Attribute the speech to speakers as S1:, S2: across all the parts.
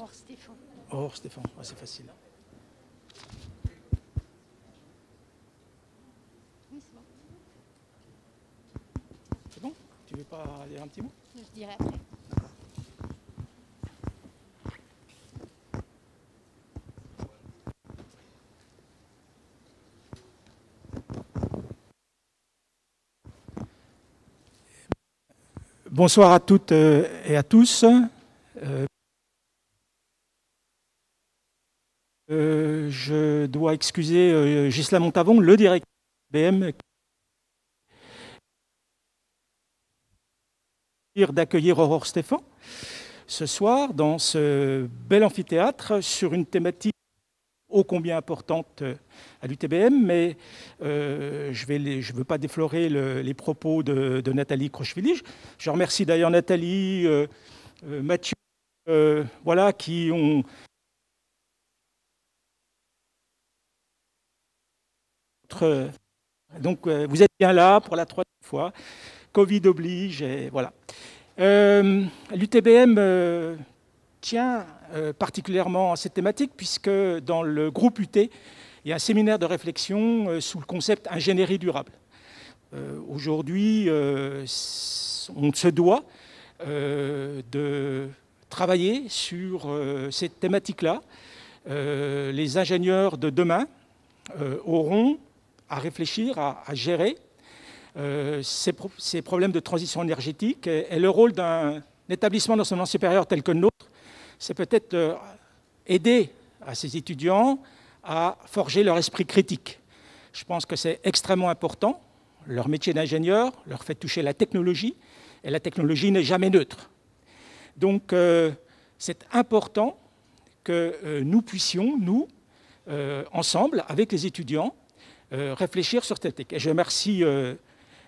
S1: Aurore Stéphane. Aurore Stéphane, c'est facile. Oui, c'est bon. C'est bon Tu veux pas dire un petit mot
S2: Je dirai après.
S1: Bonsoir à toutes euh, et à tous. excuser euh, Gisela Montavon, le directeur BM, d'accueillir Aurore stéphane ce soir dans ce bel amphithéâtre sur une thématique ô combien importante euh, à l'UTBM, mais euh, je ne veux pas déflorer les propos de, Nathalie Crochevillage. Je remercie d'ailleurs Nathalie, Mathieu, voilà, qui ont Donc euh, vous êtes bien là pour la troisième fois. Covid oblige, voilà. Euh, L'UTBM euh, tient particulièrement à cette thématique puisque dans le groupe UT, il y a un séminaire de réflexion sous le concept ingénierie durable. Aujourd'hui, on se doit de travailler sur cette thématique-là. les ingénieurs de demain auront à réfléchir, à, gérer euh, ces, problèmes de transition énergétique. Et, le rôle d'un établissement d'enseignement supérieur tel que le nôtre, c'est peut-être euh, aider à ces étudiants à forger leur esprit critique. Je pense que c'est extrêmement important. Leur métier d'ingénieur leur fait toucher la technologie, et la technologie n'est jamais neutre. Donc euh, c'est important que nous puissions, nous, ensemble, avec les étudiants, euh, réfléchir sur cette éthique. Et je remercie euh,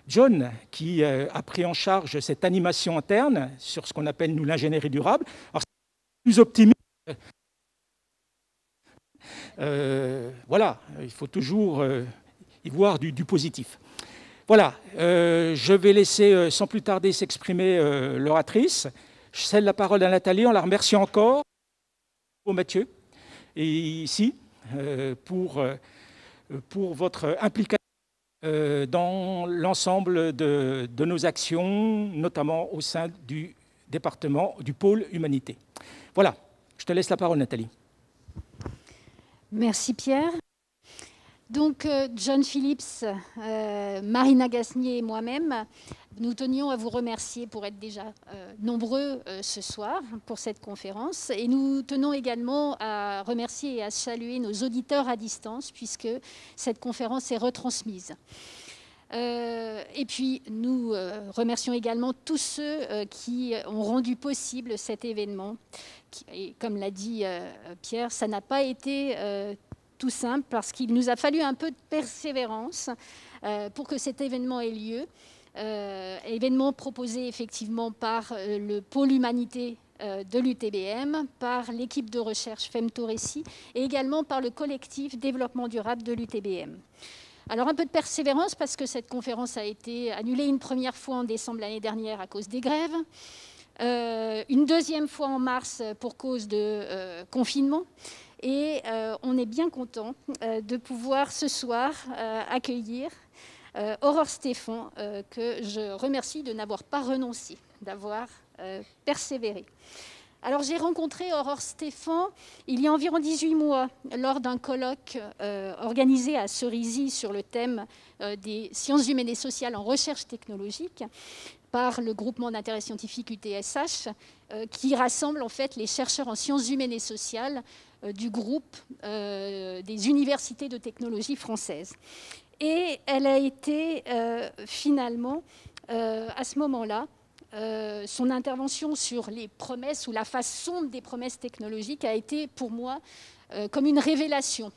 S1: John qui euh, a pris en charge cette animation interne sur ce qu'on appelle nous l'ingénierie durable. Alors, plus optimiste. voilà, il faut toujours y voir du, positif. Voilà, je vais laisser sans plus tarder s'exprimer l'oratrice. Je cède la parole à Nathalie, on la remercie encore, au Mathieu, et ici, pour euh, pour votre implication euh, dans l'ensemble de, de, nos actions, notamment au sein du département, du pôle humanité. Voilà, je te laisse la parole Nathalie.
S2: Merci Pierre. Donc, euh, John Phillips, euh, Marina Gasnier et moi-même, nous tenions à vous remercier pour être déjà euh, nombreux ce soir pour cette conférence. Et nous tenons également à remercier et à saluer nos auditeurs à distance, puisque cette conférence est retransmise. et puis, nous remercions également tous ceux qui ont rendu possible cet événement. et comme l'a dit Pierre, ça n'a pas été simple parce qu'il nous a fallu un peu de persévérance euh, pour que cet événement ait lieu. Euh, événement proposé effectivement par euh, le pôle humanité de l'UTBM, par l'équipe de recherche FEMTORECI et également par le collectif développement durable de l'UTBM. Alors un peu de persévérance parce que cette conférence a été annulée une première fois en décembre l'année dernière à cause des grèves, une deuxième fois en mars pour cause de confinement et euh, on est bien content euh, de pouvoir ce soir euh, accueillir Aurore Stéphane, que je remercie de n'avoir pas renoncé, d'avoir persévéré. Alors j'ai rencontré Aurore Stéphane il y a environ 18 mois lors d'un colloque organisé à Cerisy sur le thème des sciences humaines et sociales en recherche technologique par le groupement d'intérêt scientifique UTSH, qui rassemble en fait les chercheurs en sciences humaines et sociales euh, du groupe euh, des universités de technologie françaises. Et elle a été euh, finalement, à ce moment-là, son intervention sur les promesses ou la façon des promesses technologiques a été pour moi comme une révélation.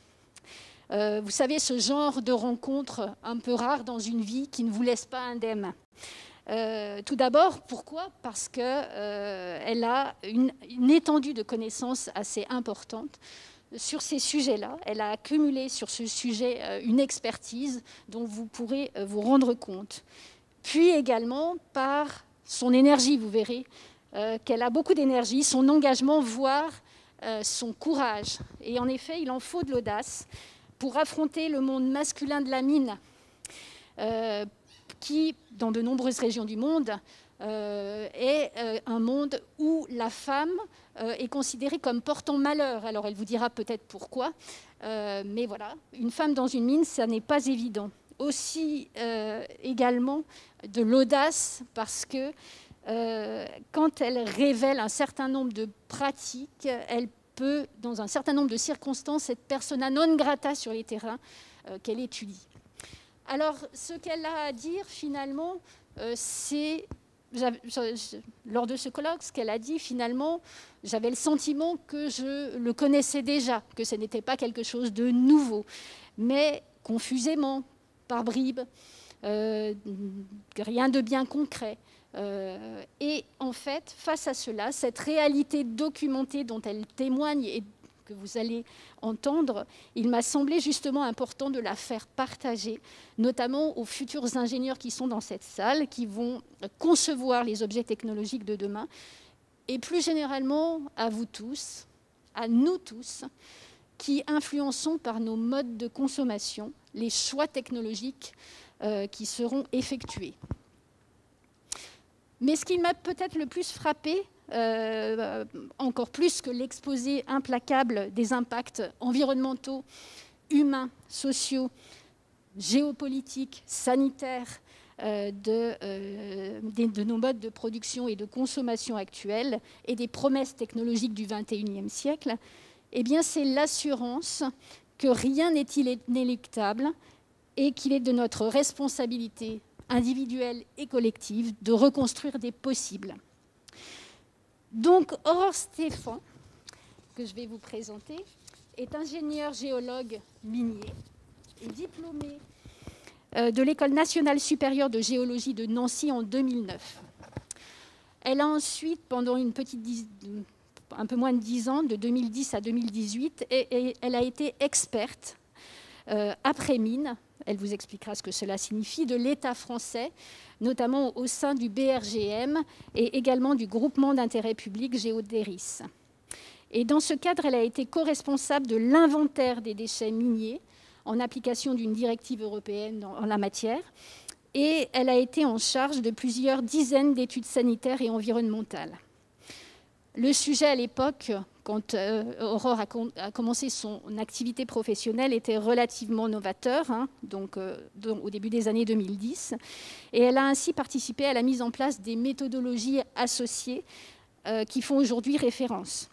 S2: vous savez, ce genre de rencontre un peu rare dans une vie qui ne vous laisse pas indemne. Euh, tout d'abord, pourquoi Parce qu'elle euh, a une, étendue de connaissances assez importante sur ces sujets-là. Elle a accumulé sur ce sujet euh, une expertise dont vous pourrez vous rendre compte. Puis également par son énergie, vous verrez qu'elle a beaucoup d'énergie, son engagement, voire son courage. Et en effet, il en faut de l'audace pour affronter le monde masculin de la mine qui, dans de nombreuses régions du monde, euh, est euh, un monde où la femme euh, est considérée comme portant malheur. Alors elle vous dira peut-être pourquoi, mais voilà, une femme dans une mine, ça n'est pas évident. Aussi également de l'audace, parce que quand elle révèle un certain nombre de pratiques, elle peut, dans un certain nombre de circonstances, être persona non grata sur les terrains qu'elle étudie. Alors, ce qu'elle a à dire, finalement, euh, c'est lors de ce colloque, ce qu'elle a dit, finalement, j'avais le sentiment que je le connaissais déjà, que ce n'était pas quelque chose de nouveau, mais confusément, par bribes, euh, rien de bien concret. Euh, et en fait, face à cela, cette réalité documentée dont elle témoigne et que vous allez entendre, il m'a semblé justement important de la faire partager, notamment aux futurs ingénieurs qui sont dans cette salle, qui vont concevoir les objets technologiques de demain, et plus généralement à vous tous, à nous tous, qui influençons par nos modes de consommation les choix technologiques euh, qui seront effectués. Mais ce qui m'a peut-être le plus frappé, euh, encore plus que l'exposé implacable des impacts environnementaux, humains, sociaux, géopolitiques, sanitaires euh, euh, de, nos modes de production et de consommation actuels et des promesses technologiques du XXIe siècle, eh bien c'est l'assurance que rien n'est inéluctable et qu'il est de notre responsabilité individuelle et collective de reconstruire des possibles. Donc Aurore Stéphane, que je vais vous présenter, est ingénieur géologue minier et diplômé euh, de l'École nationale supérieure de géologie de Nancy en 2009. Elle a ensuite, pendant une petite un peu moins de 10 ans, de 2010 à 2018, elle a été experte euh, après mine elle vous expliquera ce que cela signifie, de l'État français, notamment au sein du BRGM et également du groupement d'intérêt public Géodéris. Et dans ce cadre, elle a été co-responsable de l'inventaire des déchets miniers en application d'une directive européenne en la matière. Et elle a été en charge de plusieurs dizaines d'études sanitaires et environnementales. Le sujet à l'époque, quand euh, Aurore a, commencé son activité professionnelle, était relativement novateur, hein, euh, donc, au début des années 2010. Et elle a ainsi participé à la mise en place des méthodologies associées euh, qui font aujourd'hui référence.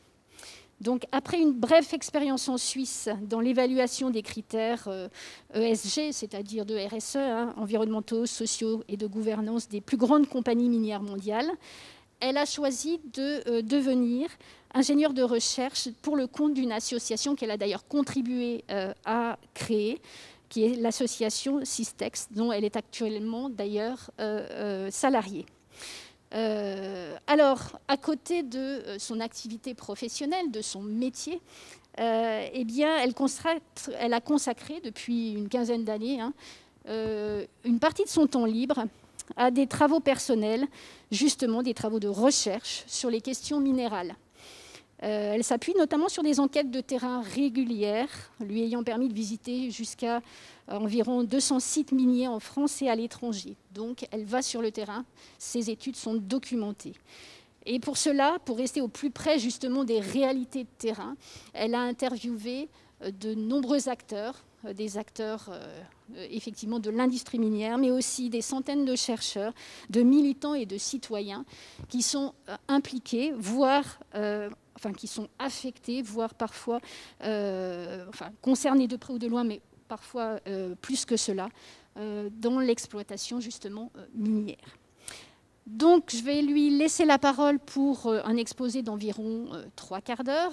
S2: Donc, après une brève expérience en Suisse dans l'évaluation des critères ESG, e c'est-à-dire de RSE, hein, environnementaux, sociaux et de gouvernance des plus grandes compagnies minières mondiales, elle a choisi de euh, devenir ingénieure de recherche pour le compte d'une association qu'elle a d'ailleurs contribué euh, à créer, qui est l'association Systex, dont elle est actuellement d'ailleurs euh, salariée. alors, à côté de son activité professionnelle, de son métier, eh bien, elle, a consacré depuis une quinzaine d'années hein, une partie de son temps libre à des travaux personnels, justement des travaux de recherche sur les questions minérales. Euh, elle s'appuie notamment sur des enquêtes de terrain régulières, lui ayant permis de visiter jusqu'à euh, environ 200 sites miniers en France et à l'étranger. Donc elle va sur le terrain, ses études sont documentées. Et pour cela, pour rester au plus près justement des réalités de terrain, elle a interviewé euh, de nombreux acteurs, euh, des acteurs euh, euh, effectivement de l'industrie minière, mais aussi des centaines de chercheurs, de militants et de citoyens qui sont impliqués, voire enfin, qui sont affectés, voire parfois enfin, concernés de près ou de loin, mais parfois plus que cela, dans l'exploitation justement minière. Donc je vais lui laisser la parole pour un exposé d'environ trois quarts d'heure,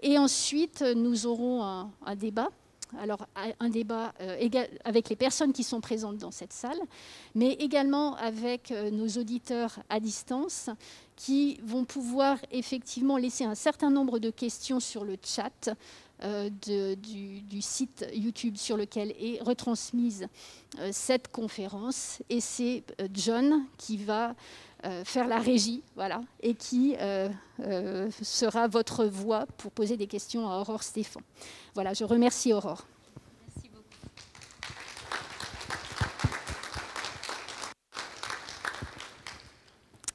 S2: et ensuite nous aurons un débat alors un débat euh, avec les personnes qui sont présentes dans cette salle, mais également avec euh, nos auditeurs à distance qui vont pouvoir effectivement laisser un certain nombre de questions sur le chat euh, du, du, site YouTube sur lequel est retransmise cette conférence. Et c'est John qui va euh, faire la régie, voilà, et qui euh, euh, sera votre voix pour poser des questions à Aurore Stéphane. Voilà, je remercie Aurore.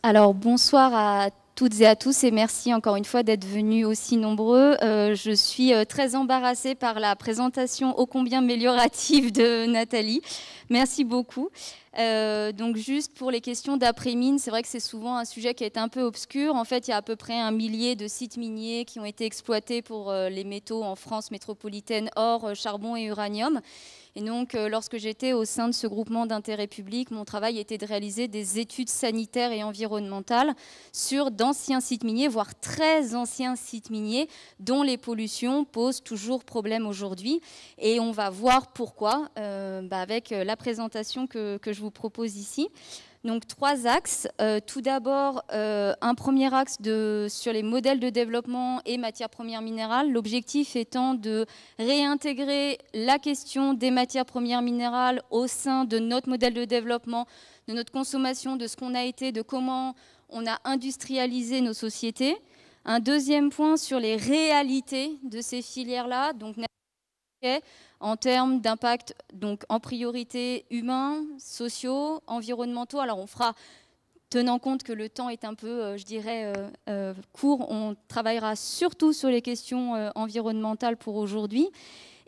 S3: Alors bonsoir à toutes et à tous et merci encore une fois d'être venus aussi nombreux. Euh, je suis euh, très embarrassée par la présentation ô combien améliorative de Nathalie. Merci beaucoup. Euh, donc juste pour les questions d'après-mine, c'est vrai que c'est souvent un sujet qui est un peu obscur. En fait, il y a à peu près un millier de sites miniers qui ont été exploités pour les métaux en France métropolitaine, or, charbon et uranium. Et donc, euh, lorsque j'étais au sein de ce groupement d'intérêt public, mon travail était de réaliser des études sanitaires et environnementales sur d'anciens sites miniers, voire très anciens sites miniers, dont les pollutions posent toujours problème aujourd'hui. Et on va voir pourquoi euh, bah, avec euh, la présentation que je vous propose ici. Donc trois axes. Euh, tout d'abord, euh, un premier axe sur les modèles de développement et matières premières minérales. L'objectif étant de réintégrer la question des matières premières minérales au sein de notre modèle de développement, de notre consommation, de ce qu'on a été, de comment on a industrialisé nos sociétés. Un deuxième point sur les réalités de ces filières-là, donc en termes d'impact, donc en priorité humains, sociaux, environnementaux. Alors on fera, tenant compte que le temps est un peu, euh, je dirais, euh, euh, court, on travaillera surtout sur les questions environnementales pour aujourd'hui.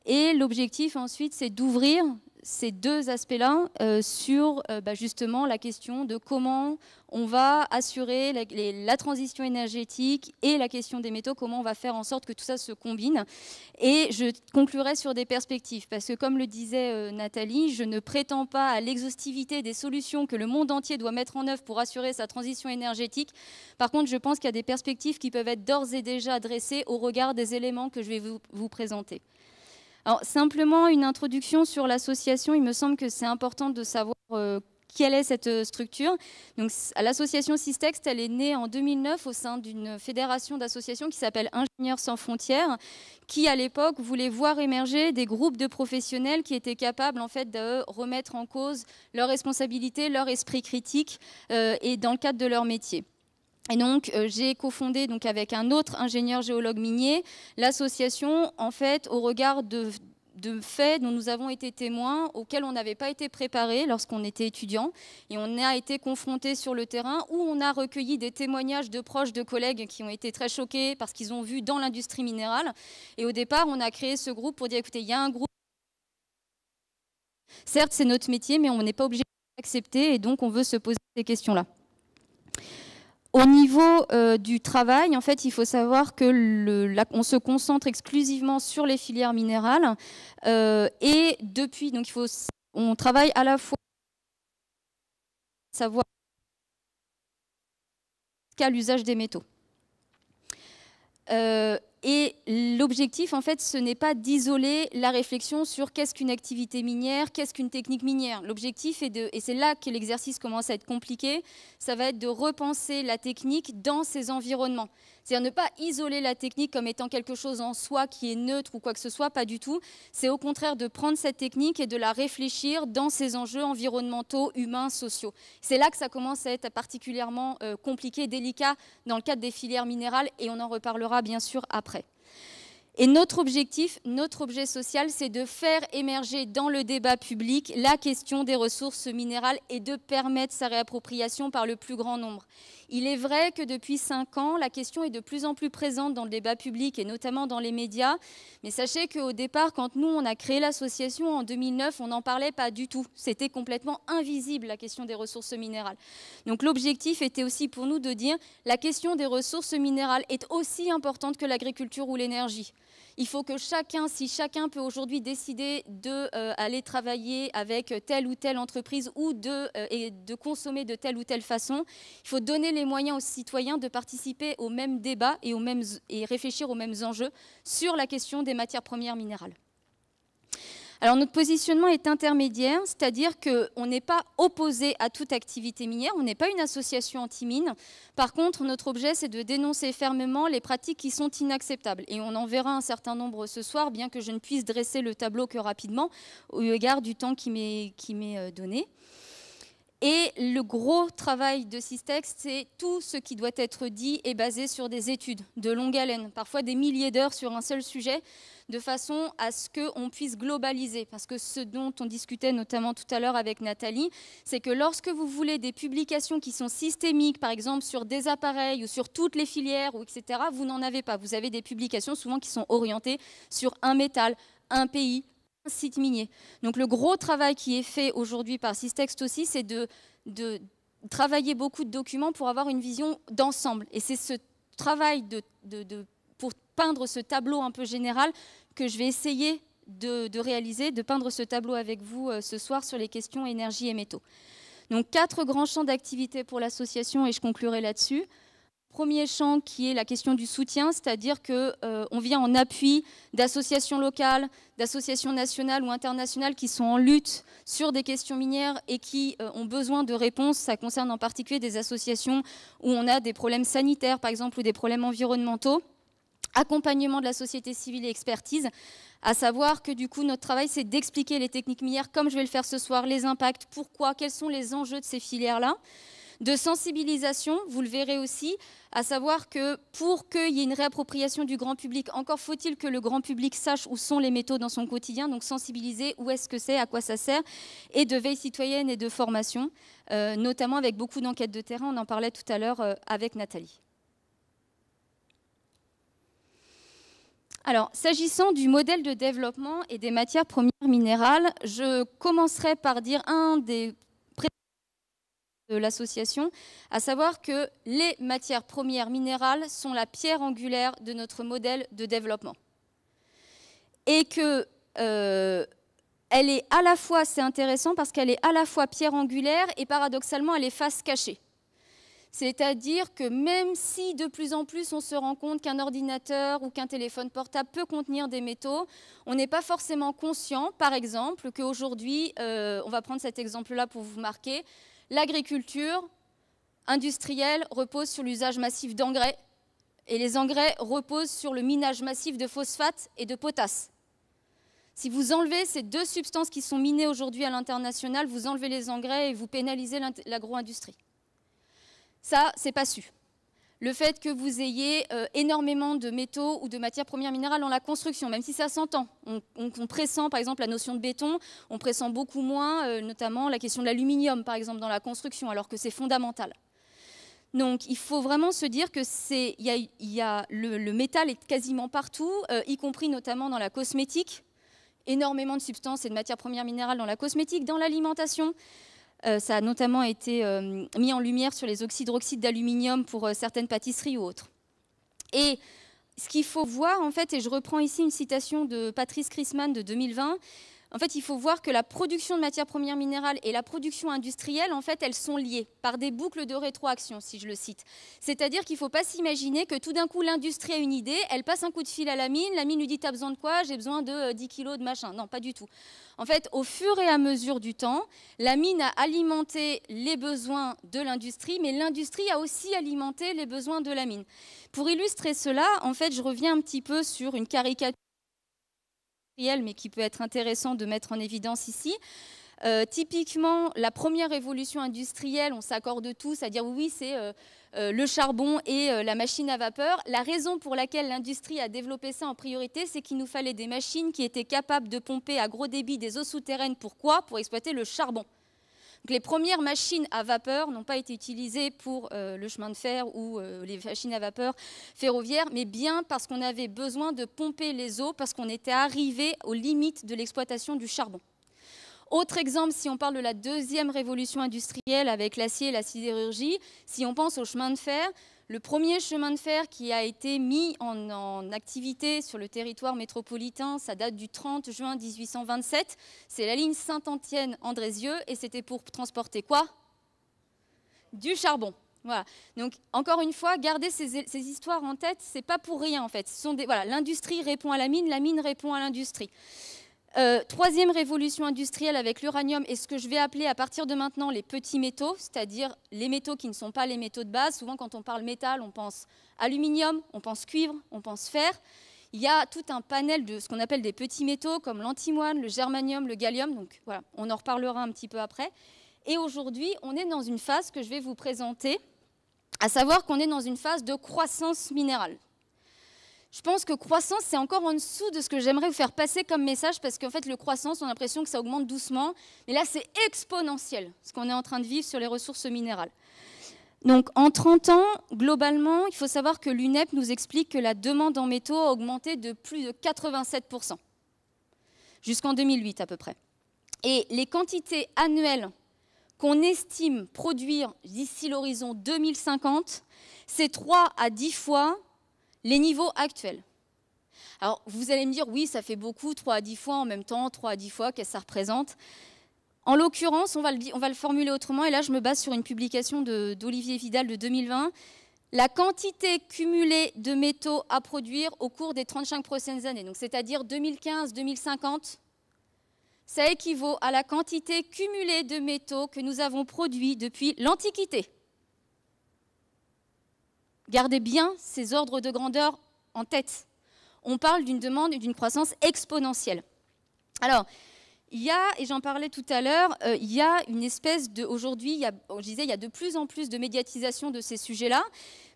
S3: Et l'objectif ensuite, c'est d'ouvrir ces deux aspects-là sur bah, justement la question de comment on va assurer la, transition énergétique et la question des métaux, comment on va faire en sorte que tout ça se combine. Et je conclurai sur des perspectives, parce que comme le disait euh, Nathalie, je ne prétends pas à l'exhaustivité des solutions que le monde entier doit mettre en œuvre pour assurer sa transition énergétique. Par contre, je pense qu'il y a des perspectives qui peuvent être d'ores et déjà dressées au regard des éléments que je vais vous, présenter. Alors, simplement une introduction sur l'association. Il me semble que c'est important de savoir euh, quelle est cette euh, structure Donc, L'association Systext, elle est née en 2009 au sein d'une fédération d'associations qui s'appelle Ingénieurs sans frontières, qui à l'époque voulait voir émerger des groupes de professionnels qui étaient capables en fait de remettre en cause leurs responsabilités, leur esprit critique euh, et dans le cadre de leur métier. Et donc, euh, j'ai cofondé donc avec un autre ingénieur géologue minier l'association en fait au regard de de faits dont nous avons été témoins, auxquels on n'avait pas été préparé lorsqu'on était étudiant. Et on a été confronté sur le terrain où on a recueilli des témoignages de proches, de collègues qui ont été très choqués parce qu'ils ont vu dans l'industrie minérale. Et au départ, on a créé ce groupe pour dire, écoutez, il y a un groupe. Certes, c'est notre métier, mais on n'est pas obligé d'accepter et donc on veut se poser ces questions-là. Au niveau euh, du travail, en fait, il faut savoir que on se concentre exclusivement sur les filières minérales euh, et depuis, donc il faut, on travaille à la fois savoir qu'à l'usage des métaux. Euh, et l'objectif, en fait, ce n'est pas d'isoler la réflexion sur qu'est-ce qu'une activité minière, qu'est-ce qu'une technique minière. L'objectif est de, et c'est là que l'exercice commence à être compliqué, ça va être de repenser la technique dans ces environnements. C'est-à-dire ne pas isoler la technique comme étant quelque chose en soi qui est neutre ou quoi que ce soit, pas du tout. C'est au contraire de prendre cette technique et de la réfléchir dans ses enjeux environnementaux, humains, sociaux. C'est là que ça commence à être particulièrement euh, compliqué, délicat dans le cadre des filières minérales et on en reparlera bien sûr après. Et notre objectif, notre objet social, c'est de faire émerger dans le débat public la question des ressources minérales et de permettre sa réappropriation par le plus grand nombre. Il est vrai que depuis cinq ans, la question est de plus en plus présente dans le débat public et notamment dans les médias. Mais sachez qu'au départ, quand nous, on a créé l'association en 2009, on n'en parlait pas du tout. C'était complètement invisible, la question des ressources minérales. Donc l'objectif était aussi pour nous de dire la question des ressources minérales est aussi importante que l'agriculture ou l'énergie. Il faut que chacun, si chacun peut aujourd'hui décider de euh, aller travailler avec telle ou telle entreprise ou de, euh, et de consommer de telle ou telle façon, il faut donner les moyens aux citoyens de participer aux mêmes débats et, aux mêmes, et réfléchir aux mêmes enjeux sur la question des matières premières minérales. Alors notre positionnement est intermédiaire, c'est-à-dire qu'on n'est pas opposé à toute activité minière, on n'est pas une association anti-mine. Par contre, notre objet, c'est de dénoncer fermement les pratiques qui sont inacceptables. Et on en verra un certain nombre ce soir, bien que je ne puisse dresser le tableau que rapidement, au regard du temps qui m'est euh, donné. Et le gros travail de Systex, c'est tout ce qui doit être dit est basé sur des études de longue haleine, parfois des milliers d'heures sur un seul sujet, de façon à ce qu'on puisse globaliser. Parce que ce dont on discutait notamment tout à l'heure avec Nathalie, c'est que lorsque vous voulez des publications qui sont systémiques, par exemple sur des appareils ou sur toutes les filières, ou etc., vous n'en avez pas. Vous avez des publications souvent qui sont orientées sur un métal, un pays, un site minier. Donc le gros travail qui est fait aujourd'hui par Systext aussi, c'est de, travailler beaucoup de documents pour avoir une vision d'ensemble. Et c'est ce travail de pour peindre ce tableau un peu général que je vais essayer de, réaliser, de peindre ce tableau avec vous euh, ce soir sur les questions énergie et métaux. Donc quatre grands champs d'activité pour l'association et je conclurai là-dessus. Premier champ qui est la question du soutien, c'est-à-dire qu'on euh, on vient en appui d'associations locales, d'associations nationales ou internationales qui sont en lutte sur des questions minières et qui euh, ont besoin de réponses. Ça concerne en particulier des associations où on a des problèmes sanitaires, par exemple, ou des problèmes environnementaux accompagnement de la société civile et expertise, à savoir que du coup notre travail c'est d'expliquer les techniques minières comme je vais le faire ce soir, les impacts, pourquoi, quels sont les enjeux de ces filières-là, de sensibilisation, vous le verrez aussi, à savoir que pour qu'il y ait une réappropriation du grand public, encore faut-il que le grand public sache où sont les métaux dans son quotidien, donc sensibiliser où est-ce que c'est, à quoi ça sert, et de veille citoyenne et de formation, euh, notamment avec beaucoup d'enquêtes de terrain, on en parlait tout à l'heure euh, avec Nathalie. Alors, s'agissant du modèle de développement et des matières premières minérales, je commencerai par dire un des de l'association, à savoir que les matières premières minérales sont la pierre angulaire de notre modèle de développement. Et que euh, elle est à la fois, c'est intéressant parce qu'elle est à la fois pierre angulaire et paradoxalement elle est face cachée. C'est-à-dire que même si de plus en plus on se rend compte qu'un ordinateur ou qu'un téléphone portable peut contenir des métaux, on n'est pas forcément conscient, par exemple, qu'aujourd'hui, euh, on va prendre cet exemple-là pour vous marquer, l'agriculture industrielle repose sur l'usage massif d'engrais et les engrais reposent sur le minage massif de phosphate et de potasse. Si vous enlevez ces deux substances qui sont minées aujourd'hui à l'international, vous enlevez les engrais et vous pénalisez l'agro-industrie. Ça, c'est pas su. Le fait que vous ayez euh, énormément de métaux ou de matières premières minérales dans la construction, même si ça s'entend. On, pressent par exemple la notion de béton, on pressent beaucoup moins euh, notamment la question de l'aluminium par exemple dans la construction, alors que c'est fondamental. Donc il faut vraiment se dire que c'est, y y a le, métal est quasiment partout, euh, y compris notamment dans la cosmétique. Énormément de substances et de matières premières minérales dans la cosmétique, dans l'alimentation. Euh, ça a notamment été euh, mis en lumière sur les oxydroxydes d'aluminium pour euh, certaines pâtisseries ou autres. Et ce qu'il faut voir, en fait, et je reprends ici une citation de Patrice Chrisman de 2020, en fait, il faut voir que la production de matières premières minérales et la production industrielle, en fait, elles sont liées par des boucles de rétroaction, si je le cite. C'est-à-dire qu'il ne faut pas s'imaginer que tout d'un coup, l'industrie a une idée, elle passe un coup de fil à la mine, la mine lui dit T'as besoin de quoi J'ai besoin de 10 euh, kilos de machin. Non, pas du tout. En fait, au fur et à mesure du temps, la mine a alimenté les besoins de l'industrie, mais l'industrie a aussi alimenté les besoins de la mine. Pour illustrer cela, en fait, je reviens un petit peu sur une caricature mais qui peut être intéressant de mettre en évidence ici. Euh, typiquement, la première révolution industrielle, on s'accorde tous à dire oui, c'est euh, euh, le charbon et la machine à vapeur. La raison pour laquelle l'industrie a développé ça en priorité, c'est qu'il nous fallait des machines qui étaient capables de pomper à gros débit des eaux souterraines. Pourquoi Pour exploiter le charbon les premières machines à vapeur n'ont pas été utilisées pour euh, le chemin de fer ou euh, les machines à vapeur ferroviaires, mais bien parce qu'on avait besoin de pomper les eaux, parce qu'on était arrivé aux limites de l'exploitation du charbon. Autre exemple, si on parle de la deuxième révolution industrielle avec l'acier et la sidérurgie, si on pense au chemin de fer, le premier chemin de fer qui a été mis en, activité sur le territoire métropolitain, ça date du 30 juin 1827. C'est la ligne Saint-Antienne-Andrézieux et c'était pour transporter quoi Du charbon. Voilà. Donc encore une fois, garder ces, histoires en tête, c'est pas pour rien en fait. L'industrie répond à la mine, la mine répond à l'industrie. Euh, troisième révolution industrielle avec l'uranium et ce que je vais appeler à partir de maintenant les petits métaux, c'est-à-dire les métaux qui ne sont pas les métaux de base. Souvent, quand on parle métal, on pense aluminium, on pense cuivre, on pense fer. Il y a tout un panel de ce qu'on appelle des petits métaux comme l'antimoine, le germanium, le gallium. Donc voilà, on en reparlera un petit peu après. Et aujourd'hui, on est dans une phase que je vais vous présenter, à savoir qu'on est dans une phase de croissance minérale je pense que croissance, c'est encore en dessous de ce que j'aimerais vous faire passer comme message, parce qu'en fait, le croissance, on a l'impression que ça augmente doucement, mais là, c'est exponentiel, ce qu'on est en train de vivre sur les ressources minérales. Donc, en 30 ans, globalement, il faut savoir que l'UNEP nous explique que la demande en métaux a augmenté de plus de 87%, jusqu'en 2008 à peu près. Et les quantités annuelles qu'on estime produire d'ici l'horizon 2050, c'est 3 à 10 fois les niveaux actuels. Alors, vous allez me dire, oui, ça fait beaucoup, 3 à 10 fois en même temps, 3 à 10 fois, qu'est-ce que ça représente En l'occurrence, on, va le formuler autrement, et là, je me base sur une publication d'Olivier Vidal de 2020, la quantité cumulée de métaux à produire au cours des 35 prochaines années, donc c'est-à-dire 2015-2050, ça équivaut à la quantité cumulée de métaux que nous avons produits depuis l'Antiquité. Gardez bien ces ordres de grandeur en tête. On parle d'une demande et d'une croissance exponentielle. Alors, il y a, et j'en parlais tout à l'heure, euh, il y a une espèce de. Aujourd'hui, je disais, il y a de plus en plus de médiatisation de ces sujets-là,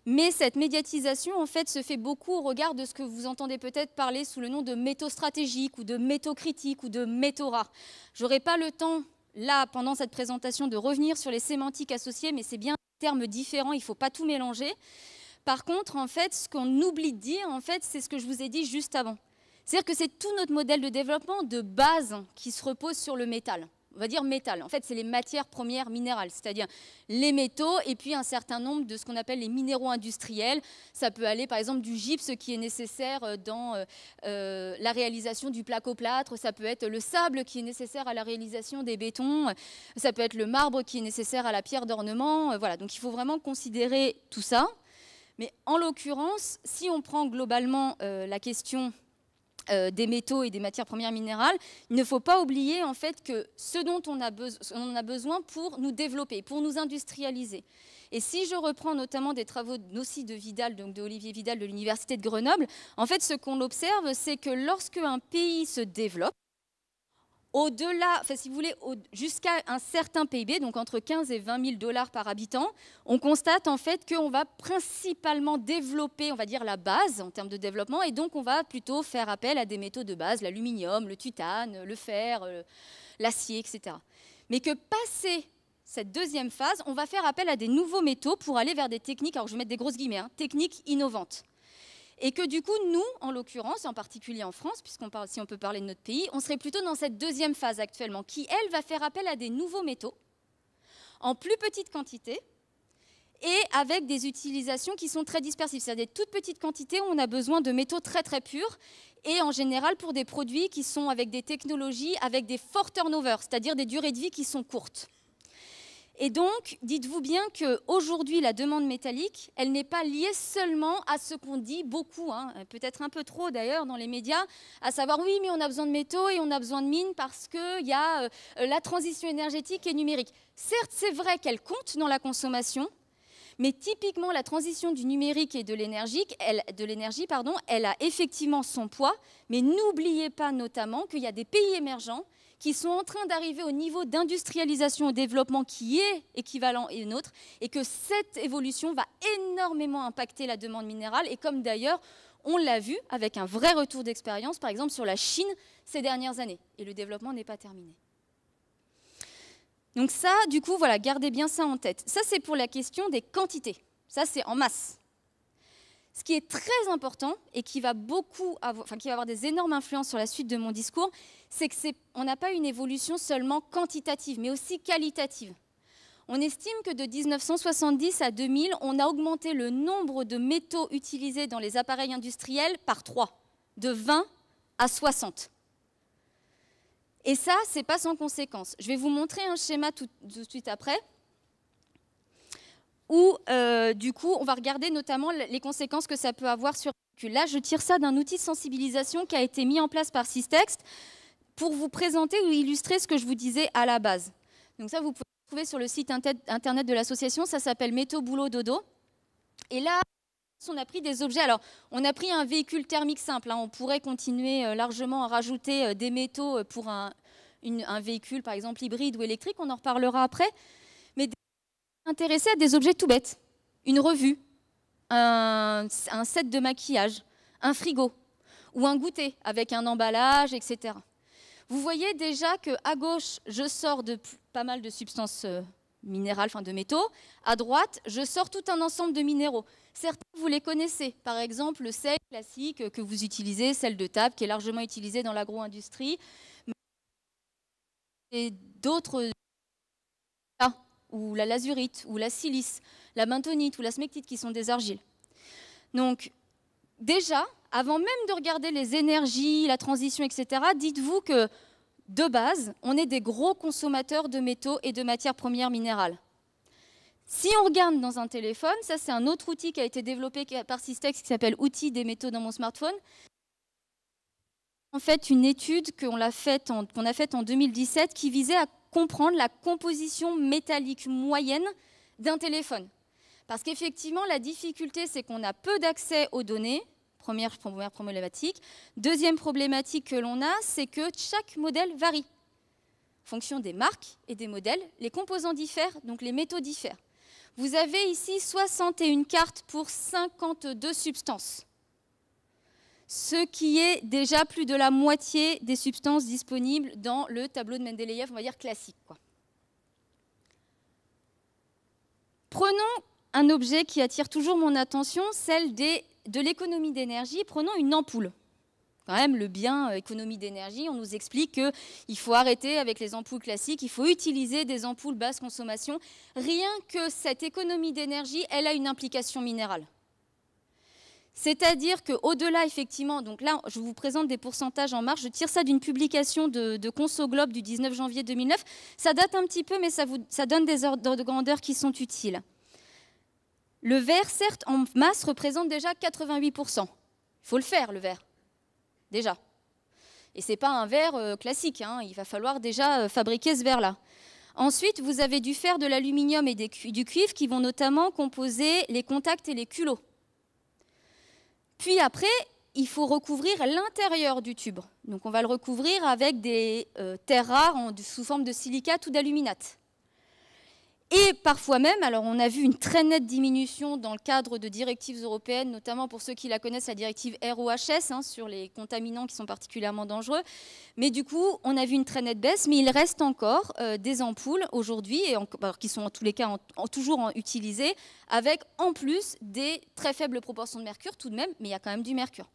S3: mais cette médiatisation, en fait, se fait beaucoup au regard de ce que vous entendez peut-être parler sous le nom de métostratégique ou de métocritique ou de métora. J'aurai pas le temps, là, pendant cette présentation, de revenir sur les sémantiques associées, mais c'est bien des termes différents, il ne faut pas tout mélanger. Par contre, en fait, ce qu'on oublie de dire, en fait, c'est ce que je vous ai dit juste avant. C'est-à-dire que c'est tout notre modèle de développement de base qui se repose sur le métal. On va dire métal. En fait, c'est les matières premières minérales, c'est-à-dire les métaux et puis un certain nombre de ce qu'on appelle les minéraux industriels. Ça peut aller, par exemple, du gypse qui est nécessaire euh, dans euh, euh, la réalisation du placoplâtre. Ça peut être le sable qui est nécessaire à la réalisation des bétons. Ça peut être le marbre qui est nécessaire à la pierre d'ornement. Voilà. Donc, il faut vraiment considérer tout ça. Mais en l'occurrence, si on prend globalement euh, la question euh, des métaux et des matières premières minérales, il ne faut pas oublier en fait que ce dont on a, a besoin pour nous développer, pour nous industrialiser. Et si je reprends notamment des travaux aussi de Vidal, donc de Olivier Vidal de l'Université de Grenoble, en fait, ce qu'on observe, c'est que lorsque un pays se développe, au-delà, enfin, si vous voulez, jusqu'à un certain PIB, donc entre 15 et 20 000 dollars par habitant, on constate en fait qu'on va principalement développer, on va dire, la base en termes de développement, et donc on va plutôt faire appel à des métaux de base, l'aluminium, le titane, le fer, euh, l'acier, etc. Mais que passer cette deuxième phase, on va faire appel à des nouveaux métaux pour aller vers des techniques, alors je vais mettre des grosses guillemets, hein, techniques innovantes et que du coup, nous, en l'occurrence, en particulier en France, puisqu'on parle, si on peut parler de notre pays, on serait plutôt dans cette deuxième phase actuellement, qui, elle, va faire appel à des nouveaux métaux, en plus petite quantité, et avec des utilisations qui sont très dispersives. C'est-à-dire des toutes petites quantités où on a besoin de métaux très très purs et en général pour des produits qui sont avec des technologies, avec des forts turnovers, c'est-à-dire des durées de vie qui sont courtes. Et donc, dites-vous bien qu'aujourd'hui, la demande métallique, elle n'est pas liée seulement à ce qu'on dit beaucoup, hein, peut-être un peu trop d'ailleurs dans les médias, à savoir oui, mais on a besoin de métaux et on a besoin de mines parce qu'il y a euh, la transition énergétique et numérique. Certes, c'est vrai qu'elle compte dans la consommation, mais typiquement, la transition du numérique et de l'énergie, de l'énergie pardon, elle a effectivement son poids, mais n'oubliez pas notamment qu'il y a des pays émergents qui sont en train d'arriver au niveau d'industrialisation et développement qui est équivalent et nôtre, et que cette évolution va énormément impacter la demande minérale, et comme d'ailleurs on l'a vu avec un vrai retour d'expérience, par exemple sur la Chine ces dernières années, et le développement n'est pas terminé. Donc ça, du coup, voilà, gardez bien ça en tête. Ça, c'est pour la question des quantités. Ça, c'est en masse. Ce qui est très important et qui va beaucoup, avoir, enfin, qui va avoir des énormes influences sur la suite de mon discours, c'est qu'on n'a pas une évolution seulement quantitative, mais aussi qualitative. On estime que de 1970 à 2000, on a augmenté le nombre de métaux utilisés dans les appareils industriels par 3, de 20 à 60. Et ça, ce n'est pas sans conséquence. Je vais vous montrer un schéma tout, de suite après, où euh, du coup, on va regarder notamment les conséquences que ça peut avoir sur... Là, je tire ça d'un outil de sensibilisation qui a été mis en place par Systext pour vous présenter ou illustrer ce que je vous disais à la base. Donc ça, vous pouvez le trouver sur le site internet de l'association, ça s'appelle Métaux Boulot Dodo. Et là, on a pris des objets. Alors, on a pris un véhicule thermique simple. Hein. On pourrait continuer euh, largement à rajouter euh, des métaux euh, pour un, véhicule, par exemple, hybride ou électrique. On en reparlera après. Mais intéressé à des objets tout bêtes. Une revue, un, un set de maquillage, un frigo ou un goûter avec un emballage, etc. Vous voyez déjà que à gauche, je sors de pas mal de substances euh, minérales, enfin de métaux. À droite, je sors tout un ensemble de minéraux. Certains, vous les connaissez. Par exemple, le sel classique que vous utilisez, celle de table, qui est largement utilisé dans l'agro-industrie. Et d'autres, ah, ou la lazurite, ou la silice, la bentonite, ou la smectite, qui sont des argiles. Donc, déjà, avant même de regarder les énergies, la transition, etc., dites-vous que de base, on est des gros consommateurs de métaux et de matières premières minérales. Si on regarde dans un téléphone, ça c'est un autre outil qui a été développé par Systex qui s'appelle Outil des métaux dans mon smartphone. En fait, une étude qu'on a faite en, a faite en 2017 qui visait à comprendre la composition métallique moyenne d'un téléphone. Parce qu'effectivement, la difficulté, c'est qu'on a peu d'accès aux données, première, problématique. Deuxième problématique que l'on a, c'est que chaque modèle varie. En fonction des marques et des modèles, les composants diffèrent, donc les métaux diffèrent. Vous avez ici 61 cartes pour 52 substances, ce qui est déjà plus de la moitié des substances disponibles dans le tableau de Mendeleïev, on va dire classique. Prenons un objet qui attire toujours mon attention, celle des de l'économie d'énergie, prenons une ampoule. Quand même, le bien euh, économie d'énergie, on nous explique qu'il faut arrêter avec les ampoules classiques, il faut utiliser des ampoules basse consommation. Rien que cette économie d'énergie, elle a une implication minérale. C'est-à-dire qu'au-delà, effectivement, donc là, je vous présente des pourcentages en marche, je tire ça d'une publication de, de Conso Globe du 19 janvier 2009. Ça date un petit peu, mais ça donne des ordres de grandeur qui sont utiles. Le verre, certes, en masse, représente déjà 88%. Il faut le faire, le verre, Déjà. Et ce n'est pas un verre euh, classique, hein. il va falloir déjà euh, fabriquer ce verre-là. Ensuite, vous avez du fer, de l'aluminium et du cuivre qui vont notamment composer les contacts et les culots. Puis après, il faut recouvrir l'intérieur du tube. Donc on va le recouvrir avec des euh, terres rares sous forme de silicate ou d'aluminate et parfois même, alors on a vu une très nette diminution dans le cadre de directives européennes, notamment pour ceux qui la connaissent, la directive ROHS hein, sur les contaminants qui sont particulièrement dangereux. Mais du coup, on a vu une très nette baisse, mais il reste encore euh, des ampoules aujourd'hui, bah, qui sont en tous les cas toujours utilisées, avec en plus des très faibles proportions de mercure tout de même, mais il y a quand même du mercure.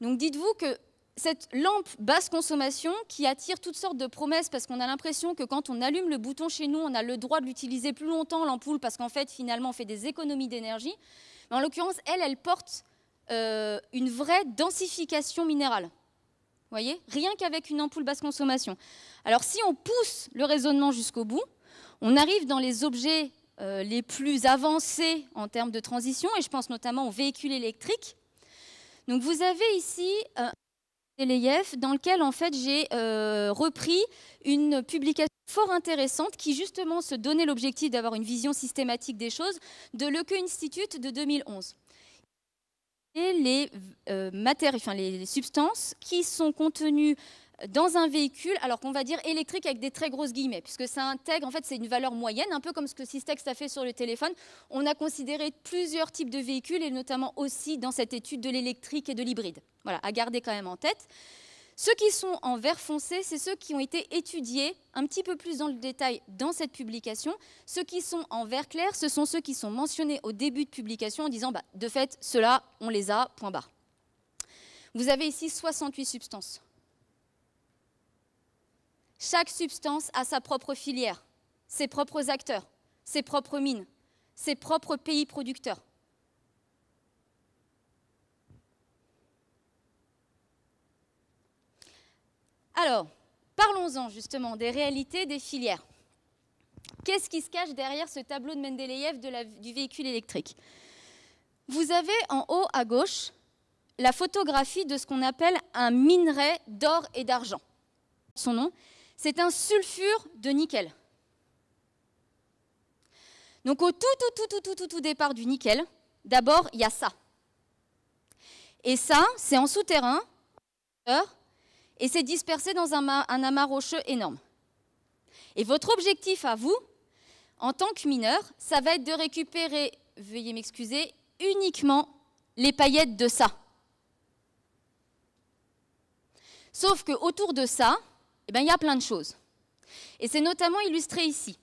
S3: Donc dites-vous que cette lampe basse consommation qui attire toutes sortes de promesses parce qu'on a l'impression que quand on allume le bouton chez nous, on a le droit de l'utiliser plus longtemps, l'ampoule, parce qu'en fait, finalement, on fait des économies d'énergie. Mais en l'occurrence, elle, elle porte euh, une vraie densification minérale. Vous voyez Rien qu'avec une ampoule basse consommation. Alors, si on pousse le raisonnement jusqu'au bout, on arrive dans les objets euh, les plus avancés en termes de transition, et je pense notamment aux véhicules électriques. Donc, vous avez ici. Euh, dans lequel en fait j'ai euh, repris une publication fort intéressante qui justement se donnait l'objectif d'avoir une vision systématique des choses de l'ECU e Institute de 2011. Et euh, les, les substances qui sont contenues dans un véhicule, alors qu'on va dire électrique avec des très grosses guillemets, puisque ça intègre, en fait, c'est une valeur moyenne, un peu comme ce que Systex a fait sur le téléphone. On a considéré plusieurs types de véhicules, et notamment aussi dans cette étude de l'électrique et de l'hybride. Voilà, à garder quand même en tête. Ceux qui sont en vert foncé, c'est ceux qui ont été étudiés un petit peu plus dans le détail dans cette publication. Ceux qui sont en vert clair, ce sont ceux qui sont mentionnés au début de publication en disant bah, de fait, ceux-là, on les a, point barre. Vous avez ici 68 substances. Chaque substance a sa propre filière, ses propres acteurs, ses propres mines, ses propres pays producteurs. Alors, parlons-en justement des réalités des filières. Qu'est-ce qui se cache derrière ce tableau de Mendeleïev du véhicule électrique Vous avez en haut à gauche la photographie de ce qu'on appelle un minerai d'or et d'argent. Son nom, c'est un sulfure de nickel. Donc au tout, tout, tout, tout, tout, tout, départ du nickel, d'abord, il y a ça. Et ça, c'est en souterrain, et c'est dispersé dans un, un, amas rocheux énorme. Et votre objectif à vous, en tant que mineur, ça va être de récupérer, veuillez m'excuser, uniquement les paillettes de ça. Sauf qu'autour de ça, eh ben, il y a plein de choses. Et c'est notamment illustré ici.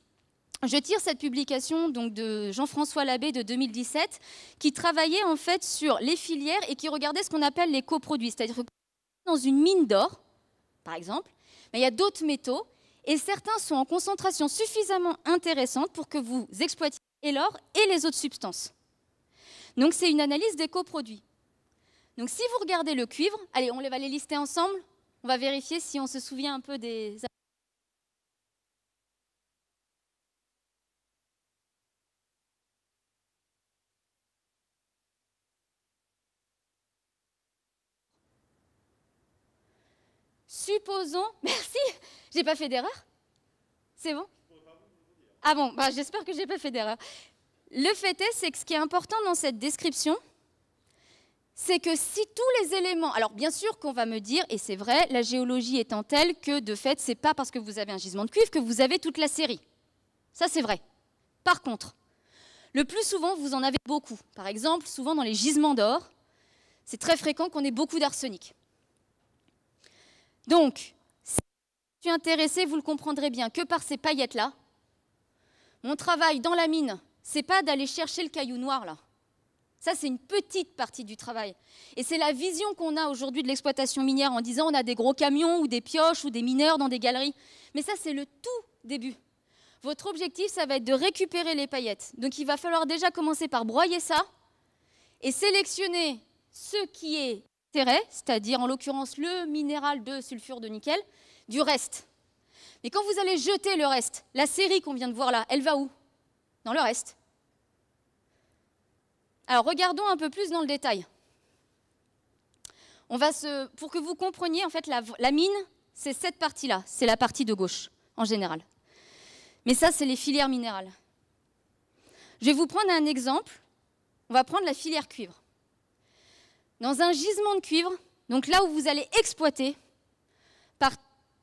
S3: Je tire cette publication donc, de Jean-François Labbé de 2017, qui travaillait en fait sur les filières et qui regardait ce qu'on appelle les coproduits. C'est-à-dire que dans une mine d'or, par exemple, ben, il y a d'autres métaux et certains sont en concentration suffisamment intéressante pour que vous exploitiez l'or et les autres substances. Donc c'est une analyse des coproduits. Donc si vous regardez le cuivre, allez, on les va les lister ensemble on va vérifier si on se souvient un peu des supposons, merci, j'ai pas fait d'erreur. C'est bon Ah bon, bah, j'espère que j'ai pas fait d'erreur. Le fait est, c'est que ce qui est important dans cette description, c'est que si tous les éléments, alors bien sûr qu'on va me dire, et c'est vrai, la géologie étant telle que de fait, c'est pas parce que vous avez un gisement de cuivre que vous avez toute la série. Ça c'est vrai. Par contre, le plus souvent, vous en avez beaucoup. Par exemple, souvent dans les gisements d'or, c'est très fréquent qu'on ait beaucoup d'arsenic. Donc, si je suis intéressé, vous le comprendrez bien, que par ces paillettes-là, mon travail dans la mine, c'est pas d'aller chercher le caillou noir là ça, c'est une petite partie du travail. Et c'est la vision qu'on a aujourd'hui de l'exploitation minière en disant on a des gros camions ou des pioches ou des mineurs dans des galeries. Mais ça, c'est le tout début. Votre objectif, ça va être de récupérer les paillettes. Donc il va falloir déjà commencer par broyer ça et sélectionner ce qui est intérêt, c'est-à-dire en l'occurrence le minéral de sulfure de nickel, du reste. Mais quand vous allez jeter le reste, la série qu'on vient de voir là, elle va où Dans le reste. Alors regardons un peu plus dans le détail. On va pour que vous compreniez, en fait, la, mine, c'est cette partie-là, c'est la partie de gauche, en général. Mais ça, c'est les filières minérales. Je vais vous prendre un exemple. On va prendre la filière cuivre. Dans un gisement de cuivre, donc là où vous allez exploiter,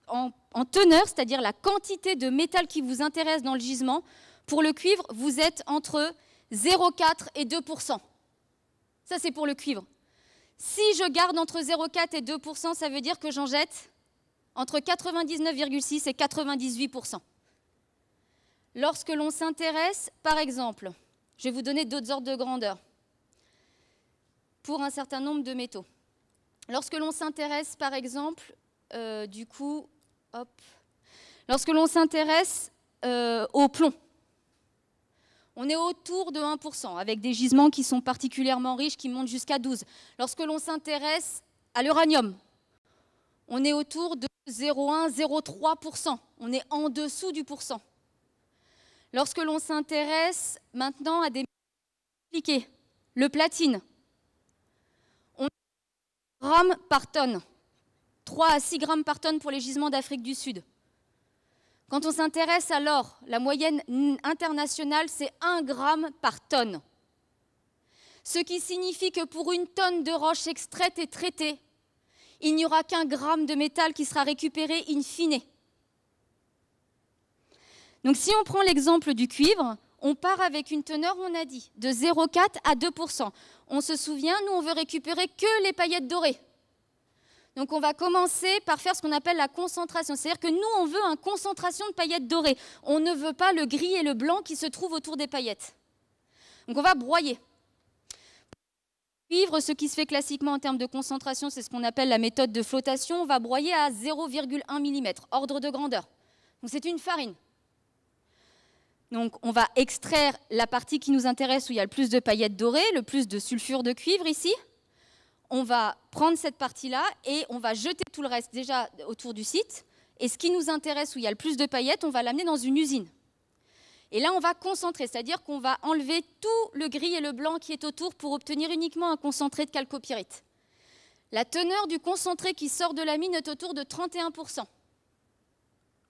S3: en teneur, c'est-à-dire la quantité de métal qui vous intéresse dans le gisement, pour le cuivre, vous êtes entre 0,4 et 2 Ça, c'est pour le cuivre. Si je garde entre 0,4 et 2 ça veut dire que j'en jette entre 99,6 et 98 Lorsque l'on s'intéresse, par exemple, je vais vous donner d'autres ordres de grandeur pour un certain nombre de métaux. Lorsque l'on s'intéresse, par exemple, euh, du coup, hop, lorsque l'on s'intéresse euh, au plomb, on est autour de 1%, avec des gisements qui sont particulièrement riches, qui montent jusqu'à 12. Lorsque l'on s'intéresse à l'uranium, on est autour de 0,1-0,3%. On est en dessous du pourcent. Lorsque l'on s'intéresse maintenant à des compliqués, le platine, on est grammes par tonne, 3 à 6 grammes par tonne pour les gisements d'Afrique du Sud. Quand on s'intéresse à l'or, la moyenne internationale, c'est 1 gramme par tonne. Ce qui signifie que pour une tonne de roche extraite et traitée, il n'y aura qu'un gramme de métal qui sera récupéré in fine. Donc si on prend l'exemple du cuivre, on part avec une teneur, on a dit, de 0,4 à 2 On se souvient, nous, on veut récupérer que les paillettes dorées. Donc on va commencer par faire ce qu'on appelle la concentration. C'est-à-dire que nous, on veut une concentration de paillettes dorées. On ne veut pas le gris et le blanc qui se trouvent autour des paillettes. Donc on va broyer. cuivre, ce qui se fait classiquement en termes de concentration, c'est ce qu'on appelle la méthode de flottation. On va broyer à 0,1 mm, ordre de grandeur. Donc c'est une farine. Donc on va extraire la partie qui nous intéresse où il y a le plus de paillettes dorées, le plus de sulfure de cuivre ici on va prendre cette partie-là et on va jeter tout le reste déjà autour du site. Et ce qui nous intéresse, où il y a le plus de paillettes, on va l'amener dans une usine. Et là, on va concentrer, c'est-à-dire qu'on va enlever tout le gris et le blanc qui est autour pour obtenir uniquement un concentré de calcopyrite. La teneur du concentré qui sort de la mine est autour de 31%.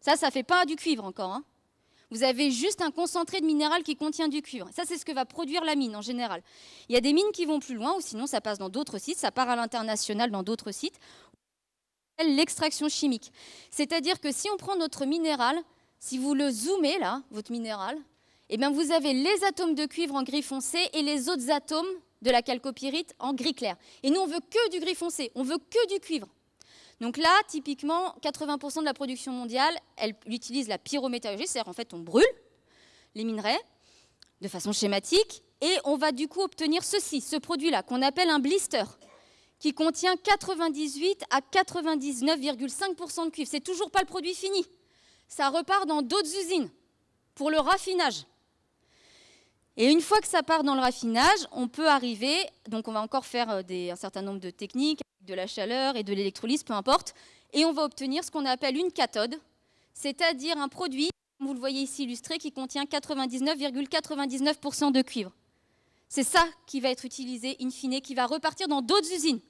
S3: Ça, ça ne fait pas du cuivre encore. Hein vous avez juste un concentré de minéral qui contient du cuivre. Ça, c'est ce que va produire la mine en général. Il y a des mines qui vont plus loin, ou sinon ça passe dans d'autres sites, ça part à l'international dans d'autres sites. L'extraction chimique. C'est-à-dire que si on prend notre minéral, si vous le zoomez là, votre minéral, eh vous avez les atomes de cuivre en gris foncé et les autres atomes de la chalcopyrite en gris clair. Et nous, on veut que du gris foncé, on veut que du cuivre. Donc là, typiquement, 80% de la production mondiale, elle utilise la pyrométallurgie, c'est-à-dire en fait on brûle les minerais de façon schématique et on va du coup obtenir ceci, ce produit-là, qu'on appelle un blister, qui contient 98 à 99,5% de cuivre. C'est toujours pas le produit fini. Ça repart dans d'autres usines pour le raffinage. Et une fois que ça part dans le raffinage, on peut arriver, donc on va encore faire euh, un certain nombre de techniques, de la chaleur et de l'électrolyse, peu importe, et on va obtenir ce qu'on appelle une cathode, c'est-à-dire un produit, comme vous le voyez ici illustré, qui contient 99,99% de cuivre. C'est ça qui va être utilisé in fine, qui va repartir dans d'autres usines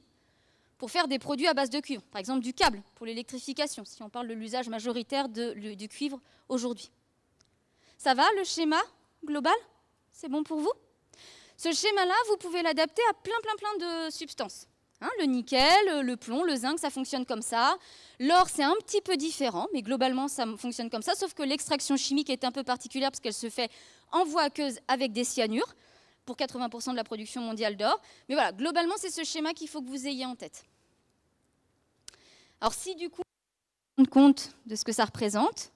S3: pour faire des produits à base de cuivre, par exemple du câble pour l'électrification, si on parle de l'usage majoritaire du cuivre aujourd'hui. Ça va le schéma global c'est bon pour vous Ce schéma-là, vous pouvez l'adapter à plein, plein, plein de substances. Hein, le nickel, le plomb, le zinc, ça fonctionne comme ça. L'or, c'est un petit peu différent, mais globalement, ça fonctionne comme ça, sauf que l'extraction chimique est un peu particulière parce qu'elle se fait en voie aqueuse avec des cyanures pour 80% de la production mondiale d'or. Mais voilà, globalement, c'est ce schéma qu'il faut que vous ayez en tête. Alors si du coup, on compte de ce que ça représente,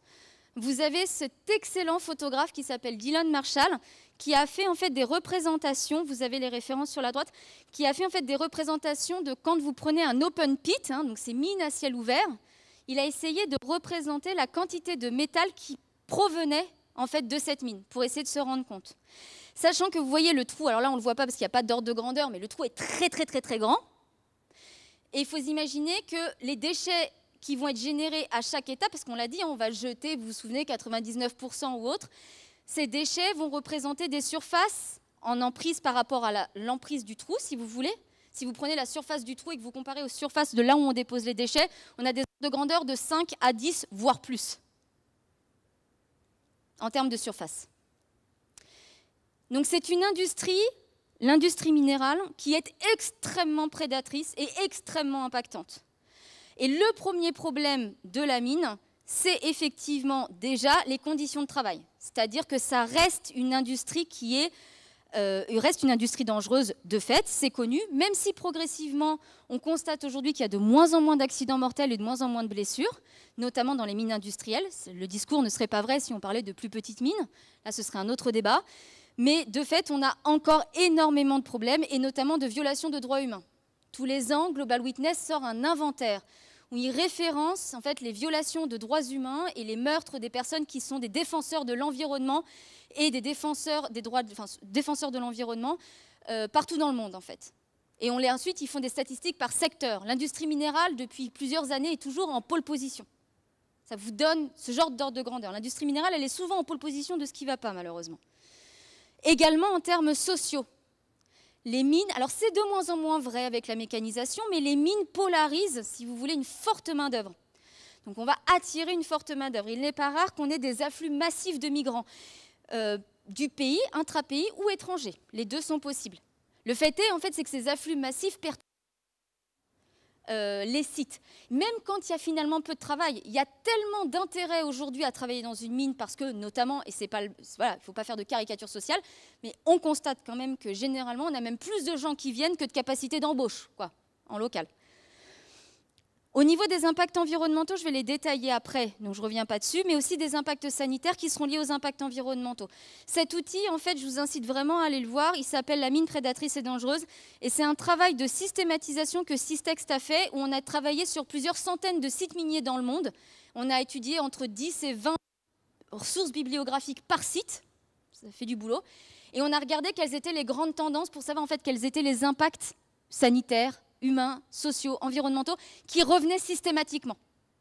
S3: vous avez cet excellent photographe qui s'appelle Dylan Marshall, qui a fait en fait des représentations, vous avez les références sur la droite, qui a fait en fait des représentations de quand vous prenez un open pit, hein, donc ces mines à ciel ouvert, il a essayé de représenter la quantité de métal qui provenait en fait de cette mine, pour essayer de se rendre compte. Sachant que vous voyez le trou, alors là on ne le voit pas parce qu'il n'y a pas d'ordre de grandeur, mais le trou est très très très très grand. Et il faut imaginer que les déchets qui vont être générés à chaque étape, parce qu'on l'a dit, hein, on va jeter, vous vous souvenez, 99% ou autre. Ces déchets vont représenter des surfaces en emprise par rapport à l'emprise du trou, si vous voulez. Si vous prenez la surface du trou et que vous comparez aux surfaces de là où on dépose les déchets, on a des ordres de grandeur de 5 à 10, voire plus, en termes de surface. Donc c'est une industrie, l'industrie minérale, qui est extrêmement prédatrice et extrêmement impactante. Et le premier problème de la mine, c'est effectivement déjà les conditions de travail. C'est-à-dire que ça reste une industrie qui est euh, reste une industrie dangereuse de fait, c'est connu, même si progressivement on constate aujourd'hui qu'il y a de moins en moins d'accidents mortels et de moins en moins de blessures, notamment dans les mines industrielles. Le discours ne serait pas vrai si on parlait de plus petites mines, là ce serait un autre débat, mais de fait on a encore énormément de problèmes et notamment de violations de droits humains. Tous les ans, Global Witness sort un inventaire où il référence en fait les violations de droits humains et les meurtres des personnes qui sont des défenseurs de l'environnement et des défenseurs des droits, de, défenseurs de l'environnement euh, partout dans le monde en fait. Et on les, ensuite, ils font des statistiques par secteur. L'industrie minérale, depuis plusieurs années, est toujours en pôle position. Ça vous donne ce genre d'ordre de grandeur. L'industrie minérale, elle est souvent en pôle position de ce qui ne va pas, malheureusement. Également en termes sociaux les mines, alors c'est de moins en moins vrai avec la mécanisation, mais les mines polarisent, si vous voulez, une forte main-d'œuvre. Donc on va attirer une forte main-d'œuvre. Il n'est pas rare qu'on ait des afflux massifs de migrants euh, du pays, intra-pays ou étrangers. Les deux sont possibles. Le fait est, en fait, c'est que ces afflux massifs perturbent euh, les sites. Même quand il y a finalement peu de travail, il y a tellement d'intérêt aujourd'hui à travailler dans une mine parce que notamment, et c'est pas, le, faut pas faire de caricature sociale, mais on constate quand même que généralement, on a même plus de gens qui viennent que de capacité d'embauche, quoi, en local. Au niveau des impacts environnementaux, je vais les détailler après, donc je ne reviens pas dessus, mais aussi des impacts sanitaires qui seront liés aux impacts environnementaux. Cet outil, en fait, je vous incite vraiment à aller le voir. Il s'appelle La mine prédatrice et dangereuse. Et c'est un travail de systématisation que Systex a fait, où on a travaillé sur plusieurs centaines de sites miniers dans le monde. On a étudié entre 10 et 20 ressources bibliographiques par site. Ça fait du boulot. Et on a regardé quelles étaient les grandes tendances pour savoir en fait quels étaient les impacts sanitaires, humains, sociaux, environnementaux, qui revenaient systématiquement.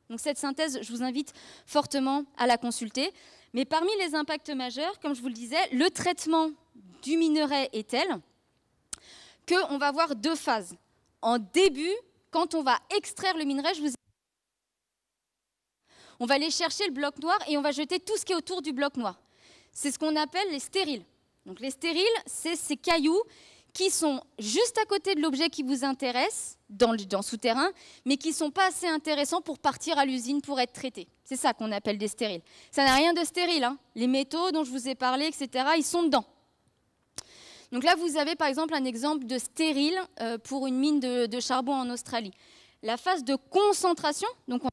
S3: Donc cette synthèse, je vous invite fortement à la consulter. Mais parmi les impacts majeurs, comme je vous le disais, le traitement du minerai est tel qu'on va voir deux phases. En début, quand on va extraire le minerai, je vous on va aller chercher le bloc noir et on va jeter tout ce qui est autour du bloc noir. C'est ce qu'on appelle les stériles. Donc les stériles, c'est ces cailloux qui sont juste à côté de l'objet qui vous intéresse, dans le, dans souterrain, mais qui ne sont pas assez intéressants pour partir à l'usine pour être traités. C'est ça qu'on appelle des stériles. Ça n'a rien de stérile. Hein. Les métaux dont je vous ai parlé, etc., ils sont dedans. Donc là, vous avez par exemple un exemple de stérile euh, pour une mine de, charbon en Australie. La phase de concentration, donc on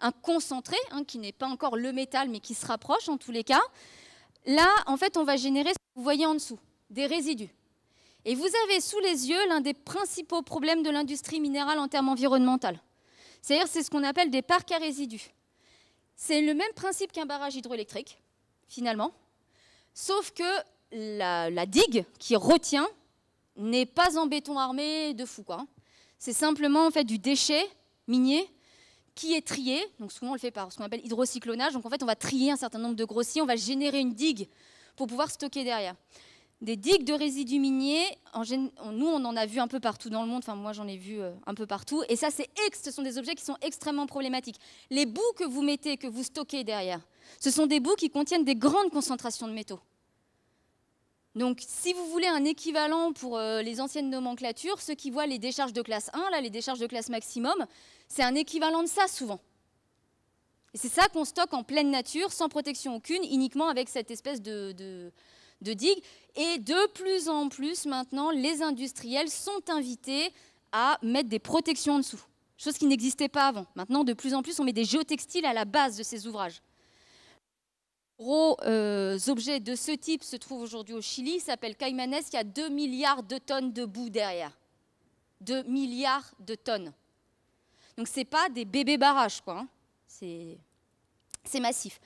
S3: un concentré, hein, qui n'est pas encore le métal, mais qui se rapproche en tous les cas. Là, en fait, on va générer ce que vous voyez en dessous, des résidus. Et vous avez sous les yeux l'un des principaux problèmes de l'industrie minérale en termes environnementaux. C'est-à-dire, c'est ce qu'on appelle des parcs à résidus. C'est le même principe qu'un barrage hydroélectrique, finalement, sauf que la, digue qui retient n'est pas en béton armé de fou. C'est simplement en fait du déchet minier qui est trié. Donc souvent, on le fait par ce qu'on appelle hydrocyclonage. Donc en fait, on va trier un certain nombre de grossiers, on va générer une digue pour pouvoir stocker derrière. Des digues de résidus miniers, en, nous on en a vu un peu partout dans le monde, enfin moi j'en ai vu euh, un peu partout, et ça c'est ce sont des objets qui sont extrêmement problématiques. Les bouts que vous mettez, que vous stockez derrière, ce sont des bouts qui contiennent des grandes concentrations de métaux. Donc, si vous voulez un équivalent pour euh, les anciennes nomenclatures, ceux qui voient les décharges de classe 1, là, les décharges de classe maximum, c'est un équivalent de ça souvent. Et c'est ça qu'on stocke en pleine nature, sans protection aucune, uniquement avec cette espèce de, digue. Et de plus en plus maintenant, les industriels sont invités à mettre des protections en dessous, chose qui n'existait pas avant. Maintenant, de plus en plus, on met des géotextiles à la base de ces ouvrages gros euh, objets de ce type se trouvent aujourd'hui au Chili, s'appelle Caimanes, il y a 2 milliards de tonnes de boue derrière. 2 milliards de tonnes. Donc n'est pas des bébés barrages, quoi. Hein. C'est massif.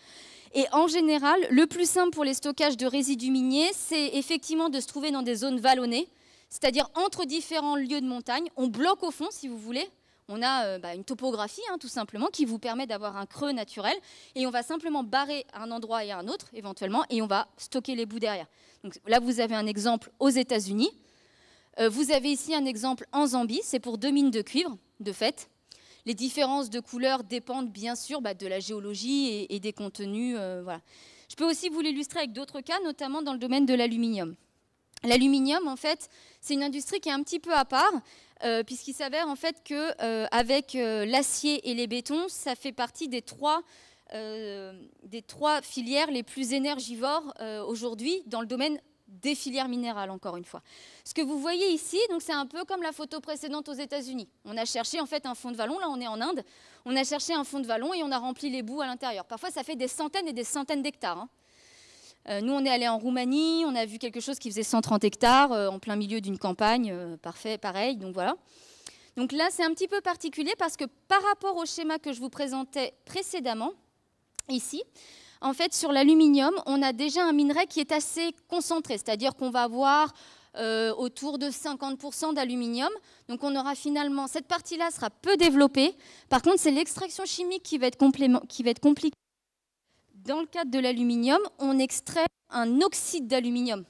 S3: Et en général, le plus simple pour les stockages de résidus miniers, c'est effectivement de se trouver dans des zones vallonnées, c'est-à-dire entre différents lieux de montagne. On bloque au fond, si vous voulez. On a euh, bah, une topographie, hein, tout simplement, qui vous permet d'avoir un creux naturel. Et on va simplement barrer un endroit et un autre, éventuellement, et on va stocker les bouts derrière. Donc, là, vous avez un exemple aux États-Unis. Euh, vous avez ici un exemple en Zambie. C'est pour deux mines de cuivre, de fait. Les différences de couleurs dépendent bien sûr bah, de la géologie et, des contenus. Euh, voilà. Je peux aussi vous l'illustrer avec d'autres cas, notamment dans le domaine de l'aluminium. L'aluminium, en fait, c'est une industrie qui est un petit peu à part, euh, puisqu'il s'avère en fait que euh, avec l'acier et les bétons, ça fait partie des trois, des trois filières les plus énergivores aujourd'hui dans le domaine des filières minérales, encore une fois. Ce que vous voyez ici, c'est un peu comme la photo précédente aux États-Unis. On a cherché en fait un fond de vallon, là on est en Inde, on a cherché un fond de vallon et on a rempli les bouts à l'intérieur. Parfois ça fait des centaines et des centaines d'hectares. Hein. Euh, nous on est allé en Roumanie, on a vu quelque chose qui faisait 130 hectares euh, en plein milieu d'une campagne, euh, parfait, pareil, donc voilà. Donc là c'est un petit peu particulier parce que par rapport au schéma que je vous présentais précédemment, ici, en fait, sur l'aluminium, on a déjà un minerai qui est assez concentré, c'est-à-dire qu'on va avoir euh, autour de 50% d'aluminium. Donc on aura finalement, cette partie-là sera peu développée. Par contre, c'est l'extraction chimique qui va être, qui va être compliquée. Dans le cadre de l'aluminium, on extrait un oxyde d'aluminium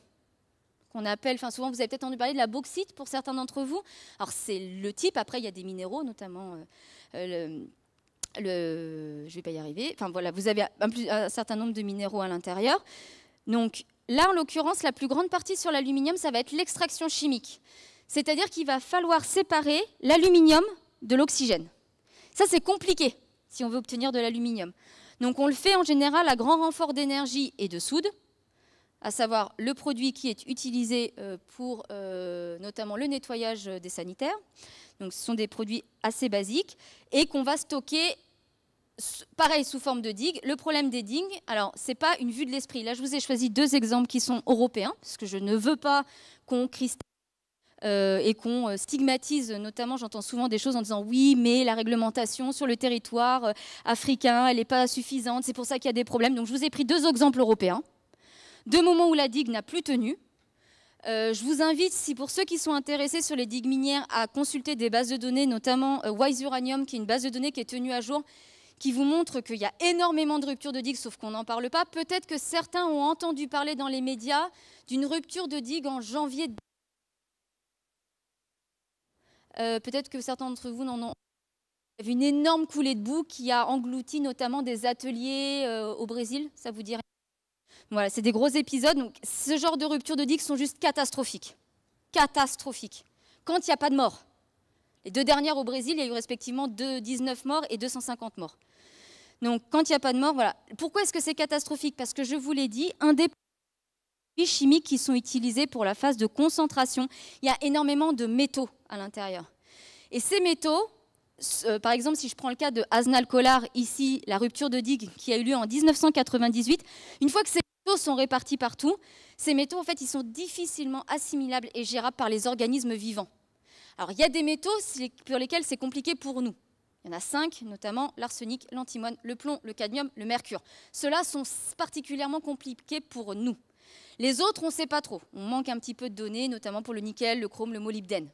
S3: qu'on appelle, enfin souvent vous avez peut-être entendu parler de la bauxite pour certains d'entre vous. Alors c'est le type, après il y a des minéraux, notamment euh, euh, le, je vais pas y arriver. Enfin voilà, vous avez un, un certain nombre de minéraux à l'intérieur. Donc là, en l'occurrence, la plus grande partie sur l'aluminium, ça va être l'extraction chimique. C'est-à-dire qu'il va falloir séparer l'aluminium de l'oxygène. Ça, c'est compliqué si on veut obtenir de l'aluminium. Donc on le fait en général à grand renfort d'énergie et de soude, à savoir le produit qui est utilisé euh, pour euh, notamment le nettoyage euh, des sanitaires. Donc ce sont des produits assez basiques et qu'on va stocker pareil sous forme de digues. Le problème des digues, alors c'est pas une vue de l'esprit. Là, je vous ai choisi deux exemples qui sont européens parce que je ne veux pas qu'on cristallise et qu'on stigmatise, notamment j'entends souvent des choses en disant oui, mais la réglementation sur le territoire africain, elle n'est pas suffisante, c'est pour ça qu'il y a des problèmes. Donc je vous ai pris deux exemples européens deux moments où la digue n'a plus tenu. Euh, je vous invite, si pour ceux qui sont intéressés sur les digues minières, à consulter des bases de données, notamment euh, Wise Uranium, qui est une base de données qui est tenue à jour, qui vous montre qu'il y a énormément de ruptures de digues, sauf qu'on n'en parle pas. Peut-être que certains ont entendu parler dans les médias d'une rupture de digue en janvier. Euh, peut-être que certains d'entre vous n'en ont il une énorme coulée de boue qui a englouti notamment des ateliers au Brésil, ça vous dirait voilà, c'est des gros épisodes. Donc, ce genre de ruptures de digues sont juste catastrophiques. Catastrophiques. Quand il n'y a pas de mort. Les deux dernières au Brésil, il y a eu respectivement 19 morts et 250 morts. Donc, quand il n'y a pas de mort, voilà. Pourquoi est-ce que c'est catastrophique Parce que je vous l'ai dit, un des produits chimiques qui sont utilisés pour la phase de concentration, il y a énormément de métaux à l'intérieur. Et ces métaux, euh, par exemple, si je prends le cas de Aznal ici, la rupture de digue qui a eu lieu en 1998, une fois que c'est sont répartis partout. Ces métaux, en fait, ils sont difficilement assimilables et gérables par les organismes vivants. Alors, il y a des métaux pour lesquels c'est compliqué pour nous. Il y en a cinq, notamment l'arsenic, l'antimoine, le plomb, le cadmium, le mercure. Ceux-là sont particulièrement compliqués pour nous. Les autres, on ne sait pas trop. On manque un petit peu de données, notamment pour le nickel, le chrome, le molybdène.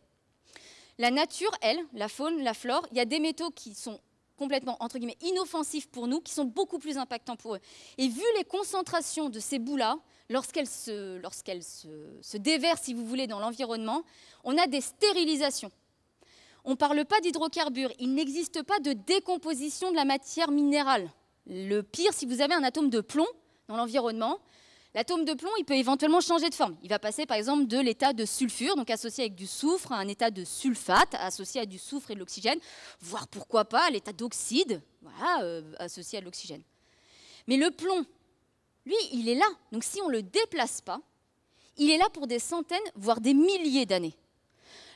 S3: La nature, elle, la faune, la flore, il y a des métaux qui sont complètement, entre guillemets, inoffensifs pour nous, qui sont beaucoup plus impactants pour eux. Et vu les concentrations de ces bouts-là, lorsqu'elles se, se, déversent, si vous voulez, dans l'environnement, on a des stérilisations. On ne parle pas d'hydrocarbures, il n'existe pas de décomposition de la matière minérale. Le pire, si vous avez un atome de plomb dans l'environnement, L'atome de plomb, il peut éventuellement changer de forme. Il va passer par exemple de l'état de sulfure, donc associé avec du soufre, à un état de sulfate, associé à du soufre et de l'oxygène, voire pourquoi pas à l'état d'oxyde, voilà, euh, associé à l'oxygène. Mais le plomb, lui, il est là. Donc si on ne le déplace pas, il est là pour des centaines, voire des milliers d'années.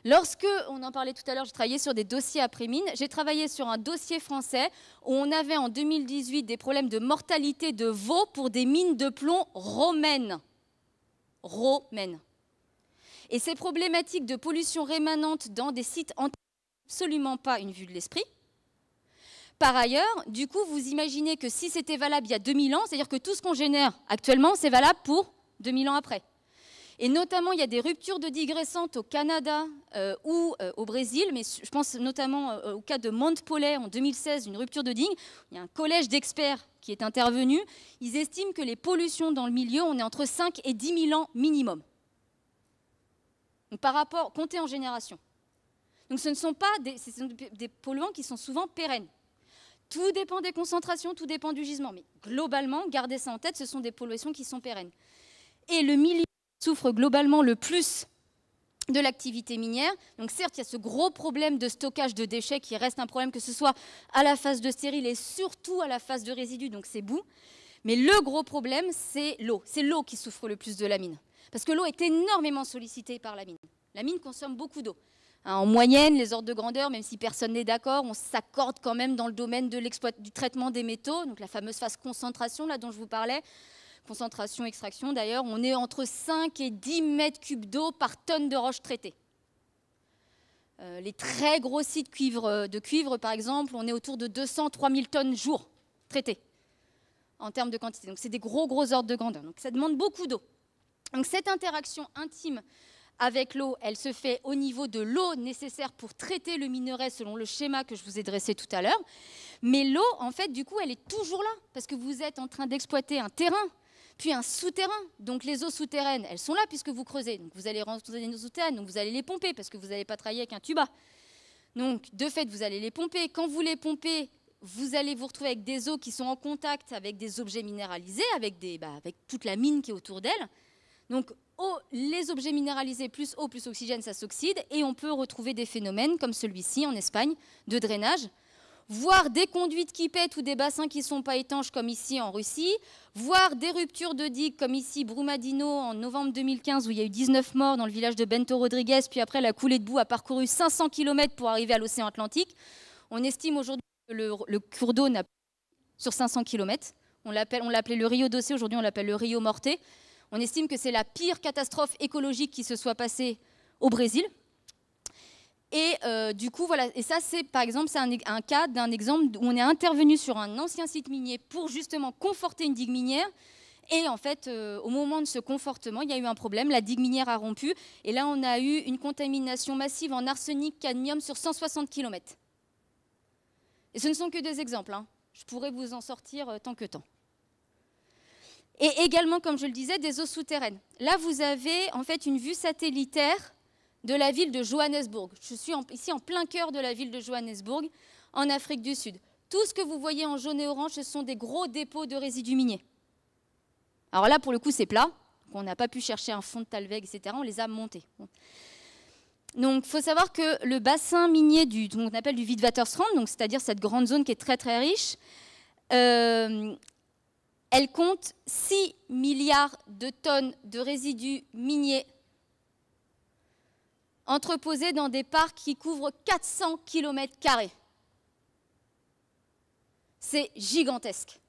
S3: Lorsque, on en parlait tout à l'heure, j'ai travaillé sur des dossiers après mine, j'ai travaillé sur un dossier français où on avait en 2018 des problèmes de mortalité de veaux pour des mines de plomb romaines. Romaines. Et ces problématiques de pollution rémanente dans des sites absolument pas une vue de l'esprit. Par ailleurs, du coup, vous imaginez que si c'était valable il y a 2000 ans, c'est-à-dire que tout ce qu'on génère actuellement, c'est valable pour 2000 ans après. Et notamment, il y a des ruptures de digressantes au Canada euh, ou euh, au Brésil, mais je pense notamment euh, au cas de Montpellier en 2016, une rupture de digue. Il y a un collège d'experts qui est intervenu. Ils estiment que les pollutions dans le milieu, on est entre 5 et 10 000 ans minimum. Donc, par rapport, compté en génération. Donc ce ne sont pas des, des polluants qui sont souvent pérennes. Tout dépend des concentrations, tout dépend du gisement, mais globalement, gardez ça en tête, ce sont des pollutions qui sont pérennes. Et le milieu souffre globalement le plus de l'activité minière. Donc certes, il y a ce gros problème de stockage de déchets qui reste un problème que ce soit à la phase de stérile et surtout à la phase de résidus, donc c'est boue. Mais le gros problème, c'est l'eau. C'est l'eau qui souffre le plus de la mine. Parce que l'eau est énormément sollicitée par la mine. La mine consomme beaucoup d'eau. Hein, en moyenne, les ordres de grandeur, même si personne n'est d'accord, on s'accorde quand même dans le domaine de du traitement des métaux, donc la fameuse phase concentration là dont je vous parlais, concentration, extraction d'ailleurs, on est entre 5 et 10 mètres cubes d'eau par tonne de roche traitée. Euh, les très gros sites cuivre, euh, de cuivre, par exemple, on est autour de 200-3000 tonnes jour traitées en termes de quantité. Donc c'est des gros, gros ordres de grandeur. Donc ça demande beaucoup d'eau. Donc cette interaction intime avec l'eau, elle se fait au niveau de l'eau nécessaire pour traiter le minerai selon le schéma que je vous ai dressé tout à l'heure. Mais l'eau, en fait, du coup, elle est toujours là, parce que vous êtes en train d'exploiter un terrain puis un souterrain. Donc les eaux souterraines, elles sont là puisque vous creusez. Donc vous allez rencontrer les eaux souterraines, donc vous allez les pomper parce que vous n'allez pas travailler avec un tuba. Donc de fait, vous allez les pomper. Quand vous les pompez, vous allez vous retrouver avec des eaux qui sont en contact avec des objets minéralisés, avec, des, bah, avec toute la mine qui est autour d'elles. Donc eau, les objets minéralisés plus eau plus oxygène, ça s'oxyde et on peut retrouver des phénomènes comme celui-ci en Espagne de drainage voir des conduites qui pètent ou des bassins qui ne sont pas étanches comme ici en Russie, voir des ruptures de digues comme ici Brumadino en novembre 2015 où il y a eu 19 morts dans le village de Bento Rodriguez, puis après la coulée de boue a parcouru 500 km pour arriver à l'océan Atlantique. On estime aujourd'hui que le, cours d'eau n'a sur 500 km. On l'appelait le Rio Dossé, aujourd'hui on l'appelle le Rio Morte. On estime que c'est la pire catastrophe écologique qui se soit passée au Brésil, et euh, du coup, voilà, et ça, c'est par exemple, c'est un, cas d'un exemple où on est intervenu sur un ancien site minier pour justement conforter une digue minière. Et en fait, euh, au moment de ce confortement, il y a eu un problème, la digue minière a rompu, et là, on a eu une contamination massive en arsenic, cadmium sur 160 km. Et ce ne sont que des exemples, hein. je pourrais vous en sortir euh, tant que tant. Et également, comme je le disais, des eaux souterraines. Là, vous avez en fait une vue satellitaire de la ville de Johannesburg. Je suis ici en plein cœur de la ville de Johannesburg, en Afrique du Sud. Tout ce que vous voyez en jaune et orange, ce sont des gros dépôts de résidus miniers. Alors là, pour le coup, c'est plat. on n'a pas pu chercher un fond de talweg, etc. On les a montés. Donc, il faut savoir que le bassin minier du, qu'on appelle du Witwatersrand, donc c'est-à-dire cette grande zone qui est très très riche, euh, elle compte 6 milliards de tonnes de résidus miniers entreposés dans des parcs qui couvrent 400 km. C'est gigantesque.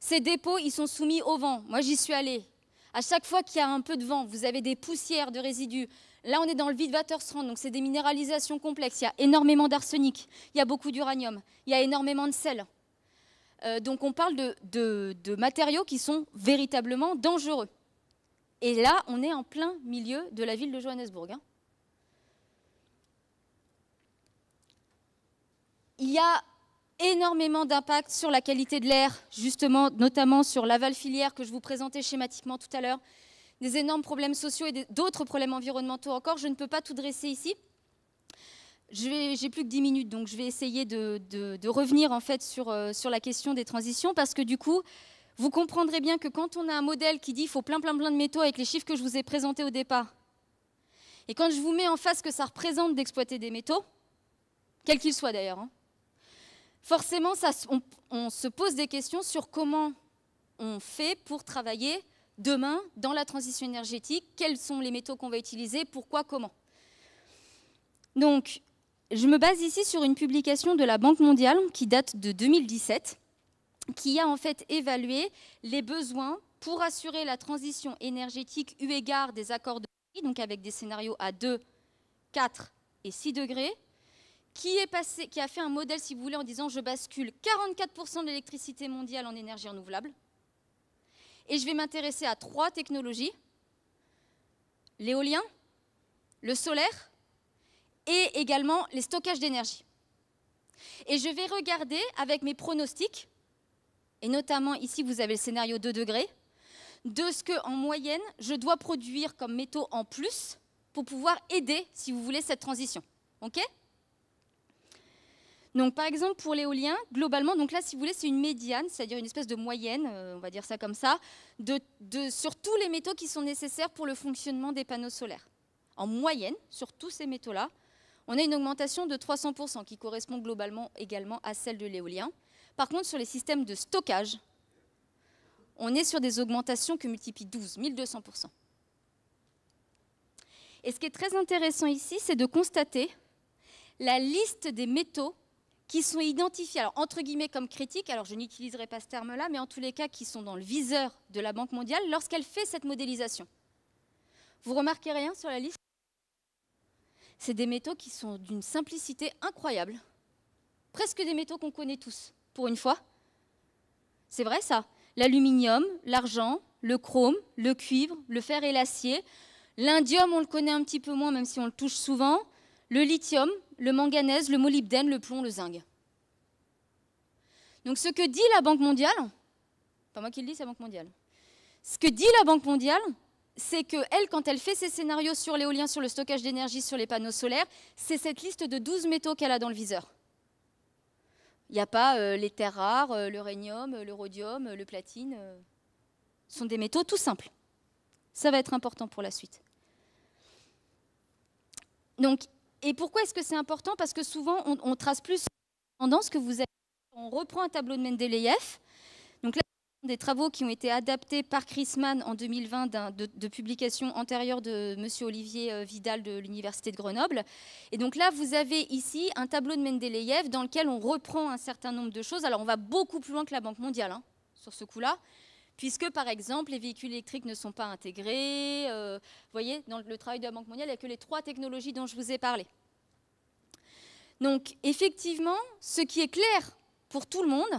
S3: Ces dépôts, ils sont soumis au vent. Moi, j'y suis allée. À chaque fois qu'il y a un peu de vent, vous avez des poussières de résidus. Là, on est dans le vide Waterstrand, donc c'est des minéralisations complexes. Il y a énormément d'arsenic, il y a beaucoup d'uranium, il y a énormément de sel. Euh, donc on parle de, matériaux qui sont véritablement dangereux. Et là, on est en plein milieu de la ville de Johannesburg. Hein. il y a énormément d'impact sur la qualité de l'air, justement, notamment sur l'aval filière que je vous présentais schématiquement tout à l'heure, des énormes problèmes sociaux et d'autres problèmes environnementaux encore. Je ne peux pas tout dresser ici. J'ai plus que 10 minutes, donc je vais essayer de, revenir en fait euh, sur, la question des transitions, parce que du coup, vous comprendrez bien que quand on a un modèle qui dit qu'il faut plein plein plein de métaux avec les chiffres que je vous ai présentés au départ, et quand je vous mets en face que ça représente d'exploiter des métaux, quels qu'ils soient d'ailleurs, hein, forcément, on, on se pose des questions sur comment on fait pour travailler demain dans la transition énergétique, quels sont les métaux qu'on va utiliser, pourquoi, comment. Donc, je me base ici sur une publication de la Banque mondiale qui date de 2017, qui a en fait évalué les besoins pour assurer la transition énergétique eu égard des accords de Paris, donc avec des scénarios à 2, 4 et 6 degrés, qui, a fait un modèle, si vous voulez, en disant je bascule 44% de l'électricité mondiale en énergie renouvelable, et je vais m'intéresser à trois technologies, l'éolien, le solaire, et également les stockages d'énergie. Et je vais regarder avec mes pronostics, et notamment ici vous avez le scénario 2 degrés, de ce que en moyenne je dois produire comme métaux en plus pour pouvoir aider, si vous voulez, cette transition. OK donc par exemple pour l'éolien, globalement, donc là si vous voulez c'est une médiane, c'est-à-dire une espèce de moyenne, euh, on va dire ça comme ça, sur tous les métaux qui sont nécessaires pour le fonctionnement des panneaux solaires. En moyenne, sur tous ces métaux-là, on a une augmentation de 300% qui correspond globalement également à celle de l'éolien. Par contre sur les systèmes de stockage, on est sur des augmentations que multiplient 12, 1200%. Et ce qui est très intéressant ici, c'est de constater la liste des métaux qui sont identifiés, alors entre guillemets comme critiques, alors je n'utiliserai pas ce terme-là, mais en tous les cas qui sont dans le viseur de la Banque mondiale lorsqu'elle fait cette modélisation. Vous remarquez rien sur la liste C'est des métaux qui sont d'une simplicité incroyable. Presque des métaux qu'on connaît tous, pour une fois. C'est vrai ça. L'aluminium, l'argent, le chrome, le cuivre, le fer et l'acier. L'indium, on le connaît un petit peu moins, même si on le touche souvent. Le lithium, le manganèse, le molybdène, le plomb, le zinc. Donc ce que dit la Banque mondiale, pas moi qui le dis, c'est la Banque mondiale. Ce que dit la Banque mondiale, c'est que elle, quand elle fait ses scénarios sur l'éolien, sur le stockage d'énergie, sur les panneaux solaires, c'est cette liste de 12 métaux qu'elle a dans le viseur. Il n'y a pas euh, les terres rares, euh, le euh, le rhodium, le platine. ce sont des métaux tout simples. Ça va être important pour la suite. Donc, et pourquoi est-ce que c'est important Parce que souvent, on, trace plus tendance que vous avez. On reprend un tableau de Mendeleïev. Donc là, des travaux qui ont été adaptés par Chris Mann en 2020 de, de, publications antérieures de M. Olivier euh, Vidal de l'Université de Grenoble. Et donc là, vous avez ici un tableau de Mendeleïev dans lequel on reprend un certain nombre de choses. Alors, on va beaucoup plus loin que la Banque mondiale hein, sur ce coup-là puisque par exemple les véhicules électriques ne sont pas intégrés. Euh, vous voyez, dans le travail de la Banque mondiale, il n'y a que les trois technologies dont je vous ai parlé. Donc effectivement, ce qui est clair pour tout le monde,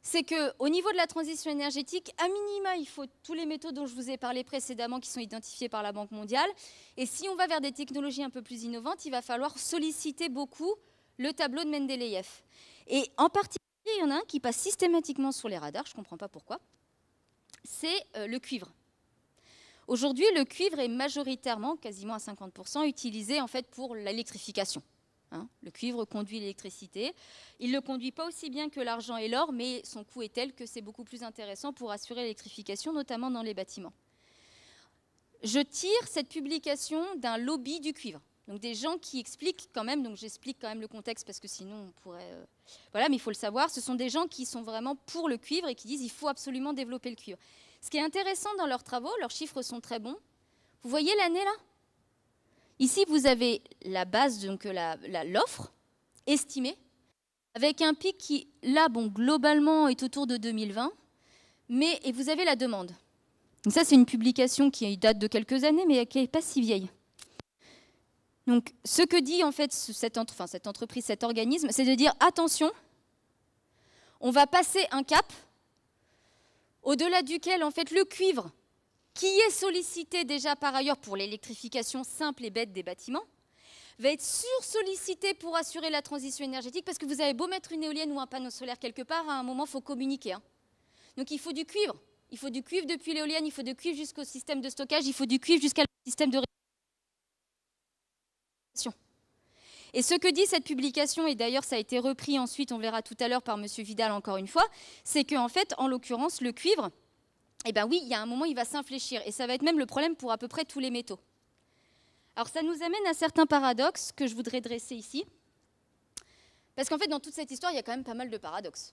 S3: c'est qu'au niveau de la transition énergétique, à minima, il faut tous les métaux dont je vous ai parlé précédemment qui sont identifiés par la Banque mondiale. Et si on va vers des technologies un peu plus innovantes, il va falloir solliciter beaucoup le tableau de Mendeleïev. Et en particulier, il y en a un qui passe systématiquement sur les radars, je ne comprends pas pourquoi, c'est euh, le cuivre. Aujourd'hui, le cuivre est majoritairement, quasiment à 50%, utilisé en fait pour l'électrification. Hein. le cuivre conduit l'électricité. Il ne le conduit pas aussi bien que l'argent et l'or, mais son coût est tel que c'est beaucoup plus intéressant pour assurer l'électrification, notamment dans les bâtiments. Je tire cette publication d'un lobby du cuivre. Donc des gens qui expliquent quand même, donc j'explique quand même le contexte parce que sinon on pourrait... Euh, voilà, mais il faut le savoir, ce sont des gens qui sont vraiment pour le cuivre et qui disent il faut absolument développer le cuivre. Ce qui est intéressant dans leurs travaux, leurs chiffres sont très bons. Vous voyez l'année là Ici, vous avez la base, donc euh, l'offre estimée, avec un pic qui, là, bon, globalement, est autour de 2020, mais et vous avez la demande. Donc ça, c'est une publication qui date de quelques années, mais qui n'est pas si vieille. Donc, ce que dit en fait cette, entreprise, cet organisme, c'est de dire attention, on va passer un cap au-delà duquel en fait le cuivre, qui est sollicité déjà par ailleurs pour l'électrification simple et bête des bâtiments, va être sursollicité pour assurer la transition énergétique parce que vous avez beau mettre une éolienne ou un panneau solaire quelque part, à un moment, il faut communiquer. Hein. Donc, il faut du cuivre. Il faut du cuivre depuis l'éolienne, il faut du cuivre jusqu'au système de stockage, il faut du cuivre jusqu'au système de et ce que dit cette publication, et d'ailleurs ça a été repris ensuite, on verra tout à l'heure par M. Vidal encore une fois, c'est qu'en fait, en l'occurrence, le cuivre, eh bien oui, il y a un moment, il va s'infléchir. Et ça va être même le problème pour à peu près tous les métaux. Alors ça nous amène à certains paradoxes que je voudrais dresser ici. Parce qu'en fait, dans toute cette histoire, il y a quand même pas mal de paradoxes.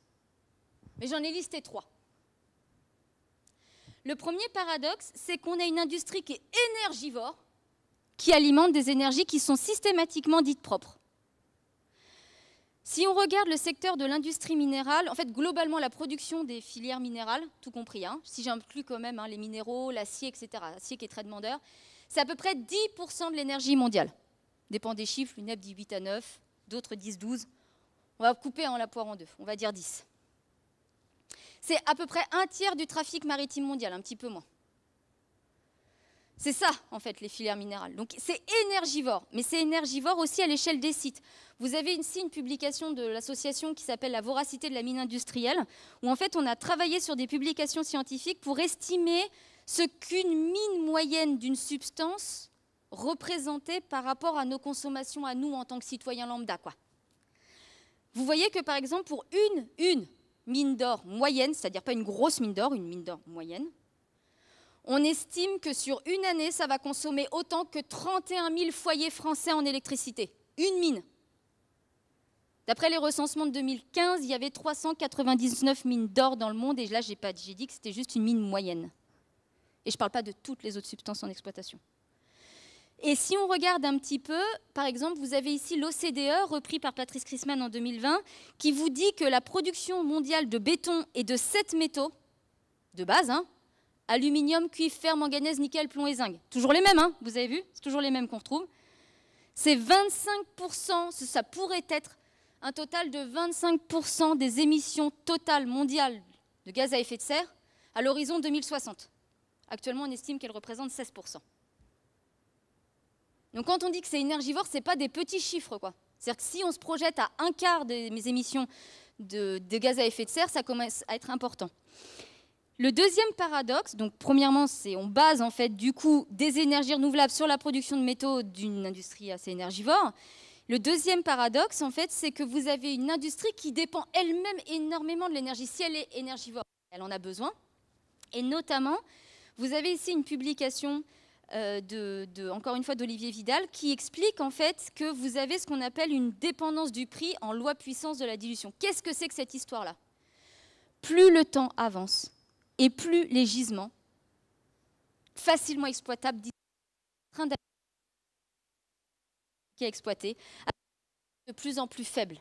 S3: Mais j'en ai listé trois. Le premier paradoxe, c'est qu'on a une industrie qui est énergivore, qui alimentent des énergies qui sont systématiquement dites propres. Si on regarde le secteur de l'industrie minérale, en fait, globalement, la production des filières minérales, tout compris, hein, si j'inclus quand même hein, les minéraux, l'acier, etc., l'acier qui est très demandeur, c'est à peu près 10% de l'énergie mondiale. Dépend des chiffres, l'UNEP dit 8 à 9, d'autres 10, 12. On va couper en hein, la poire en deux, on va dire 10. C'est à peu près un tiers du trafic maritime mondial, un petit peu moins. C'est ça, en fait, les filières minérales. Donc, c'est énergivore, mais c'est énergivore aussi à l'échelle des sites. Vous avez ici une publication de l'association qui s'appelle La voracité de la mine industrielle, où en fait, on a travaillé sur des publications scientifiques pour estimer ce qu'une mine moyenne d'une substance représentait par rapport à nos consommations à nous en tant que citoyens lambda. Quoi. Vous voyez que, par exemple, pour une, une mine d'or moyenne, c'est-à-dire pas une grosse mine d'or, une mine d'or moyenne, on estime que sur une année, ça va consommer autant que 31 000 foyers français en électricité. Une mine. D'après les recensements de 2015, il y avait 399 mines d'or dans le monde et là, j'ai pas dit que c'était juste une mine moyenne. Et je ne parle pas de toutes les autres substances en exploitation. Et si on regarde un petit peu, par exemple, vous avez ici l'OCDE, repris par Patrice Christman en 2020, qui vous dit que la production mondiale de béton et de sept métaux, de base, hein, aluminium, cuivre, fer, manganèse, nickel, plomb et zinc. Toujours les mêmes, hein, vous avez vu, c'est toujours les mêmes qu'on retrouve. C'est 25%, ça pourrait être un total de 25% des émissions totales mondiales de gaz à effet de serre à l'horizon 2060. Actuellement, on estime qu'elle représente 16%. Donc quand on dit que c'est énergivore, ce n'est pas des petits chiffres. C'est-à-dire que si on se projette à un quart des émissions de gaz à effet de serre, ça commence à être important. Le deuxième paradoxe, donc premièrement, c'est on base en fait du coup des énergies renouvelables sur la production de métaux d'une industrie assez énergivore. Le deuxième paradoxe, en fait, c'est que vous avez une industrie qui dépend elle-même énormément de l'énergie. Si elle est énergivore, elle en a besoin. Et notamment, vous avez ici une publication euh, encore une fois, d'Olivier Vidal, qui explique en fait que vous avez ce qu'on appelle une dépendance du prix en loi puissance de la dilution. Qu'est-ce que c'est que cette histoire-là Plus le temps avance, et plus les gisements facilement exploitables train qui est exploité de plus en plus faible.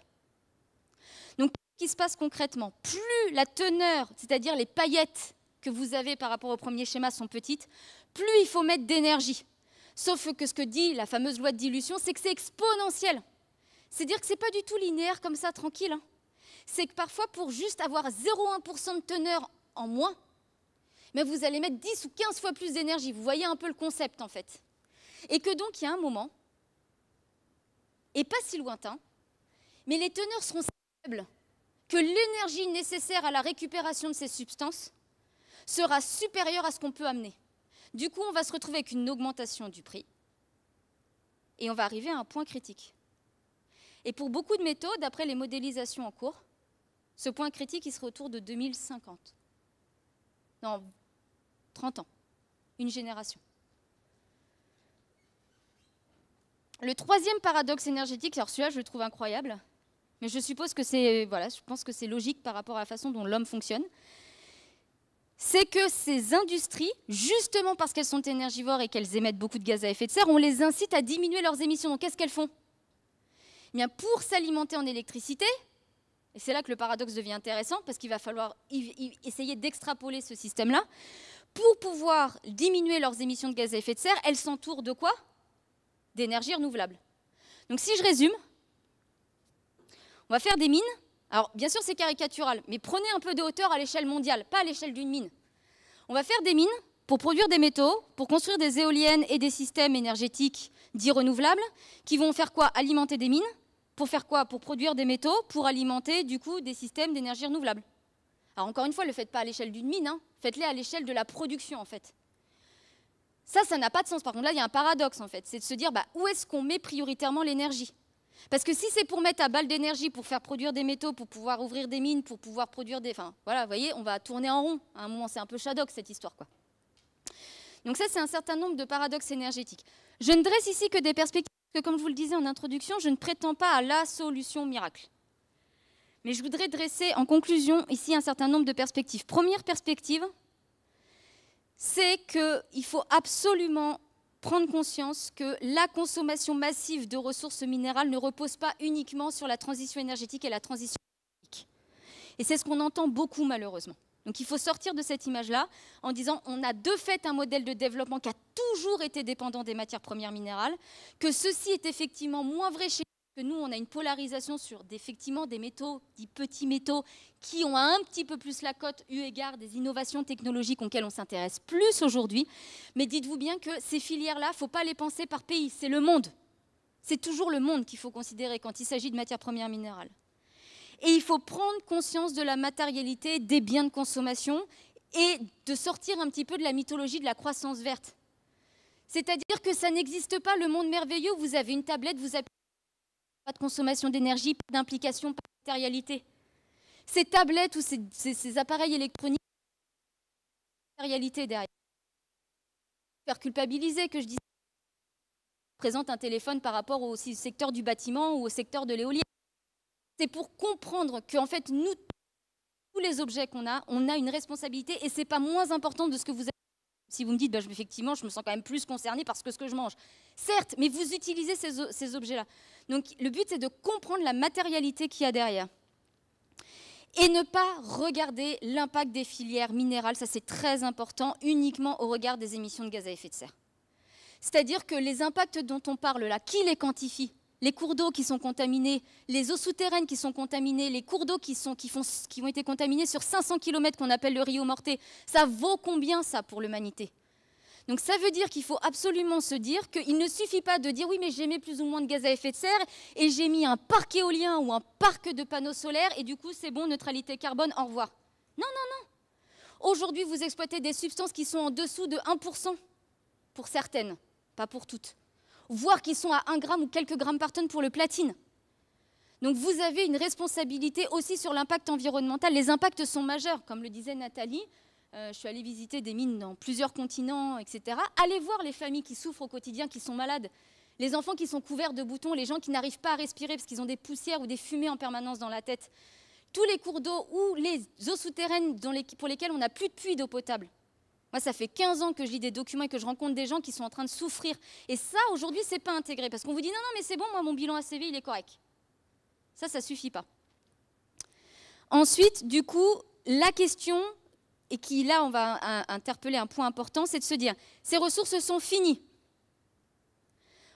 S3: Donc, qu'est-ce qui se passe concrètement Plus la teneur, c'est-à-dire les paillettes que vous avez par rapport au premier schéma sont petites, plus il faut mettre d'énergie. Sauf que ce que dit la fameuse loi de dilution, c'est que c'est exponentiel. C'est-à-dire que ce n'est pas du tout linéaire comme ça, tranquille. Hein. C'est que parfois, pour juste avoir 0,1% de teneur en moins, mais vous allez mettre 10 ou 15 fois plus d'énergie. Vous voyez un peu le concept en fait. Et que donc il y a un moment, et pas si lointain, mais les teneurs seront si faibles que l'énergie nécessaire à la récupération de ces substances sera supérieure à ce qu'on peut amener. Du coup, on va se retrouver avec une augmentation du prix et on va arriver à un point critique. Et pour beaucoup de méthodes, d'après les modélisations en cours, ce point critique il sera autour de 2050 dans 30 ans, une génération. Le troisième paradoxe énergétique, alors celui-là je le trouve incroyable, mais je suppose que c'est voilà, je pense que c'est logique par rapport à la façon dont l'homme fonctionne. C'est que ces industries, justement parce qu'elles sont énergivores et qu'elles émettent beaucoup de gaz à effet de serre, on les incite à diminuer leurs émissions. Donc qu'est-ce qu'elles font eh Bien, pour s'alimenter en électricité, et c'est là que le paradoxe devient intéressant, parce qu'il va falloir essayer d'extrapoler ce système-là. Pour pouvoir diminuer leurs émissions de gaz à effet de serre, elles s'entourent de quoi D'énergie renouvelables. Donc si je résume, on va faire des mines. Alors bien sûr c'est caricatural, mais prenez un peu de hauteur à l'échelle mondiale, pas à l'échelle d'une mine. On va faire des mines pour produire des métaux, pour construire des éoliennes et des systèmes énergétiques dits renouvelables, qui vont faire quoi Alimenter des mines, pour faire quoi Pour produire des métaux, pour alimenter du coup des systèmes d'énergie renouvelable. Alors encore une fois, ne le faites pas à l'échelle d'une mine, hein. faites-les à l'échelle de la production en fait. Ça, ça n'a pas de sens. Par contre, là, il y a un paradoxe en fait, c'est de se dire bah, où est-ce qu'on met prioritairement l'énergie Parce que si c'est pour mettre à balle d'énergie, pour faire produire des métaux, pour pouvoir ouvrir des mines, pour pouvoir produire des... Enfin, voilà, vous voyez, on va tourner en rond. À un moment, c'est un peu Shadock cette histoire, quoi. Donc ça, c'est un certain nombre de paradoxes énergétiques. Je ne dresse ici que des perspectives, parce que comme je vous le disais en introduction, je ne prétends pas à la solution miracle. Mais je voudrais dresser en conclusion ici un certain nombre de perspectives. Première perspective, c'est qu'il faut absolument prendre conscience que la consommation massive de ressources minérales ne repose pas uniquement sur la transition énergétique et la transition énergétique. Et c'est ce qu'on entend beaucoup malheureusement. Donc il faut sortir de cette image-là en disant on a de fait un modèle de développement qui a toujours été dépendant des matières premières minérales, que ceci est effectivement moins vrai chez nous, que nous on a une polarisation sur effectivement des métaux, des petits métaux, qui ont un petit peu plus la cote eu égard des innovations technologiques auxquelles on s'intéresse plus aujourd'hui. Mais dites-vous bien que ces filières-là, il ne faut pas les penser par pays, c'est le monde. C'est toujours le monde qu'il faut considérer quand il s'agit de matières premières minérales. Et il faut prendre conscience de la matérialité des biens de consommation et de sortir un petit peu de la mythologie de la croissance verte. C'est-à-dire que ça n'existe pas le monde merveilleux où vous avez une tablette, vous appuyez pas de consommation d'énergie, pas d'implication, pas de matérialité. Ces tablettes ou ces, appareils électroniques, matérialité derrière. Faire culpabiliser que je dis présente un téléphone par rapport au secteur du bâtiment ou au secteur de l'éolien c'est pour comprendre qu'en fait, nous, tous les objets qu'on a, on a une responsabilité et c'est pas moins important de ce que vous avez. Si vous me dites, bah, effectivement, je me sens quand même plus concernée parce que ce que je mange. Certes, mais vous utilisez ces, ces objets-là. Donc le but, c'est de comprendre la matérialité qu'il y a derrière. Et ne pas regarder l'impact des filières minérales, ça c'est très important, uniquement au regard des émissions de gaz à effet de serre. C'est-à-dire que les impacts dont on parle là, qui les quantifie les cours d'eau qui sont contaminés, les eaux souterraines qui sont contaminées, les cours d'eau qui, qui, ont été contaminés sur 500 km qu'on appelle le Rio Morte. Ça vaut combien ça pour l'humanité donc ça veut dire qu'il faut absolument se dire qu'il ne suffit pas de dire oui mais j'ai mis plus ou moins de gaz à effet de serre et j'ai mis un parc éolien ou un parc de panneaux solaires et du coup c'est bon, neutralité carbone, au revoir. Non, non, non. Aujourd'hui vous exploitez des substances qui sont en dessous de 1% pour certaines, pas pour toutes voire qui sont à 1 gramme ou quelques grammes par tonne pour le platine. Donc vous avez une responsabilité aussi sur l'impact environnemental. Les impacts sont majeurs, comme le disait Nathalie. Euh, je suis allée visiter des mines dans plusieurs continents, etc. Allez voir les familles qui souffrent au quotidien, qui sont malades, les enfants qui sont couverts de boutons, les gens qui n'arrivent pas à respirer parce qu'ils ont des poussières ou des fumées en permanence dans la tête. Tous les cours d'eau ou les eaux souterraines pour lesquelles on n'a plus de puits d'eau potable. Moi, ça fait 15 ans que je lis des documents et que je rencontre des gens qui sont en train de souffrir. Et ça, aujourd'hui, c'est pas intégré parce qu'on vous dit non, non, mais c'est bon, moi, mon bilan ACV, il est correct. Ça, ça suffit pas. Ensuite, du coup, la question, et qui là, on va interpeller un point important, c'est de se dire ces ressources sont finies.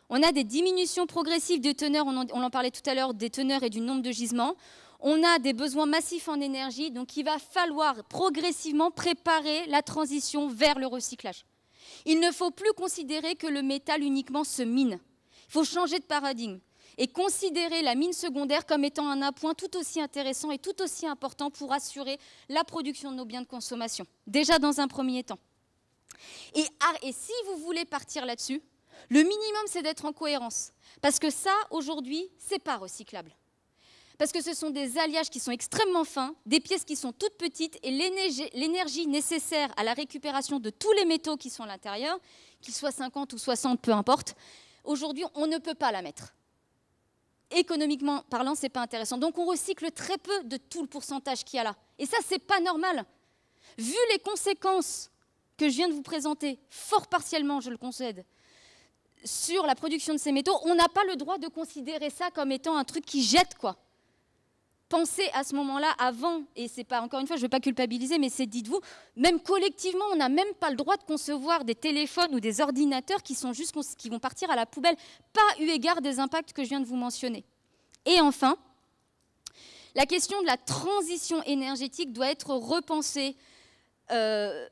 S3: On a des diminutions progressives des teneurs, on en parlait tout à l'heure, des teneurs et du nombre de gisements on a des besoins massifs en énergie, donc il va falloir progressivement préparer la transition vers le recyclage. Il ne faut plus considérer que le métal uniquement se mine. Il faut changer de paradigme et considérer la mine secondaire comme étant un appoint tout aussi intéressant et tout aussi important pour assurer la production de nos biens de consommation, déjà dans un premier temps. Et, ah, si vous voulez partir là-dessus, le minimum c'est d'être en cohérence, parce que ça, aujourd'hui, c'est pas recyclable parce que ce sont des alliages qui sont extrêmement fins, des pièces qui sont toutes petites et l'énergie nécessaire à la récupération de tous les métaux qui sont à l'intérieur, qu'ils soient 50 ou 60, peu importe, aujourd'hui on ne peut pas la mettre. Économiquement parlant, ce n'est pas intéressant. Donc on recycle très peu de tout le pourcentage qu'il y a là. Et ça, n'est pas normal. Vu les conséquences que je viens de vous présenter, fort partiellement, je le concède, sur la production de ces métaux, on n'a pas le droit de considérer ça comme étant un truc qui jette, quoi pensez à ce moment-là, avant, et c'est pas encore une fois, je ne veux pas culpabiliser, mais c'est dites-vous, même collectivement, on n'a même pas le droit de concevoir des téléphones ou des ordinateurs qui sont vont partir à la poubelle, pas eu égard des impacts que je viens de vous mentionner. Et enfin, la question de la transition énergétique doit être repensée. Euh,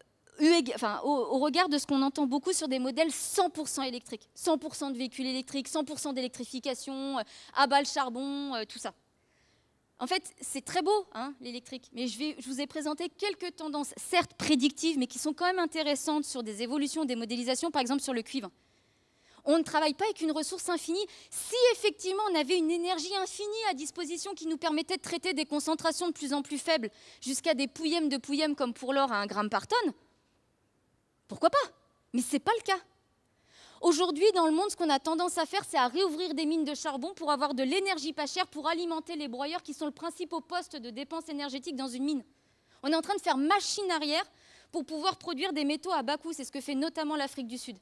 S3: au, regard de ce qu'on entend beaucoup sur des modèles 100% électriques, 100% de véhicules électriques, 100% d'électrification, euh, à bas le charbon, euh, tout ça. En fait, c'est très beau, hein, l'électrique, mais je, vous ai présenté quelques tendances, certes prédictives, mais qui sont quand même intéressantes sur des évolutions, des modélisations, par exemple sur le cuivre. On ne travaille pas avec une ressource infinie. Si effectivement on avait une énergie infinie à disposition qui nous permettait de traiter des concentrations de plus en plus faibles, jusqu'à des pouillèmes de pouillèmes comme pour l'or à 1 gramme par tonne, pourquoi pas Mais ce n'est pas le cas. Aujourd'hui, dans le monde, ce qu'on a tendance à faire, c'est à réouvrir des mines de charbon pour avoir de l'énergie pas chère, pour alimenter les broyeurs qui sont le principal poste de dépense énergétique dans une mine. On est en train de faire machine arrière pour pouvoir produire des métaux à bas coût. C'est ce que fait notamment l'Afrique du Sud.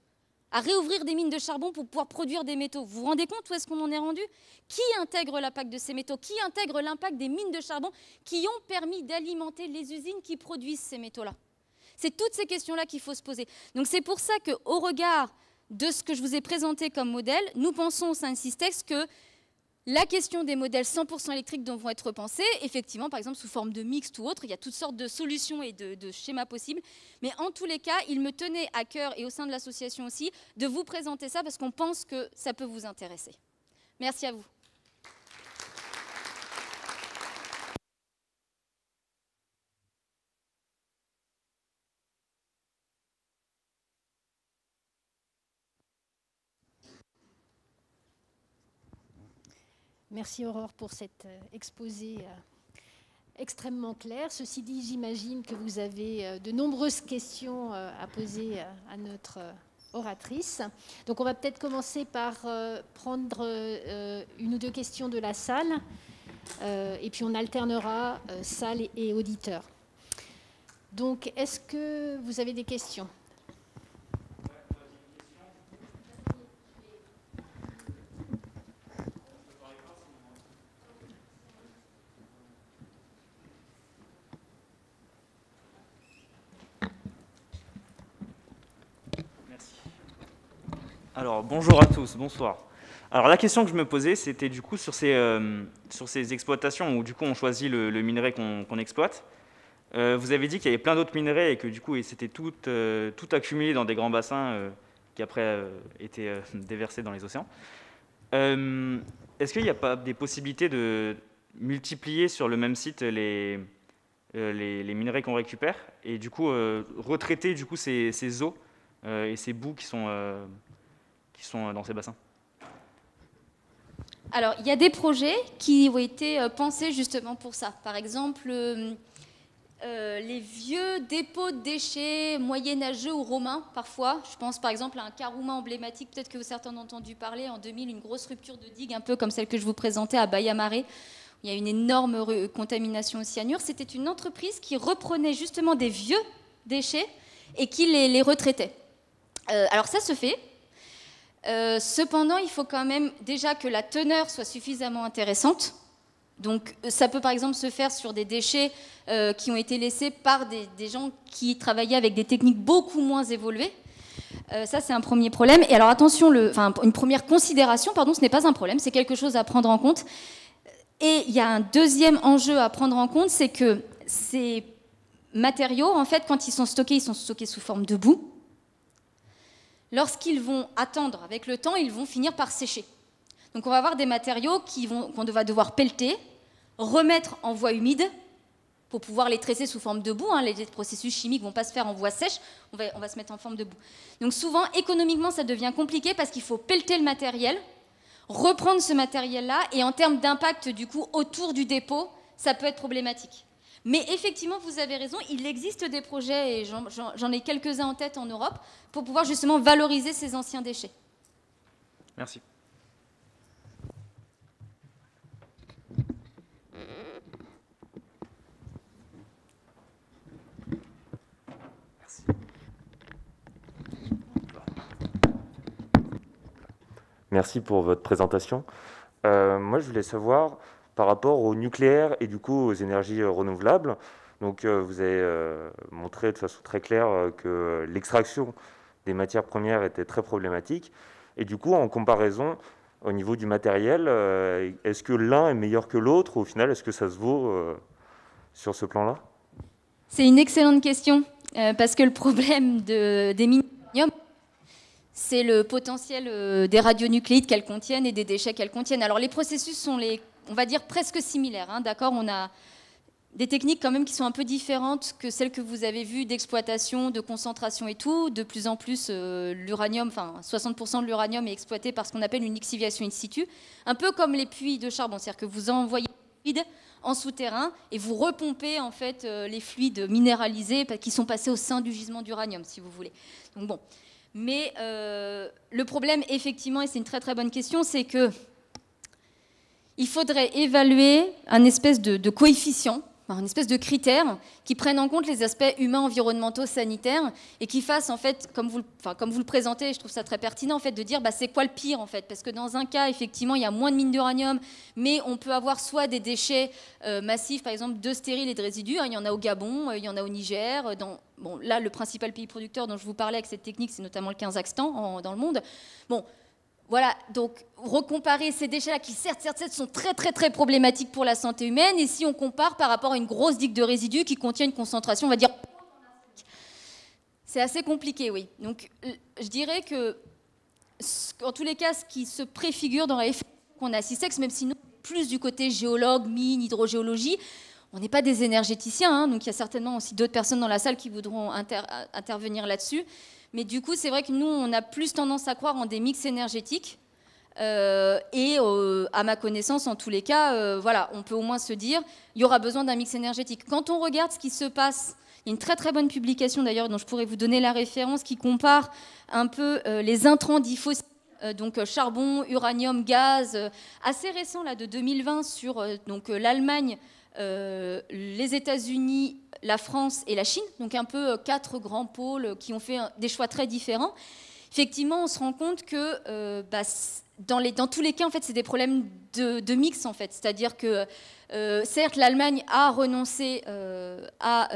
S3: À réouvrir des mines de charbon pour pouvoir produire des métaux. Vous vous rendez compte où est-ce qu'on en est rendu Qui intègre l'impact de ces métaux Qui intègre l'impact des mines de charbon qui ont permis d'alimenter les usines qui produisent ces métaux-là C'est toutes ces questions-là qu'il faut se poser. Donc c'est pour ça qu'au regard de ce que je vous ai présenté comme modèle, nous pensons au sein de Systex que la question des modèles 100% électriques dont vont être repensés, effectivement, par exemple, sous forme de mixte ou autre, il y a toutes sortes de solutions et de, de schémas possibles. Mais en tous les cas, il me tenait à cœur, et au sein de l'association aussi, de vous présenter ça parce qu'on pense que ça peut vous intéresser. Merci à vous.
S2: Merci Aurore pour cet euh, exposé euh, extrêmement clair. Ceci dit, j'imagine que vous avez euh, de nombreuses questions à poser à notre oratrice. Donc on va peut-être commencer par prendre une ou deux questions de la salle et puis on alternera salle et auditeur. Donc est-ce que vous avez des questions
S4: bonjour à tous, bonsoir. Alors la question que je me posais, c'était du coup sur ces, euh, sur ces exploitations où du coup on choisit le, minerai qu'on exploite. Euh, vous avez dit qu'il y avait plein d'autres minerais et que du coup c'était tout, euh, tout, accumulé dans des grands bassins qui après étaient déversés dans les océans. Est-ce qu'il n'y a pas des possibilités de multiplier sur le même site les, les, minerais qu'on récupère et du coup retraiter du coup ces, ces eaux et ces bouts qui sont sont euh, dans ces bassins
S3: Alors, il y a des projets qui ont été euh, pensés justement pour ça. Par exemple, euh, les vieux dépôts de déchets moyenâgeux ou romains, parfois. Je pense par exemple à un carouma emblématique, peut-être que certains ont entendu parler, en 2000, une grosse rupture de digue, un peu comme celle que je vous présentais à Bayamaré. Il y a une énorme contamination au cyanure. C'était une entreprise qui reprenait justement des vieux déchets et qui les, les retraitait. alors ça se fait, euh, cependant, il faut quand même déjà que la teneur soit suffisamment intéressante. Donc euh, ça peut par exemple se faire sur des déchets euh, qui ont été laissés par des, gens qui travaillaient avec des techniques beaucoup moins évoluées. ça c'est un premier problème. Et alors attention, une première considération, pardon, ce n'est pas un problème, c'est quelque chose à prendre en compte. Et il y a un deuxième enjeu à prendre en compte, c'est que ces matériaux, en fait, quand ils sont stockés, ils sont stockés sous forme de boue lorsqu'ils vont attendre avec le temps, ils vont finir par sécher. Donc on va avoir des matériaux qu'on va devoir pelleter, remettre en voie humide pour pouvoir les tresser sous forme de boue. Hein. Les processus chimiques ne vont pas se faire en voie sèche, on va, se mettre en forme de boue. Donc souvent, économiquement, ça devient compliqué parce qu'il faut pelleter le matériel, reprendre ce matériel-là, et en termes d'impact, du coup, autour du dépôt, ça peut être problématique. Mais effectivement, vous avez raison, il existe des projets, et j'en ai quelques-uns en tête en Europe, pour pouvoir justement valoriser ces anciens déchets.
S5: Merci. Merci. pour votre présentation. Euh, moi, je voulais savoir par rapport au nucléaire et du coup aux énergies euh, renouvelables. Donc euh, vous avez euh, montré de façon très claire que l'extraction des matières premières était très problématique. Et du coup, en comparaison au niveau du matériel, est-ce que l'un est meilleur que l'autre Au final, est-ce que ça se vaut sur ce plan-là
S3: C'est une excellente question, parce que le problème de, des miniums, c'est le potentiel des radionucléides qu'elles contiennent et des déchets qu'elles contiennent. Alors les processus sont les on va dire presque similaire hein, D'accord On a des techniques quand même qui sont un peu différentes que celles que vous avez vues d'exploitation, de concentration et tout. De plus en plus, euh, l'uranium, enfin 60% de l'uranium est exploité par ce qu'on appelle une exiviation in situ, un peu comme les puits de charbon, c'est-à-dire que vous envoyez fluides en souterrain et vous repompez en fait euh, les fluides minéralisés qui sont passés au sein du gisement d'uranium, si vous voulez. bon, mais euh, le problème effectivement, et c'est une très très bonne question, c'est que il faudrait évaluer un espèce de, coefficient, un espèce de critère qui prenne en compte les aspects humains, environnementaux, sanitaires et qui fasse en fait, comme vous, le présentez, je trouve ça très pertinent en fait de dire bah, c'est quoi le pire en fait, parce que dans un cas effectivement il y a moins de mines d'uranium, mais on peut avoir soit des déchets euh, massifs, par exemple de stériles et de résidus, hein. il y en a au Gabon, euh, il y en a au Niger, euh, là le principal pays producteur dont je vous parlais avec cette technique c'est notamment le Kazakhstan dans le monde. Bon voilà, donc recomparer ces déchets-là qui certes, certes, certes, sont très très très problématiques pour la santé humaine, et si on compare par rapport à une grosse digue de résidus qui contient une concentration, on va dire... C'est assez compliqué, oui. Donc je dirais que, en tous les cas, ce qui se préfigure dans la qu'on a à Cisex, même si nous, plus du côté géologue, mine, hydrogéologie, on n'est pas des énergéticiens, hein, donc il y a certainement aussi d'autres personnes dans la salle qui voudront intervenir là-dessus. Mais du coup, c'est vrai que nous, on a plus tendance à croire en des mix énergétiques. Euh, et euh, à ma connaissance, en tous les cas, euh, voilà, on peut au moins se dire, il y aura besoin d'un mix énergétique. Quand on regarde ce qui se passe, il y a une très très bonne publication d'ailleurs dont je pourrais vous donner la référence qui compare un peu les intrants dits donc charbon, uranium, gaz, assez récent là de 2020 sur donc l'Allemagne euh, les États-Unis, la France et la Chine, donc un peu euh, quatre grands pôles qui ont fait des choix très différents. Effectivement, on se rend compte que euh, bah, dans, les, dans, tous les cas, en fait, c'est des problèmes de, mix, en fait. C'est-à-dire que, certes, l'Allemagne a renoncé à,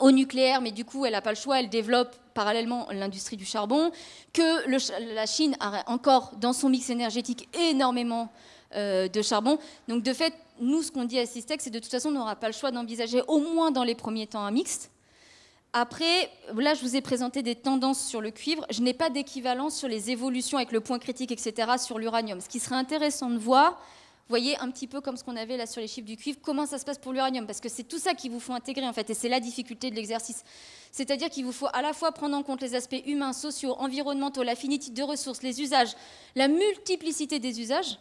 S3: au nucléaire, mais du coup, elle n'a pas le choix, elle développe parallèlement l'industrie du charbon, que le, la Chine a encore dans son mix énergétique énormément de charbon. Donc de fait, nous, ce qu'on dit à Systex, c'est de toute façon, on n'aura pas le choix d'envisager au moins dans les premiers temps un mixte. Après, là, je vous ai présenté des tendances sur le cuivre. Je n'ai pas d'équivalent sur les évolutions avec le point critique, etc., sur l'uranium. Ce qui serait intéressant de voir, voyez, un petit peu comme ce qu'on avait là sur les chiffres du cuivre, comment ça se passe pour l'uranium, parce que c'est tout ça qui vous faut intégrer, en fait, et c'est la difficulté de l'exercice. C'est-à-dire qu'il vous faut à la fois prendre en compte les aspects humains, sociaux, environnementaux, l'affinité de ressources, les usages, la multiplicité des usages,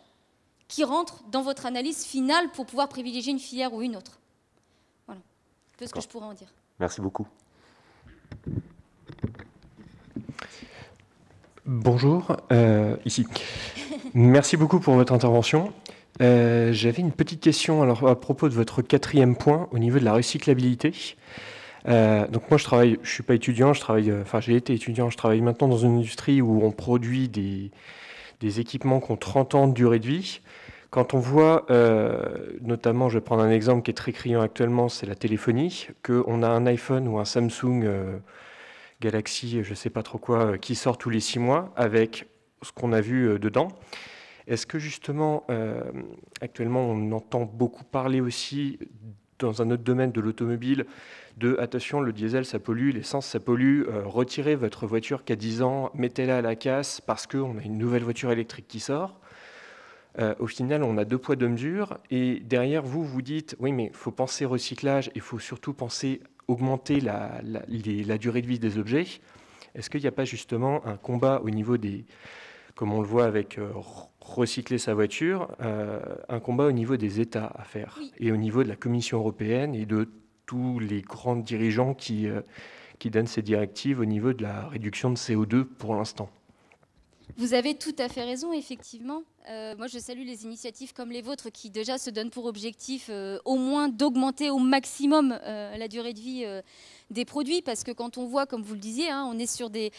S3: qui rentre dans votre analyse finale pour pouvoir privilégier une filière ou une autre. Voilà, c'est ce que je pourrais en dire.
S5: Merci beaucoup. Bonjour, euh, ici. Merci beaucoup pour votre intervention. Euh, j'avais une petite question à propos de votre quatrième point au niveau de la recyclabilité. Euh, donc moi je travaille, je suis pas étudiant, je travaille, enfin j'ai été étudiant, je travaille maintenant dans une industrie où on produit des, des équipements qui ont 30 ans de durée de vie. Quand on voit, euh, notamment, je vais prendre un exemple qui est très criant actuellement, c'est la téléphonie, qu'on a un iPhone ou un Samsung euh, Galaxy, je ne sais pas trop quoi, euh, qui sort tous les six mois avec ce qu'on a vu dedans. Est-ce que justement, actuellement, on entend beaucoup parler aussi dans un autre domaine de l'automobile de attention, le diesel ça pollue, l'essence ça pollue, retirez votre voiture qui a 10 ans, mettez-la à la casse parce qu'on a une nouvelle voiture électrique qui sort euh, au final, on a deux poids, deux mesures. Et derrière vous, vous dites, oui, mais il faut penser recyclage, il faut surtout penser augmenter la, durée de vie des objets. Est-ce qu'il n'y a pas justement un combat au niveau des, comme on le voit avec euh, recycler sa voiture, euh, un combat au niveau des États à faire et au niveau de la Commission européenne et de tous les grands dirigeants qui, qui donnent ces directives au niveau de la réduction de CO2 pour l'instant
S3: vous avez tout à fait raison, effectivement. Euh, moi, je salue les initiatives comme les vôtres qui déjà se donnent pour objectif euh, au moins d'augmenter au maximum euh, la durée de vie des produits, parce que quand on voit, comme vous le disiez, hein, on, est sur des,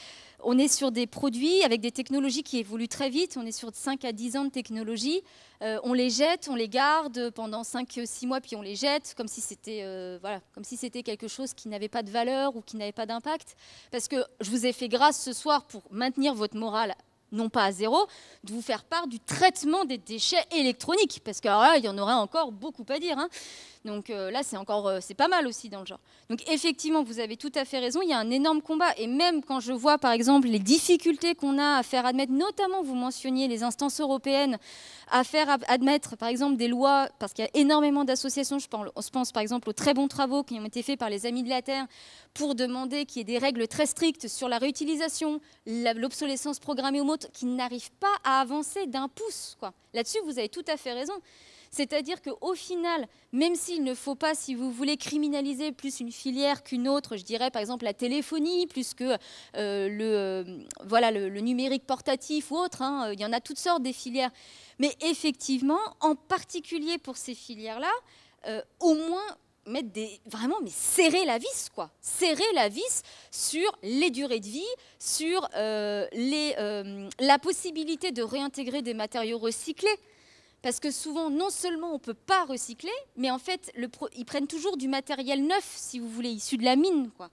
S3: on est sur des produits avec des technologies qui évoluent très vite, on est sur 5 à 10 ans de technologie, on les jette, on les garde pendant 5-6 mois, puis on les jette, comme si c'était voilà, comme si quelque chose qui n'avait pas de valeur ou qui n'avait pas d'impact, parce que je vous ai fait grâce ce soir pour maintenir votre morale non pas à zéro, de vous faire part du traitement des déchets électroniques, parce que il y en aurait encore beaucoup à dire. Hein. Donc euh, là, c'est encore, euh, c'est pas mal aussi dans le genre. Donc effectivement, vous avez tout à fait raison, il y a un énorme combat. Et même quand je vois, par exemple, les difficultés qu'on a à faire admettre, notamment, vous mentionniez les instances européennes, à faire admettre, par exemple, des lois, parce qu'il y a énormément d'associations, je pense, pense par exemple aux très bons travaux qui ont été faits par les Amis de la Terre pour demander qu'il y ait des règles très strictes sur la réutilisation, l'obsolescence programmée ou autre, qui n'arrivent pas à avancer d'un pouce. Là-dessus, vous avez tout à fait raison. C'est-à-dire qu'au final, même s'il ne faut pas, si vous voulez, criminaliser plus une filière qu'une autre, je dirais par exemple la téléphonie, plus que euh, le, euh, voilà, le, numérique portatif ou autre, hein, il y en a toutes sortes des filières. Mais effectivement, en particulier pour ces filières-là, euh, au moins mettre des vraiment mais serrer la vis quoi serrer la vis sur les durées de vie sur les, la possibilité de réintégrer des matériaux recyclés parce que souvent, non seulement on ne peut pas recycler, mais en fait, le ils prennent toujours du matériel neuf, si vous voulez, issu de la mine. Quoi.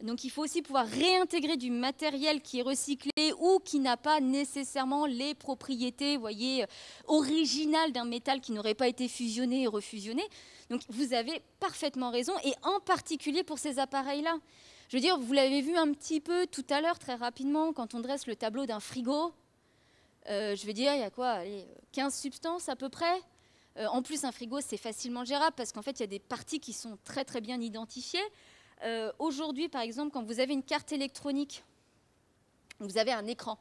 S3: Donc il faut aussi pouvoir réintégrer du matériel qui est recyclé ou qui n'a pas nécessairement les propriétés, voyez, euh, originales d'un métal qui n'aurait pas été fusionné et refusionné. Donc vous avez parfaitement raison, et en particulier pour ces appareils-là. Je veux dire, vous l'avez vu un petit peu tout à l'heure, très rapidement, quand on dresse le tableau d'un frigo, euh, je vais dire, il y a quoi 15 substances à peu près. Euh, en plus, un frigo, c'est facilement gérable parce qu'en fait, il y a des parties qui sont très très bien identifiées. Euh, aujourd'hui, par exemple, quand vous avez une carte électronique, vous avez un écran.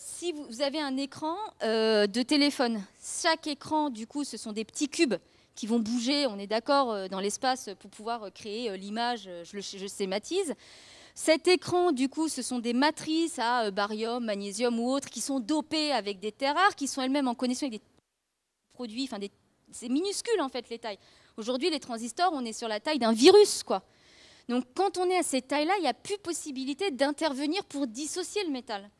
S3: si vous avez un écran de téléphone, chaque écran, du coup, ce sont des petits cubes qui vont bouger, on est d'accord, dans l'espace pour pouvoir créer l'image, je, le, schématise. Cet écran, du coup, ce sont des matrices à euh, barium, magnésium ou autres qui sont dopées avec des terres rares, qui sont elles-mêmes en connexion avec des produits, enfin des... c'est minuscule en fait les tailles. Aujourd'hui, les transistors, on est sur la taille d'un virus, quoi. Donc quand on est à ces tailles-là, il n'y a plus possibilité d'intervenir pour dissocier le métal,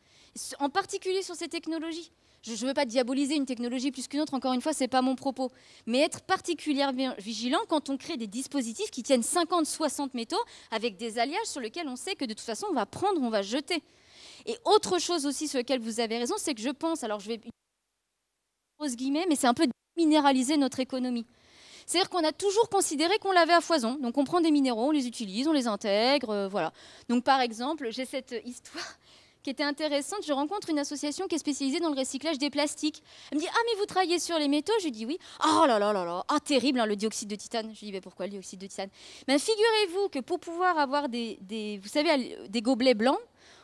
S3: en particulier sur ces technologies je ne veux pas diaboliser une technologie plus qu'une autre, encore une fois, ce n'est pas mon propos. Mais être particulièrement vigilant quand on crée des dispositifs qui tiennent 50, 60 métaux avec des alliages sur lesquels on sait que de toute façon, on va prendre, on va jeter. Et autre chose aussi sur laquelle vous avez raison, c'est que je pense, alors je vais guillemets, mais c'est un peu minéraliser notre économie. C'est-à-dire qu'on a toujours considéré qu'on l'avait à foison. Donc on prend des minéraux, on les utilise, on les intègre, euh, voilà. Donc par exemple, j'ai cette histoire qui était intéressante. Je rencontre une association qui est spécialisée dans le recyclage des plastiques. Elle me dit Ah, mais vous travaillez sur les métaux Je lui dis Oui. Oh là là là là Ah, terrible, hein, le dioxyde de titane. Je lui dis Mais pourquoi le dioxyde de titane ben, Figurez-vous que pour pouvoir avoir des, vous savez, des gobelets blancs,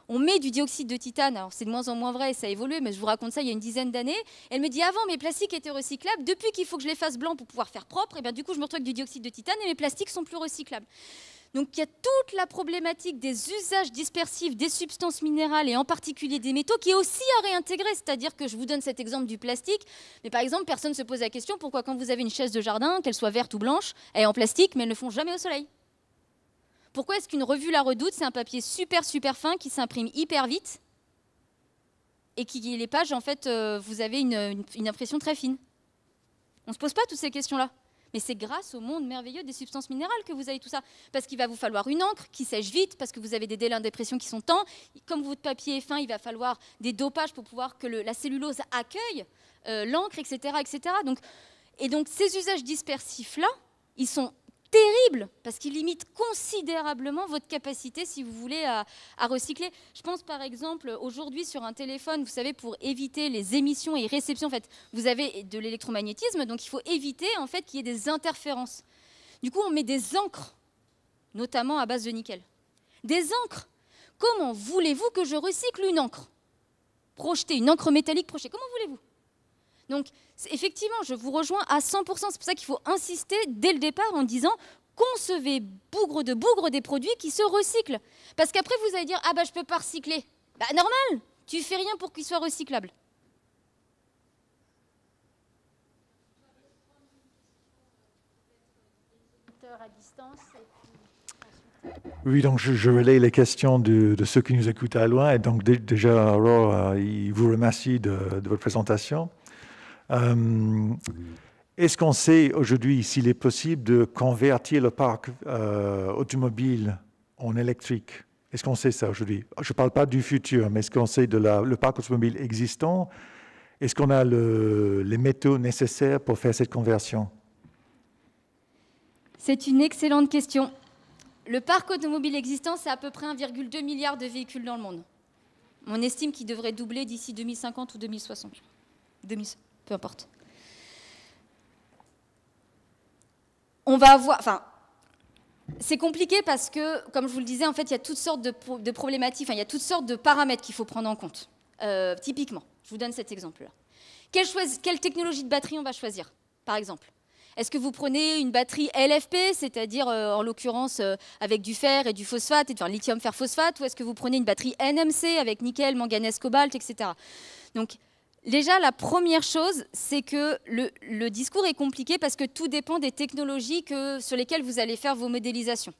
S3: on met du dioxyde de titane. Alors c'est de moins en moins vrai, ça a évolué, mais je vous raconte ça il y a une dizaine d'années. Elle me dit avant mes plastiques étaient recyclables, depuis qu'il faut que je les fasse blancs pour pouvoir faire propre, et eh bien du coup je me retrouve avec du dioxyde de titane et mes plastiques sont plus recyclables. Donc il y a toute la problématique des usages dispersifs des substances minérales et en particulier des métaux qui est aussi à réintégrer. C'est-à-dire que je vous donne cet exemple du plastique, mais par exemple, personne ne se pose la question pourquoi quand vous avez une chaise de jardin, qu'elle soit verte ou blanche, elle est en plastique, mais elle ne fond jamais au soleil. Pourquoi est-ce qu'une revue La Redoute, c'est un papier super super fin qui s'imprime hyper vite et qui les pages, en fait, euh, vous avez une, une impression très fine On ne se pose pas toutes ces questions-là mais c'est grâce au monde merveilleux des substances minérales que vous avez tout ça. Parce qu'il va vous falloir une encre qui sèche vite, parce que vous avez des délais dépression qui sont temps. Comme votre papier est fin, il va falloir des dopages pour pouvoir que la cellulose accueille euh, l'encre, etc., etc. Donc, et donc ces usages dispersifs-là, ils sont terrible parce qu'il limite considérablement votre capacité, si vous voulez, à, recycler. Je pense par exemple aujourd'hui sur un téléphone, vous savez, pour éviter les émissions et réceptions, en fait, vous avez de l'électromagnétisme, donc il faut éviter en fait qu'il y ait des interférences. Du coup, on met des encres, notamment à base de nickel. Des encres. Comment voulez-vous que je recycle une encre Projeter une encre métallique projetée. Comment voulez-vous donc effectivement, je vous rejoins à 100%. C'est pour ça qu'il faut insister dès le départ en disant concevez bougre de bougre des produits qui se recyclent. Parce qu'après, vous allez dire ah bah je peux pas recycler. Bah normal, tu fais rien pour qu'ils soient recyclables.
S6: oui, donc je, je, les questions de, ceux qui nous écoutent à loin. Et donc déjà, euh, il vous remercie de votre présentation. Euh, est-ce qu'on sait aujourd'hui s'il est possible de convertir le parc euh, automobile en électrique Est-ce qu'on sait ça aujourd'hui Je ne parle pas du futur, mais est-ce qu'on sait de le parc automobile existant Est-ce qu'on a les métaux nécessaires pour faire cette conversion
S3: C'est une excellente question. Le parc automobile existant, c'est à peu près 1,2 milliard de véhicules dans le monde. On estime qu'il devrait doubler d'ici 2050 ou 2060. 2060 peu importe. On va avoir, enfin, c'est compliqué parce que, comme je vous le disais, en fait, il y a toutes sortes de, problématiques, il y a toutes sortes de paramètres qu'il faut prendre en compte. Euh, typiquement, je vous donne cet exemple-là. Quelle, technologie de batterie on va choisir, par exemple Est-ce que vous prenez une batterie LFP, c'est-à-dire euh, en l'occurrence euh, avec du fer et du phosphate, et, enfin lithium-fer-phosphate, ou est-ce que vous prenez une batterie NMC avec nickel, manganèse, cobalt, etc. Donc, Déjà, la première chose, c'est que le, discours est compliqué parce que tout dépend des technologies sur lesquelles vous allez faire vos modélisations.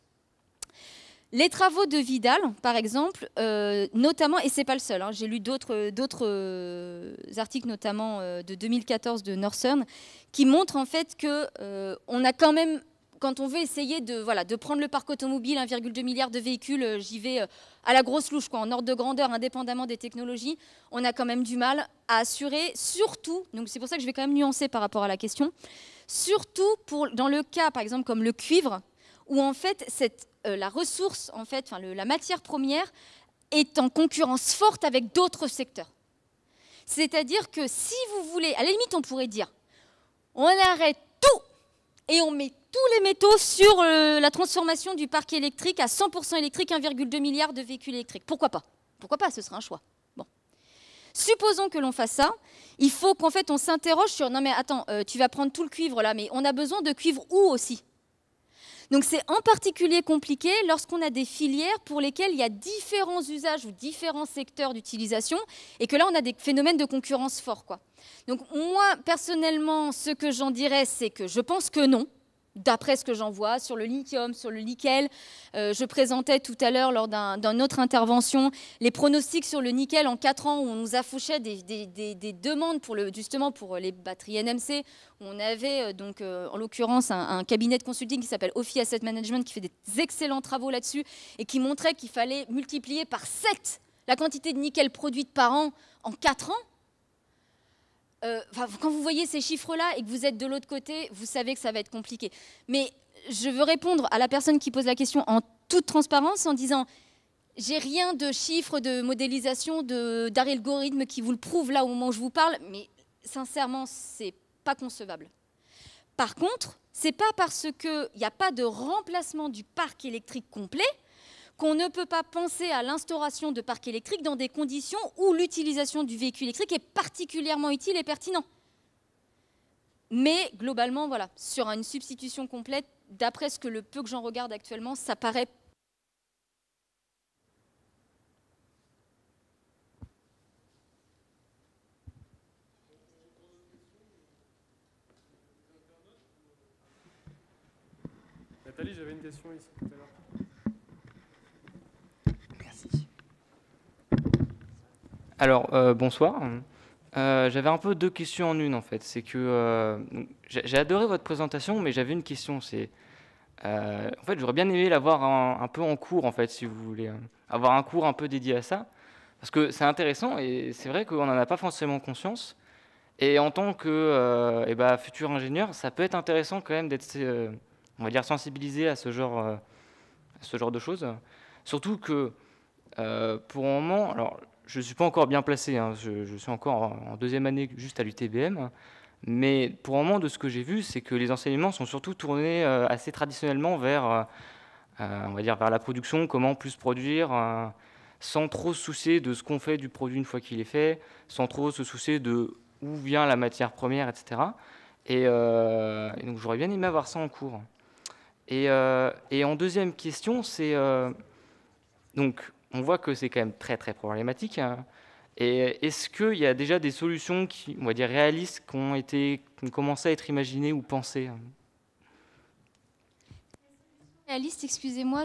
S3: Les travaux de Vidal, par exemple, euh, notamment, et c'est pas le seul, hein, j'ai lu d'autres euh, euh, articles, notamment de 2014 de Northern, qui montrent en fait qu'on a quand même quand on veut essayer de, voilà, de prendre le parc automobile, 1,2 milliard de véhicules, euh, j'y vais euh, à la grosse louche, quoi, en ordre de grandeur, indépendamment des technologies, on a quand même du mal à assurer, surtout, donc c'est pour ça que je vais quand même nuancer par rapport à la question, surtout pour, dans le cas, par exemple, comme le cuivre, où en fait, cette, euh, la ressource, en fait, la matière première est en concurrence forte avec d'autres secteurs. C'est-à-dire que si vous voulez, à la limite, on pourrait dire, on arrête tout et on met tous les métaux sur euh, la transformation du parc électrique à 100% électrique, 1,2 milliard de véhicules électriques. Pourquoi pas Pourquoi pas Ce serait un choix. Bon. Supposons que l'on fasse ça. Il faut qu'en fait on s'interroge sur non mais attends, euh, tu vas prendre tout le cuivre là, mais on a besoin de cuivre où aussi donc c'est en particulier compliqué lorsqu'on a des filières pour lesquelles il y a différents usages ou différents secteurs d'utilisation et que là on a des phénomènes de concurrence forts. Quoi. Donc moi personnellement ce que j'en dirais c'est que je pense que non, d'après ce que j'en vois, sur le lithium, sur le nickel. Euh, je présentais tout à l'heure, lors d'une autre intervention, les pronostics sur le nickel en 4 ans, où on nous affouchait des, demandes pour justement pour euh, les batteries NMC. On avait euh, donc, en l'occurrence, un, cabinet de consulting qui s'appelle Ophi Asset Management, qui fait des excellents travaux là-dessus, et qui montrait qu'il fallait multiplier par 7 la quantité de nickel produite par an en 4 ans euh, quand vous voyez ces chiffres-là et que vous êtes de l'autre côté, vous savez que ça va être compliqué. Mais je veux répondre à la personne qui pose la question en toute transparence en disant j'ai rien de chiffres, de modélisation, d'algorithme qui vous le prouve là au moment où je vous parle, mais sincèrement, c'est pas concevable. Par contre, c'est pas parce qu'il n'y a pas de remplacement du parc électrique complet qu'on ne peut pas penser à l'instauration de parcs électriques dans des conditions où l'utilisation du véhicule électrique est particulièrement utile et pertinent. Mais globalement, voilà, sur une substitution complète, d'après ce que le peu que j'en regarde actuellement, ça paraît
S5: Nathalie, j'avais une question ici tout à l'heure.
S4: Alors, euh, bonsoir. Euh, j'avais un peu deux questions en une, en fait. C'est que euh, j'ai adoré votre présentation, mais j'avais une question. C'est, en fait, j'aurais bien aimé l'avoir un, peu en cours, en fait, si vous voulez. Hein. avoir un cours un peu dédié à ça. Parce que c'est intéressant et c'est vrai qu'on n'en a pas forcément conscience. Et en tant que eh ben, futur ingénieur, ça peut être intéressant quand même d'être, on va dire, sensibilisé à ce genre, à ce genre de choses. Surtout que, pour un moment, alors je ne suis pas encore bien placé, hein. je, suis encore en, deuxième année juste à l'UTBM, mais pour le moment, de ce que j'ai vu, c'est que les enseignements sont surtout tournés euh, assez traditionnellement vers, euh, euh, on va dire, vers la production, comment plus produire, sans trop se soucier de ce qu'on fait du produit une fois qu'il est fait, sans trop se soucier de où vient la matière première, etc. Et, donc j'aurais bien aimé avoir ça en cours. Et, et en deuxième question, c'est donc on voit que c'est quand même très très problématique. Hein. Et est-ce qu'il y a déjà des solutions, qui, on va dire réalistes, qui ont, été, qui commencé à être imaginées ou pensées hein
S3: Réalistes, excusez-moi, euh,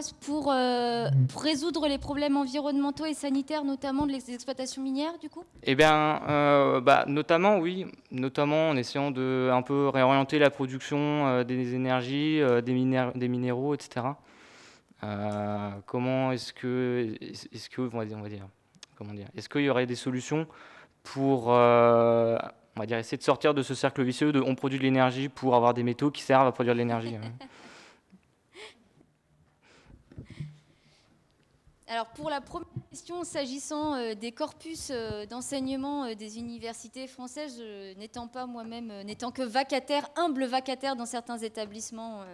S3: pour, résoudre les problèmes environnementaux et sanitaires, notamment de les exploitations minières, du coup
S4: Eh bien, euh, bah, notamment, oui, notamment en essayant de un peu réorienter la production euh, des énergies, des, des minéraux, etc. Euh, comment est-ce que, est-ce que, on va dire, comment dire, est-ce qu'il y aurait des solutions pour, euh, on va dire, essayer de sortir de ce cercle vicieux de on produit de l'énergie pour avoir des métaux qui servent à produire de l'énergie hein
S3: Alors pour la première question, s'agissant euh, des corpus d'enseignement des universités françaises, n'étant pas moi-même, n'étant que vacataire, humble vacataire dans certains établissements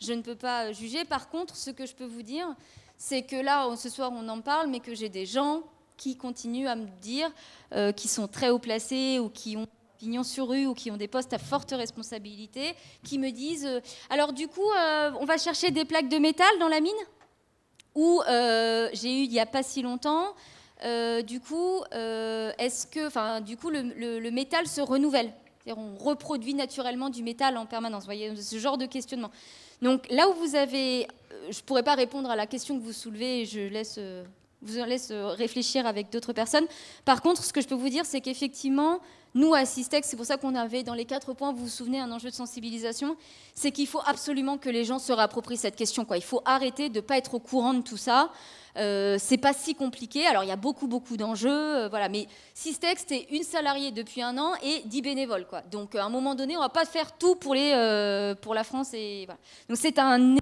S3: je ne peux pas euh, juger. Par contre, ce que je peux vous dire, c'est que là, ce soir, on en parle, mais que j'ai des gens qui continuent à me dire, euh, qui sont très haut placés ou qui ont pignon sur rue ou qui ont des postes à forte responsabilité, qui me disent, euh, alors du coup, on va chercher des plaques de métal dans la mine Ou j'ai eu, il n'y a pas si longtemps, du coup, est-ce que, enfin, du coup, le, métal se renouvelle on reproduit naturellement du métal en permanence. voyez, ce genre de questionnement. Donc là où vous avez, euh, je ne pourrais pas répondre à la question que vous soulevez, je laisse, euh, vous laisse euh, réfléchir avec d'autres personnes. Par contre, ce que je peux vous dire, c'est qu'effectivement, nous à Sistex, c'est pour ça qu'on avait dans les quatre points, vous vous souvenez, un enjeu de sensibilisation, c'est qu'il faut absolument que les gens se réapproprient cette question. Quoi. Il faut arrêter de ne pas être au courant de tout ça. Euh, c'est pas si compliqué. Alors il y a beaucoup beaucoup d'enjeux, euh, voilà. Mais Systex c'est une salariée depuis un an et 10 bénévoles, quoi. Donc à un moment donné, on va pas faire tout pour les, euh, pour la France et voilà. Donc c'est un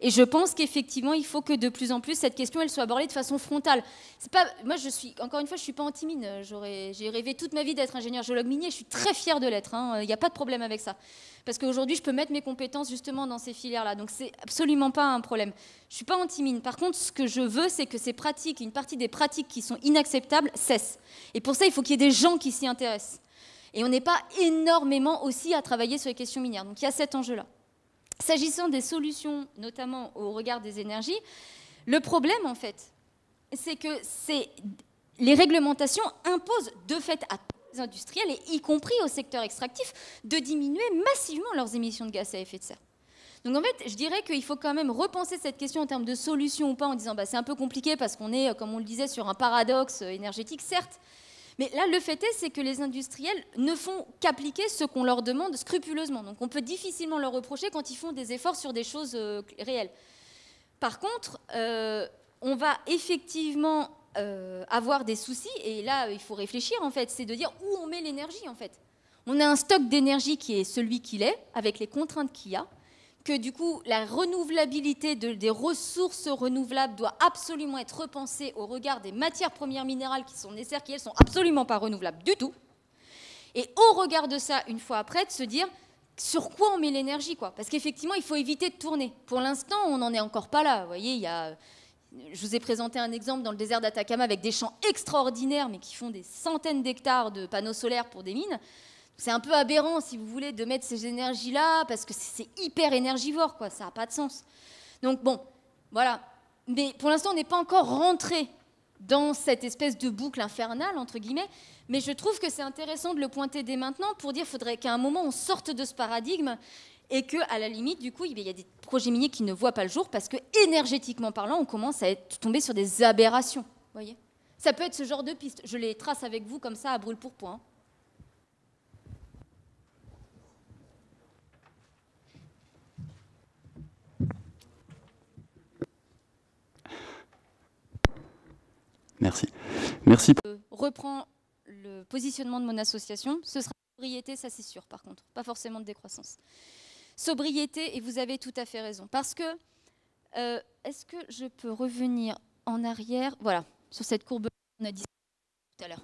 S3: et je pense qu'effectivement, il faut que de plus en plus cette question elle soit abordée de façon frontale. C'est pas, moi je suis encore une fois, je suis pas anti-mine. j'ai rêvé toute ma vie d'être ingénieur géologue minier. Je suis très fière de l'être. Hein. Il n'y a pas de problème avec ça, parce qu'aujourd'hui, je peux mettre mes compétences justement dans ces filières-là. Donc c'est absolument pas un problème. Je suis pas anti-mine. Par contre, ce que je veux, c'est que ces pratiques, une partie des pratiques qui sont inacceptables, cessent. Et pour ça, il faut qu'il y ait des gens qui s'y intéressent. Et on n'est pas énormément aussi à travailler sur les questions minières. Donc il y a cet enjeu-là. S'agissant des solutions, notamment au regard des énergies, le problème, en fait, c'est que les réglementations imposent de fait à tous les industriels, et y compris au secteur extractif, de diminuer massivement leurs émissions de gaz à effet de serre. Donc en fait, je dirais qu'il faut quand même repenser cette question en termes de solution ou pas, en disant bah, c'est un peu compliqué parce qu'on est, comme on le disait, sur un paradoxe euh, énergétique, certes, mais là, le fait est, c'est que les industriels ne font qu'appliquer ce qu'on leur demande scrupuleusement. Donc on peut difficilement leur reprocher quand ils font des efforts sur des choses euh, réelles. Par contre, euh, on va effectivement euh, avoir des soucis, et là, il faut réfléchir, en fait, c'est de dire où on met l'énergie, en fait. On a un stock d'énergie qui est celui qu'il est, avec les contraintes qu'il y a que du coup la renouvelabilité des ressources renouvelables doit absolument être repensée au regard des matières premières minérales qui sont nécessaires, qui elles sont absolument pas renouvelables du tout. Et au regard de ça, une fois après, de se dire sur quoi on met l'énergie, quoi. Parce qu'effectivement, il faut éviter de tourner. Pour l'instant, on n'en est encore pas là. voyez, je vous ai présenté un exemple dans le désert d'Atacama avec des champs extraordinaires, mais qui font des centaines d'hectares de panneaux solaires pour des mines c'est un peu aberrant, si vous voulez, de mettre ces énergies-là, parce que c'est hyper énergivore, quoi, ça n'a pas de sens. Donc bon, voilà. Mais pour l'instant, on n'est pas encore rentré dans cette espèce de boucle infernale, entre guillemets, mais je trouve que c'est intéressant de le pointer dès maintenant pour dire qu'il faudrait qu'à un moment, on sorte de ce paradigme et que, à la limite, du coup, il y a des projets miniers qui ne voient pas le jour parce que, énergétiquement parlant, on commence à tomber sur des aberrations, voyez ça peut être ce genre de piste. Je les trace avec vous comme ça à brûle pour point.
S5: Merci. Merci.
S3: Reprend le positionnement de mon association. Ce sera sobriété, ça c'est sûr, par contre, pas forcément de décroissance. Sobriété, et vous avez tout à fait raison, parce que euh, est-ce que je peux revenir en arrière Voilà, sur cette courbe on a dit tout à l'heure.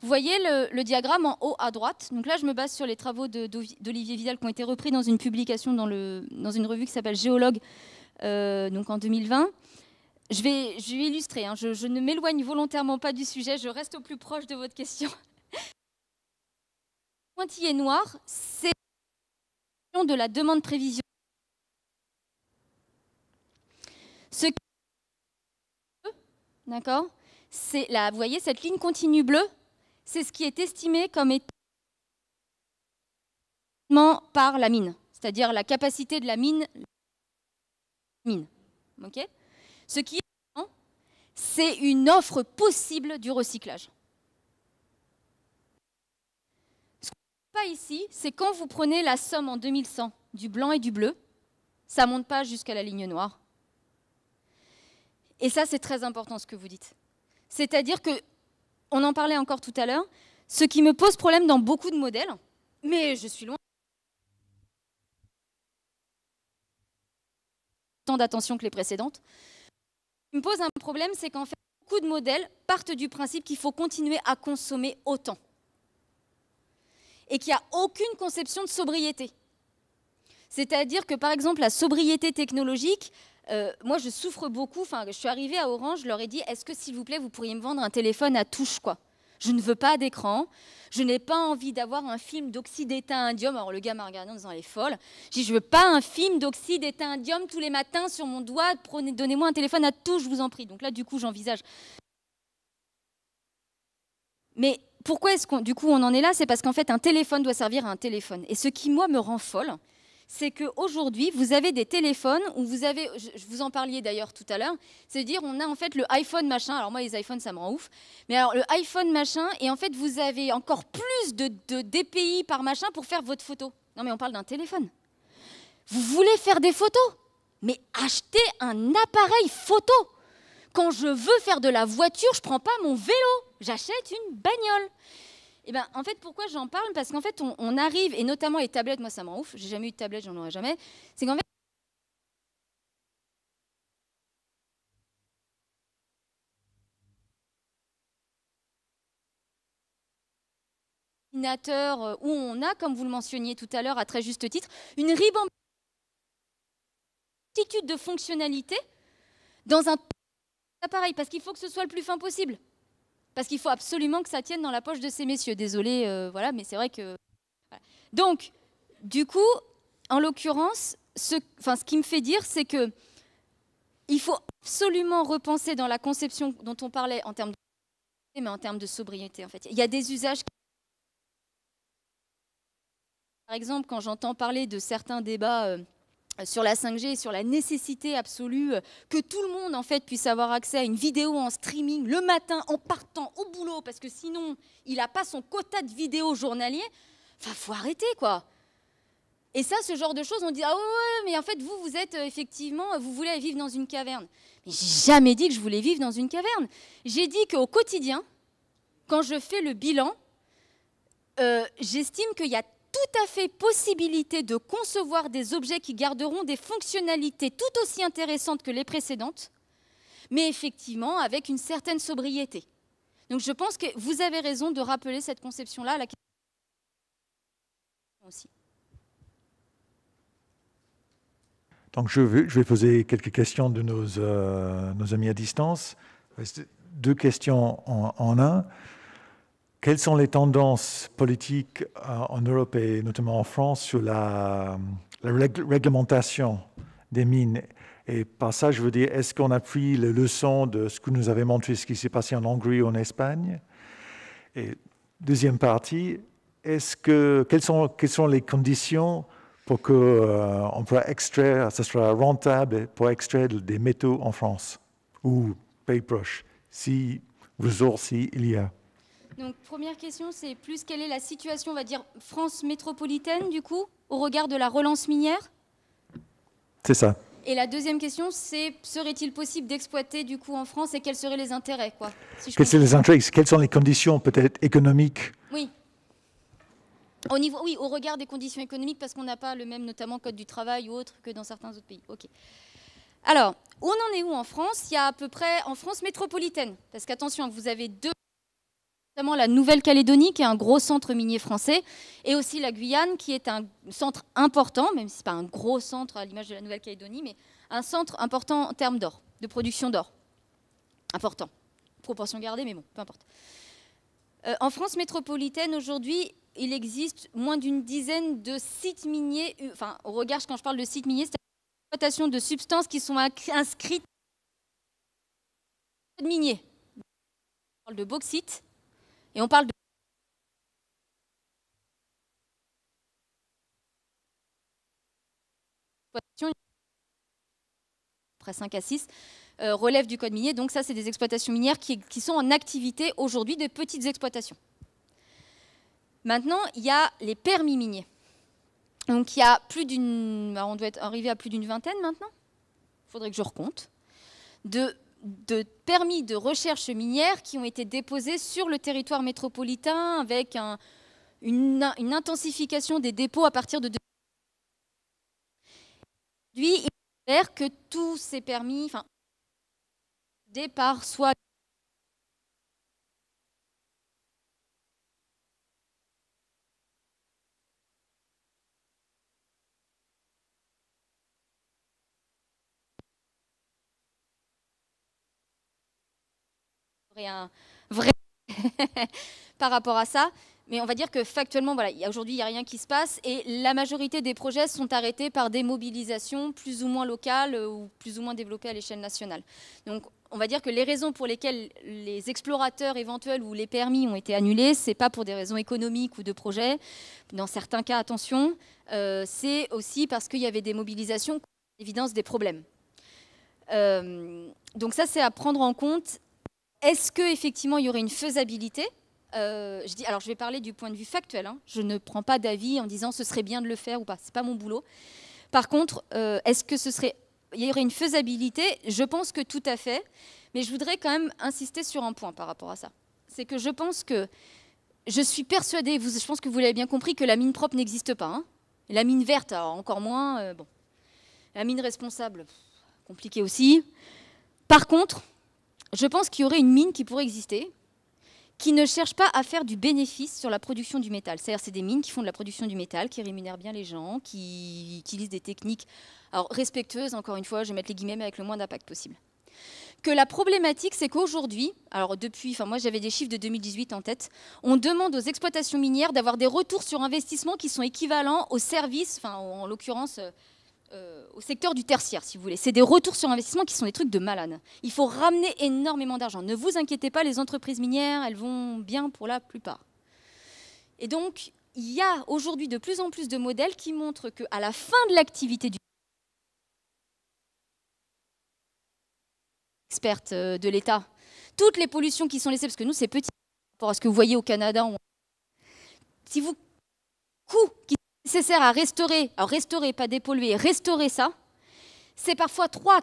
S3: Vous voyez le, diagramme en haut à droite. Donc là, je me base sur les travaux d'Olivier Vidal qui ont été repris dans une publication, dans, une revue qui s'appelle Géologue, euh, donc en 2020. Je vais, je vais illustrer, hein. je, ne m'éloigne volontairement pas du sujet, je reste au plus proche de votre question. Pointillé noir, c'est la de la demande prévision. Ce d'accord C'est là, vous voyez cette ligne continue bleue, c'est ce qui est estimé comme étant par la mine, c'est-à-dire la capacité de la mine. mine. Ce qui est c'est une offre possible du recyclage. Ce qu'on ne pas ici, c'est quand vous prenez la somme en 2100 du blanc et du bleu, ça ne monte pas jusqu'à la ligne noire. Et ça, c'est très important ce que vous dites. C'est-à-dire que, on en parlait encore tout à l'heure, ce qui me pose problème dans beaucoup de modèles, mais je suis loin. Tant d'attention que les précédentes, me pose un problème, c'est qu'en fait, beaucoup de modèles partent du principe qu'il faut continuer à consommer autant et qu'il n'y a aucune conception de sobriété. C'est-à-dire que, par exemple, la sobriété technologique, euh, moi, je souffre beaucoup. Enfin, je suis arrivée à Orange, je leur ai dit, est-ce que, s'il vous plaît, vous pourriez me vendre un téléphone à touche, quoi je ne veux pas d'écran. Je n'ai pas envie d'avoir un film d'oxydétain-indium. Alors le gars m'a regardé en disant, elle est folle. je je veux pas un film d'oxydétain-indium tous les matins sur mon doigt. Donnez-moi un téléphone à tout, je vous en prie. Donc là, du coup, j'envisage. Mais pourquoi est-ce qu'on, du coup, on en est là C'est parce qu'en fait, un téléphone doit servir à un téléphone. Et ce qui, moi, me rend folle, c'est qu'aujourd'hui, vous avez des téléphones où vous avez, je vous en parliez d'ailleurs tout à l'heure, c'est-à-dire on a en fait le iPhone machin, alors moi les iPhones ça me rend ouf, mais alors le iPhone machin, et en fait vous avez encore plus de, DPI par machin pour faire votre photo. Non mais on parle d'un téléphone. Vous voulez faire des photos, mais acheter un appareil photo. Quand je veux faire de la voiture, je prends pas mon vélo, j'achète une bagnole. Eh ben, en fait, pourquoi j'en parle Parce qu'en fait, on, arrive, et notamment les tablettes, moi ça m'en ouf, j'ai jamais eu de tablette, j'en aurai jamais. C'est qu'en fait, euh, où on a, comme vous le mentionniez tout à l'heure à très juste titre, une ribambelle de fonctionnalités dans un appareil, parce qu'il faut que ce soit le plus fin possible parce qu'il faut absolument que ça tienne dans la poche de ces messieurs. Désolé, euh, voilà, mais c'est vrai que. Donc, du coup, en l'occurrence, ce, ce qui me fait dire, c'est que il faut absolument repenser dans la conception dont on parlait en termes de mais en termes de sobriété en fait. Il y a des usages par exemple quand j'entends parler de certains débats euh, sur la 5G et sur la nécessité absolue euh, que tout le monde en fait puisse avoir accès à une vidéo en streaming le matin en partant au boulot parce que sinon il n'a pas son quota de vidéos journalier. Enfin, faut arrêter quoi. Et ça, ce genre de choses, on dit ah ouais, mais en fait vous, vous êtes euh, effectivement, vous voulez vivre dans une caverne. Mais j'ai jamais dit que je voulais vivre dans une caverne. J'ai dit qu'au quotidien, quand je fais le bilan, euh, j'estime qu'il y a tout à fait possibilité de concevoir des objets qui garderont des fonctionnalités tout aussi intéressantes que les précédentes, mais effectivement avec une certaine sobriété. Donc je pense que vous avez raison de rappeler cette conception-là à la
S6: Donc je vais, je vais, poser quelques questions de nos, euh, amis à distance. Deux questions en, en un quelles sont les tendances politiques euh, en Europe et notamment en France sur la, réglementation des mines et par ça, je veux dire, est-ce qu'on a pris les leçons de ce que nous avez montré, ce qui s'est passé en Hongrie ou en Espagne Et deuxième partie, est-ce que, quelles, sont, les conditions pour que euh, on extraire, ce sera rentable pour extraire des métaux en France ou pays proches, si ressources, il y a
S3: donc première question, c'est plus quelle est la situation, on va dire, France métropolitaine du coup, au regard de la relance minière C'est ça. Et la deuxième question, c'est serait-il possible d'exploiter du coup en France et quels seraient les intérêts quoi, Quels sont les intérêts
S6: Quelles sont les conditions peut-être économiques
S3: Oui. Au niveau, oui, au regard des conditions économiques, parce qu'on n'a pas le même, notamment code du travail ou autre que dans certains autres pays. Ok. Alors, on en est où en France Il y a à peu près en France métropolitaine, parce qu'attention, vous avez deux notamment la Nouvelle-Calédonie, qui est un gros centre minier français, et aussi la Guyane, qui est un centre important, même si ce n'est pas un gros centre à l'image de la Nouvelle-Calédonie, mais un centre important en termes d'or, de production d'or. Important. Proportion gardée, mais bon, peu importe. Euh, en France métropolitaine, aujourd'hui, il existe moins d'une dizaine de sites miniers, euh, enfin, au regard, quand je parle de sites miniers, c'est l'exploitation de substances qui sont inscrites minier On parle de bauxite, et on parle de après 5 à 6, euh, relève du code minier. Donc ça, c'est des exploitations minières qui, sont en activité aujourd'hui, des petites exploitations. Maintenant, il y a les permis miniers. Donc il y a plus d'une... Bah, on doit être arrivé à plus d'une vingtaine maintenant. Il faudrait que je recompte. De de permis de recherche minière qui ont été déposés sur le territoire métropolitain avec une, intensification des dépôts à partir de... Lui, il est que tous ces permis, enfin, par soit rien un vrai par rapport à ça. Mais on va dire que factuellement, voilà, aujourd'hui, il n'y a rien qui se passe. Et la majorité des projets sont arrêtés par des mobilisations plus ou moins locales euh, ou plus ou moins développées à l'échelle nationale. Donc, on va dire que les raisons pour lesquelles les explorateurs éventuels ou les permis ont été annulés, c'est pas pour des raisons économiques ou de projet. Dans certains cas, attention, euh, c'est aussi parce qu'il y avait des mobilisations, évidence des problèmes. Euh, donc ça, c'est à prendre en compte est-ce qu'effectivement, il y aurait une faisabilité euh, je dis, alors je vais parler du point de vue factuel. Hein. Je ne prends pas d'avis en disant ce serait bien de le faire ou pas. C'est pas mon boulot. Par contre, euh, est-ce que ce serait, il y aurait une faisabilité Je pense que tout à fait. Mais je voudrais quand même insister sur un point par rapport à ça. C'est que je pense que, je suis persuadée, vous, je pense que vous l'avez bien compris, que la mine propre n'existe pas. Hein. La mine verte, encore moins. Euh, bon, la mine responsable, compliqué aussi. Par contre, je pense qu'il y aurait une mine qui pourrait exister, qui ne cherche pas à faire du bénéfice sur la production du métal. C'est-à-dire, c'est des mines qui font de la production du métal, qui rémunèrent bien les gens, qui utilisent des techniques alors, respectueuses, encore une fois, je vais mettre les guillemets, mais avec le moins d'impact possible. Que la problématique, c'est qu'aujourd'hui, alors depuis, enfin moi j'avais des chiffres de 2018 en tête, on demande aux exploitations minières d'avoir des retours sur investissement qui sont équivalents aux services, en l'occurrence euh, euh, au secteur du tertiaire, si vous voulez. C'est des retours sur investissement qui sont des trucs de malade. Il faut ramener énormément d'argent. Ne vous inquiétez pas, les entreprises minières, elles vont bien pour la plupart. Et donc, il y a aujourd'hui de plus en plus de modèles qui montrent qu'à la fin de l'activité du experte euh, de l'État, toutes les pollutions qui sont laissées, parce que nous, c'est petit par rapport à ce que vous voyez au Canada. Si vous nécessaire à restaurer, alors restaurer, pas dépolluer, restaurer ça, c'est parfois trois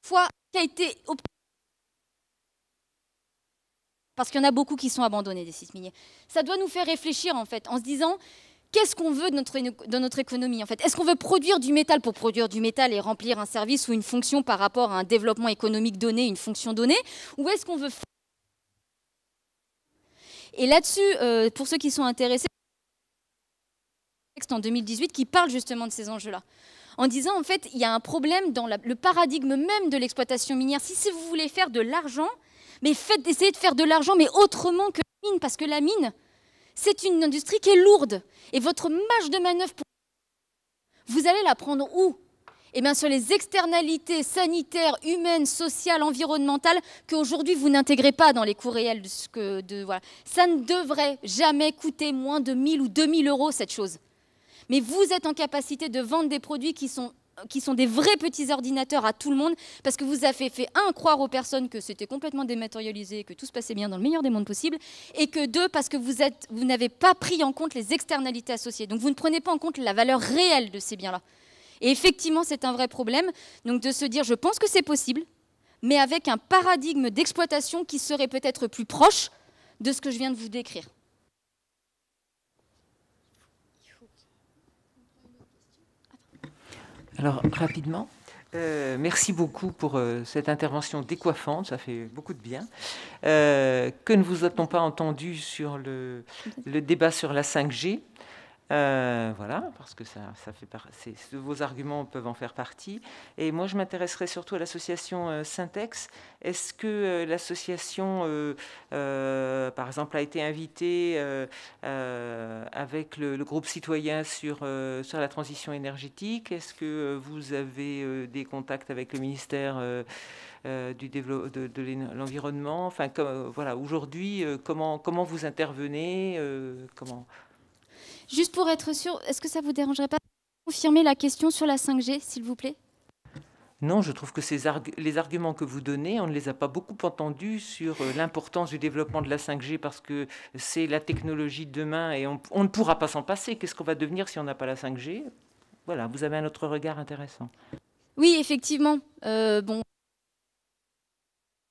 S3: fois qui a été Parce qu'il y en a beaucoup qui sont abandonnés des sites miniers. Ça doit nous faire réfléchir en fait, en se disant qu'est-ce qu'on veut de notre, économie en fait Est-ce qu'on veut produire du métal pour produire du métal et remplir un service ou une fonction par rapport à un développement économique donné, une fonction donnée Ou est-ce qu'on veut... Et là-dessus, euh, pour ceux qui sont intéressés, en 2018 qui parle justement de ces enjeux-là. En disant, en fait, il y a un problème dans le paradigme même de l'exploitation minière. Si, si vous voulez faire de l'argent, mais essayez de faire de l'argent, mais autrement que la mine, parce que la mine, c'est une industrie qui est lourde. Et votre marge de manœuvre, pour... vous allez la prendre où eh bien, sur les externalités sanitaires, humaines, sociales, environnementales qu'aujourd'hui vous n'intégrez pas dans les coûts réels. De ce que, de, voilà. Ça ne devrait jamais coûter moins de 1000 ou 2000 euros cette chose mais vous êtes en capacité de vendre des produits qui sont qui sont des vrais petits ordinateurs à tout le monde, parce que vous avez fait, un, croire aux personnes que c'était complètement dématérialisé, que tout se passait bien dans le meilleur des mondes possible, et que deux, parce que vous, êtes, vous n'avez pas pris en compte les externalités associées. Donc vous ne prenez pas en compte la valeur réelle de ces biens-là. Et effectivement, c'est un vrai problème. Donc de se dire, je pense que c'est possible, mais avec un paradigme d'exploitation qui serait peut-être plus proche de ce que je viens de vous décrire.
S7: Alors, rapidement. Euh, merci beaucoup pour euh, cette intervention décoiffante, ça fait beaucoup de bien. Euh, que ne vous a-t-on pas entendu sur le, le, débat sur la 5G euh, voilà, parce que ça, fait vos arguments peuvent en faire partie. Et moi, je m'intéresserai surtout à l'association euh, Syntex. Est-ce que euh, l'association, par exemple, a été invitée avec le, groupe citoyen sur, sur la transition énergétique Est-ce que vous avez des contacts avec le ministère du de, l'environnement. Enfin, comme, voilà, aujourd'hui, comment, comment vous intervenez comment...
S3: Juste pour être sûr, est-ce que ça vous dérangerait pas de confirmer la question sur la 5G, s'il vous plaît
S7: non, je trouve que les arguments que vous donnez, on ne les a pas beaucoup entendus sur euh, l'importance du développement de la 5G parce que c'est la technologie de demain et on, ne pourra pas s'en passer. Qu'est-ce qu'on va devenir si on n'a pas la 5G Voilà, vous avez un autre regard intéressant.
S3: Oui, effectivement. Euh, bon,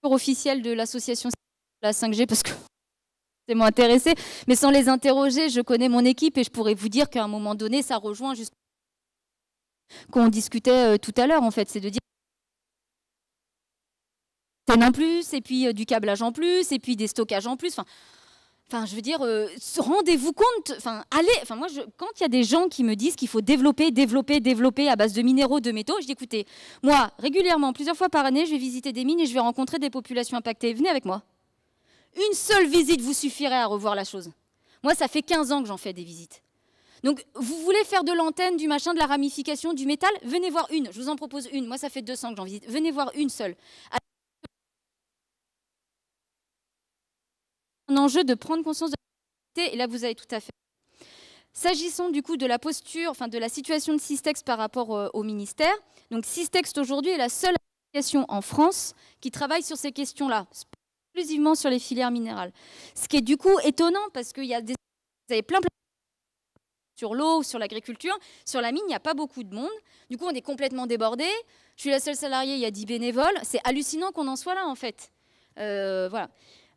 S3: officiel de l'association la 5G parce que intéressés, mais sans les interroger, je connais mon équipe et je pourrais vous dire qu'à un moment donné, ça rejoint juste qu'on discutait euh, tout à l'heure, en fait, c'est de dire en plus, et puis euh, du câblage en plus, et puis des stockages en plus. Enfin, je veux dire, euh, rendez-vous compte. Enfin, allez. Enfin, moi, quand il y a des gens qui me disent qu'il faut développer, développer, développer à base de minéraux, de métaux, je dis écoutez, moi, régulièrement, plusieurs fois par année, je vais visiter des mines et je vais rencontrer des populations impactées. Venez avec moi. Une seule visite vous suffirait à revoir la chose. Moi, ça fait 15 ans que j'en fais des visites. Donc, vous voulez faire de l'antenne, du machin, de la ramification, du métal Venez voir une. Je vous en propose une. Moi, ça fait 200 que j'en visite. Venez voir une seule. Un enjeu de prendre conscience de la et là, vous avez tout à fait. S'agissant du coup de la posture, enfin de la situation de Systex par rapport euh, au ministère, donc Systex aujourd'hui est la seule association en France qui travaille sur ces questions-là, exclusivement sur les filières minérales. Ce qui est du coup étonnant parce qu'il y a des... Vous avez plein, plein sur l'eau, sur l'agriculture. Sur la mine, il n'y a pas beaucoup de monde. Du coup, on est complètement débordé. Je suis la seule salariée, il y a 10 bénévoles. C'est hallucinant qu'on en soit là, en fait. Euh, voilà.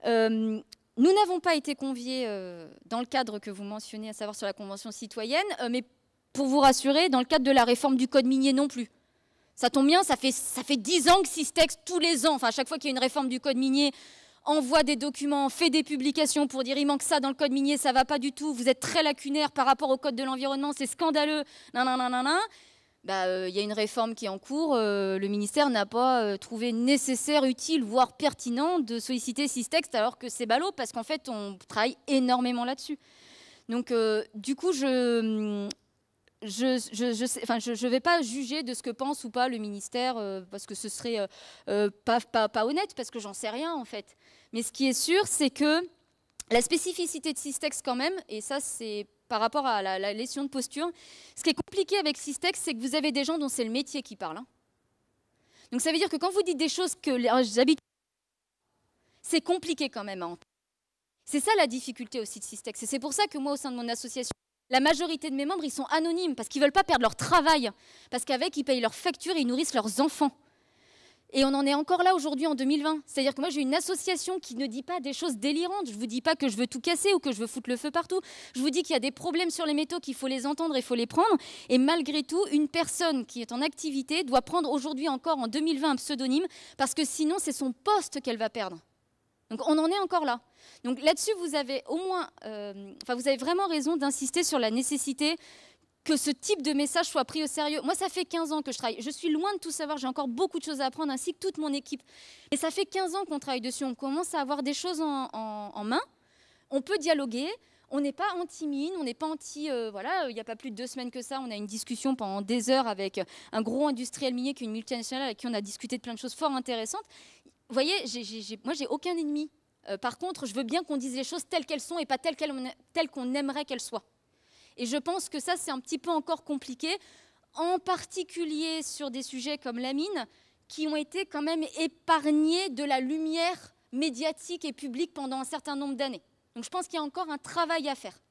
S3: Euh, nous n'avons pas été conviés euh, dans le cadre que vous mentionnez, à savoir sur la Convention citoyenne, mais pour vous rassurer, dans le cadre de la réforme du Code minier non plus. Ça tombe bien, ça fait, ça fait 10 ans que texte, tous les ans, enfin à chaque fois qu'il y a une réforme du Code minier, envoie des documents, fait des publications pour dire il manque ça dans le code minier, ça va pas du tout, vous êtes très lacunaire par rapport au code de l'environnement, c'est scandaleux, nan nan nan nan il bah, euh, y a une réforme qui est en cours. Euh, le ministère n'a pas euh, trouvé nécessaire, utile, voire pertinent de solliciter textes alors que c'est ballot parce qu'en fait, on travaille énormément là-dessus. Donc, du coup, je, hum, je je, enfin, je, vais pas juger de ce que pense ou pas le ministère euh, parce que ce serait euh, euh, pas, honnête parce que j'en sais rien en fait. Mais ce qui est sûr, c'est que la spécificité de Systex quand même, et ça c'est par rapport à la, lésion de posture, ce qui est compliqué avec Systex, c'est que vous avez des gens dont c'est le métier qui parle. Hein. Donc ça veut dire que quand vous dites des choses que les c'est compliqué quand même hein. C'est ça la difficulté aussi de Systex. Et c'est pour ça que moi, au sein de mon association, la majorité de mes membres, ils sont anonymes parce qu'ils ne veulent pas perdre leur travail, parce qu'avec, ils payent leurs factures et ils nourrissent leurs enfants. Et on en est encore là aujourd'hui en 2020. C'est-à-dire que moi, j'ai une association qui ne dit pas des choses délirantes. Je ne vous dis pas que je veux tout casser ou que je veux foutre le feu partout. Je vous dis qu'il y a des problèmes sur les métaux, qu'il faut les entendre et il faut les prendre. Et malgré tout, une personne qui est en activité doit prendre aujourd'hui encore en 2020 un pseudonyme parce que sinon, c'est son poste qu'elle va perdre. Donc on en est encore là. Donc là-dessus, vous avez au moins, euh, enfin vous avez vraiment raison d'insister sur la nécessité que ce type de message soit pris au sérieux. Moi, ça fait 15 ans que je travaille. Je suis loin de tout savoir, j'ai encore beaucoup de choses à apprendre, ainsi que toute mon équipe. Et ça fait 15 ans qu'on travaille dessus, on commence à avoir des choses en, main, on peut dialoguer, on n'est pas anti-mine, on n'est pas anti... Euh, voilà, il n'y a pas plus de deux semaines que ça, on a une discussion pendant des heures avec un gros industriel minier qui est une multinationale avec qui on a discuté de plein de choses fort intéressantes vous voyez, moi, je n'ai moi, j'ai aucun ennemi. Euh, par contre, je veux bien qu'on dise les choses telles qu'elles sont et pas telles qu'on aimerait qu'elles soient. Et je pense que ça, c'est un petit peu encore compliqué, en particulier sur des sujets comme la mine, qui ont été quand même épargnés de la lumière médiatique et publique pendant un certain nombre d'années. Donc je pense qu'il y a encore un travail à faire.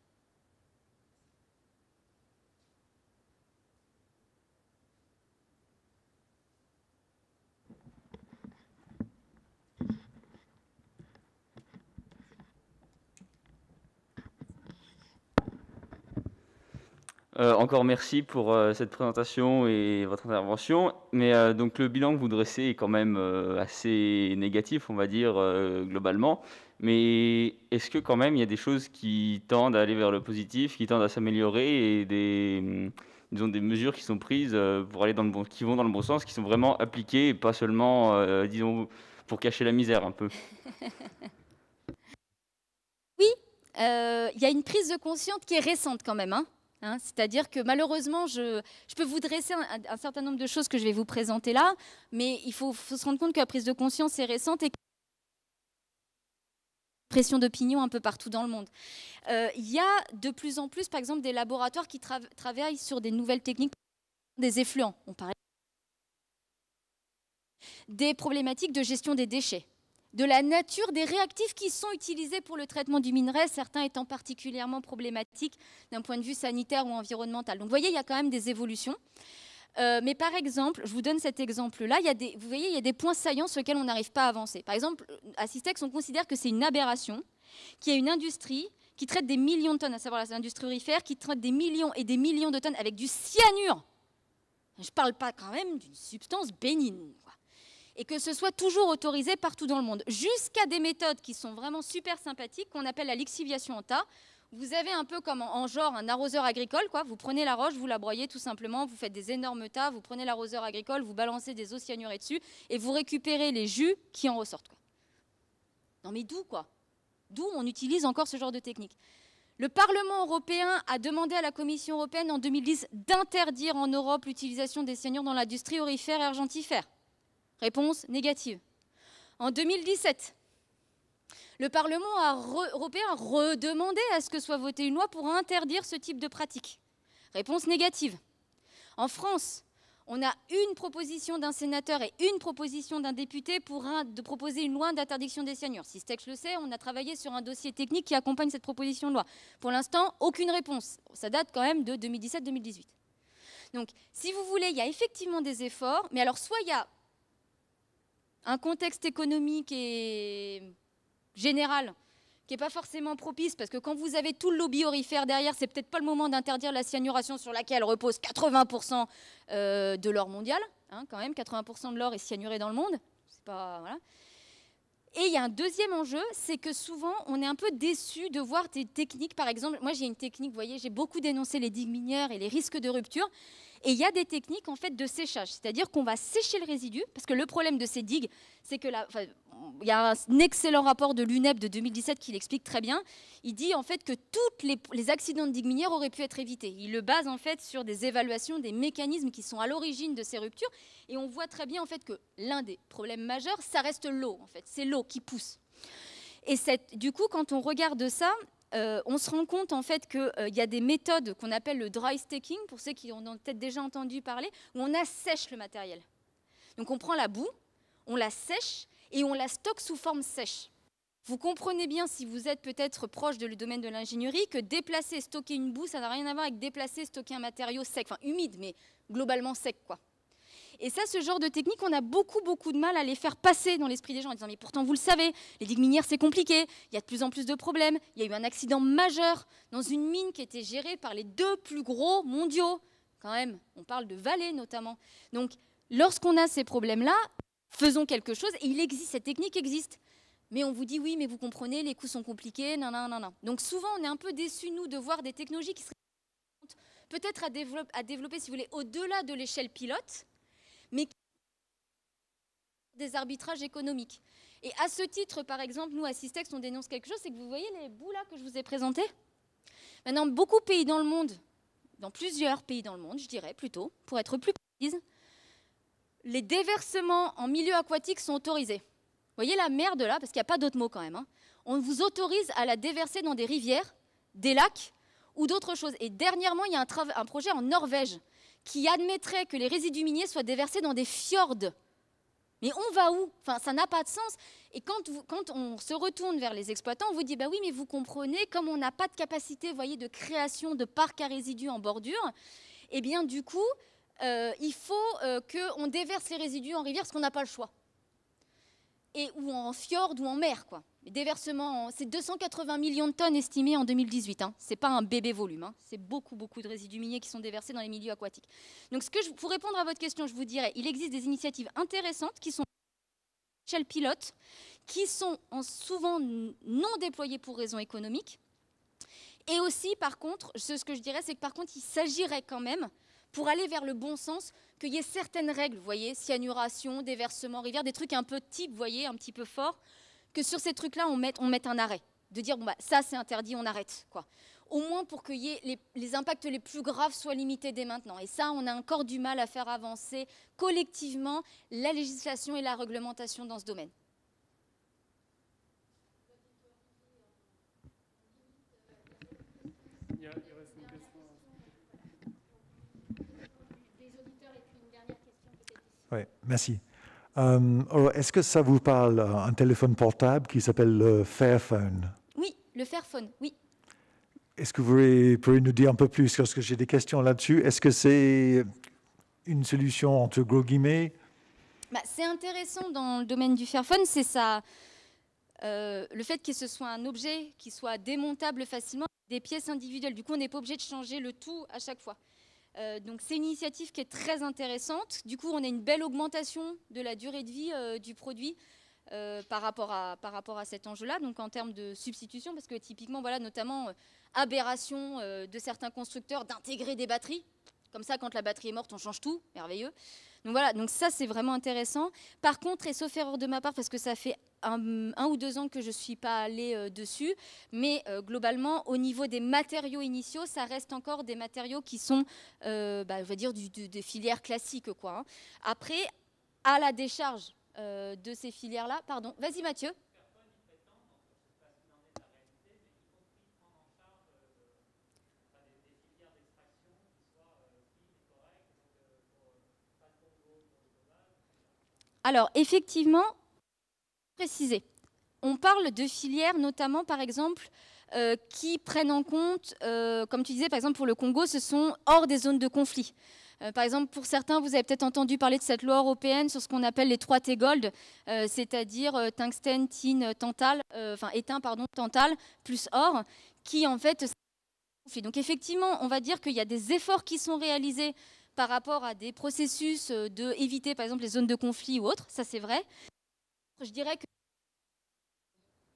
S4: Euh, encore merci pour euh, cette présentation et votre intervention. Mais euh, donc le bilan que vous dressez est quand même assez négatif, on va dire globalement. Mais est-ce que quand même il y a des choses qui tendent à aller vers le positif, qui tendent à s'améliorer et des hmm, des mesures qui sont prises pour aller dans le bon, qui vont dans le bon sens, qui sont vraiment appliquées et pas seulement disons pour cacher la misère un peu.
S3: oui, il y a une prise de conscience qui est récente quand même. Hein Hein. C'est-à-dire que malheureusement, je, peux vous dresser un, certain nombre de choses que je vais vous présenter là, mais il faut, se rendre compte que la prise de conscience est récente et pression d'opinion un peu partout dans le monde. Euh, il y a de plus en plus, par exemple, des laboratoires qui travaillent sur des nouvelles techniques des effluents. On parle des problématiques de gestion des déchets de la nature des réactifs qui sont utilisés pour le traitement du minerai, certains étant particulièrement problématiques d'un point de vue sanitaire ou environnemental. Donc vous voyez, il y a quand même des évolutions. Euh, mais par exemple, je vous donne cet exemple-là, vous voyez, il y a des points saillants sur lesquels on n'arrive pas à avancer. Par exemple, à Cistex, on considère que c'est une aberration, qu'il y a une industrie qui traite des millions de tonnes, à savoir l'industrie orifère, qui traite des millions et des millions de tonnes avec du cyanure. Je ne parle pas quand même d'une substance bénigne et que ce soit toujours autorisé partout dans le monde, jusqu'à des méthodes qui sont vraiment super sympathiques, qu'on appelle la lixiviation en tas. Vous avez un peu comme en, genre un arroseur agricole, quoi. Vous prenez la roche, vous la broyez tout simplement, vous faites des énormes tas, vous prenez l'arroseur agricole, vous balancez des eaux cyanurées dessus et vous récupérez les jus qui en ressortent, quoi. Non mais d'où, quoi D'où on utilise encore ce genre de technique. Le Parlement européen a demandé à la Commission européenne en 2010 d'interdire en Europe l'utilisation des cyanures dans l'industrie aurifère et argentifère. Réponse négative. En 2017, le Parlement européen a redemandé à ce que soit votée une loi pour interdire ce type de pratique. Réponse négative. En France, on a une proposition d'un sénateur et une proposition d'un député pour de proposer une loi d'interdiction des seniors. Si ce texte le sait, on a travaillé sur un dossier technique qui accompagne cette proposition de loi. Pour l'instant, aucune réponse. Ça date quand même de 2017-2018. Donc, si vous voulez, il y a effectivement des efforts, mais alors soit il y a un contexte économique et général qui n'est pas forcément propice, parce que quand vous avez tout le lobby orifère derrière, c'est peut-être pas le moment d'interdire la cyanuration sur laquelle repose 80% euh, de l'or mondial. Hein, quand même, 80% de l'or est cyanuré dans le monde. pas, et il y a un deuxième enjeu, c'est que souvent, on est un peu déçu de voir des techniques. Par exemple, moi, j'ai une technique, vous voyez, j'ai beaucoup dénoncé les digues minières et les risques de rupture. Et il y a des techniques, en fait, de séchage. C'est-à-dire qu'on va sécher le résidu, parce que le problème de ces digues, c'est que la, il y a un excellent rapport de l'UNEP de 2017 qui l'explique très bien. Il dit en fait que tous les, accidents de digue minière auraient pu être évités. Il le base en fait sur des évaluations des mécanismes qui sont à l'origine de ces ruptures. Et on voit très bien en fait que l'un des problèmes majeurs, ça reste l'eau en fait. C'est l'eau qui pousse. Et du coup, quand on regarde ça, euh, on se rend compte en fait qu'il euh, il y a des méthodes qu'on appelle le dry staking, pour ceux qui en ont peut-être déjà entendu parler, où on assèche le matériel. Donc on prend la boue, on la sèche et on la stocke sous forme sèche. Vous comprenez bien, si vous êtes peut-être proche du domaine de l'ingénierie, que déplacer, stocker une boue, ça n'a rien à voir avec déplacer, stocker un matériau sec, enfin humide, mais globalement sec, quoi. Et ça, ce genre de technique, on a beaucoup, beaucoup de mal à les faire passer dans l'esprit des gens en disant Mais pourtant, vous le savez, les digues minières, c'est compliqué, il y a de plus en plus de problèmes. Il y a eu un accident majeur dans une mine qui était gérée par les deux plus gros mondiaux. Quand même, on parle de vallées notamment. Donc, lorsqu'on a ces problèmes-là, faisons quelque chose. Et il existe, cette technique existe. Mais on vous dit oui, mais vous comprenez, les coûts sont compliqués, Non, non, non, non. Donc souvent, on est un peu déçus, nous, de voir des technologies qui seraient peut-être à, développer, à développer, si vous voulez, au-delà de l'échelle pilote, mais des arbitrages économiques. Et à ce titre, par exemple, nous, à Systex, on dénonce quelque chose, c'est que vous voyez les bouts là que je vous ai présentés Maintenant, beaucoup de pays dans le monde, dans plusieurs pays dans le monde, je dirais plutôt, pour être plus précise, les déversements en milieu aquatique sont autorisés. Vous voyez la merde là, parce qu'il n'y a pas d'autre mot quand même. Hein. On vous autorise à la déverser dans des rivières, des lacs ou d'autres choses. Et dernièrement, il y a un, projet en Norvège qui admettrait que les résidus miniers soient déversés dans des fjords. Mais on va où Enfin, ça n'a pas de sens. Et quand, on se retourne vers les exploitants, on vous dit, bah oui, mais vous comprenez, comme on n'a pas de capacité, voyez, de création de parcs à résidus en bordure, eh bien, du coup, euh, il faut euh, qu'on déverse les résidus en rivière parce qu'on n'a pas le choix. Et, ou en fjord ou en mer, quoi. Déversement, c'est 280 millions de tonnes estimées en 2018. Hein. Ce n'est pas un bébé volume. Hein. C'est beaucoup, beaucoup de résidus miniers qui sont déversés dans les milieux aquatiques. Donc, ce que je, pour répondre à votre question, je vous dirais, il existe des initiatives intéressantes qui sont échelle pilote, qui sont souvent non déployées pour raisons économiques. Et aussi, par contre, ce que je dirais, c'est que par contre, il s'agirait quand même pour aller vers le bon sens, qu'il y ait certaines règles, vous voyez, cyanuration, déversement, rivière, des trucs un peu types, vous voyez, un petit peu fort, que sur ces trucs-là, on mette, on mette un arrêt. De dire, bon, bah, ça c'est interdit, on arrête. quoi. Au moins pour que y ait les impacts les plus graves soient limités dès maintenant. Et ça, on a encore du mal à faire avancer collectivement la législation et la réglementation dans ce domaine.
S6: merci. Euh, est-ce que ça vous parle, euh, un téléphone portable qui s'appelle le Fairphone
S3: Oui, le Fairphone, oui.
S6: Est-ce que vous pourriez nous dire un peu plus Parce que j'ai des questions là-dessus. Est-ce que c'est une solution entre gros guillemets
S3: bah, C'est intéressant dans le domaine du Fairphone, c'est ça. Euh, le fait que ce soit un objet qui soit démontable facilement, des pièces individuelles. Du coup, on n'est pas obligé de changer le tout à chaque fois. Euh, donc c'est une initiative qui est très intéressante. Du coup, on a une belle augmentation de la durée de vie euh, du produit euh, par, rapport à, par rapport à cet enjeu-là, donc en termes de substitution, parce que typiquement, voilà, notamment aberration de certains constructeurs d'intégrer des batteries. Comme ça, quand la batterie est morte, on change tout, merveilleux. Donc voilà, donc ça c'est vraiment intéressant. Par contre, et sauf erreur de ma part, parce que ça fait un, ou deux ans que je ne suis pas allée euh, dessus, mais euh, globalement, au niveau des matériaux initiaux, ça reste encore des matériaux qui sont, je euh, bah, vais dire, des filières classiques. Quoi, hein. Après, à la décharge de ces filières-là, pardon, vas-y Mathieu. Alors, effectivement, préciser. On parle de filières, notamment, par exemple, euh, qui prennent en compte, euh, comme tu disais, par exemple, pour le Congo, ce sont hors des zones de conflit. Euh, par exemple, pour certains, vous avez peut-être entendu parler de cette loi européenne sur ce qu'on appelle les 3 T gold, c'est-à-dire tungstène, tin, tantal, enfin étain, pardon, tantal, plus or, qui en fait donc effectivement, on va dire qu'il y a des efforts qui sont réalisés par rapport à des processus euh, de éviter par exemple les zones de conflit ou autres, ça c'est vrai. Je dirais que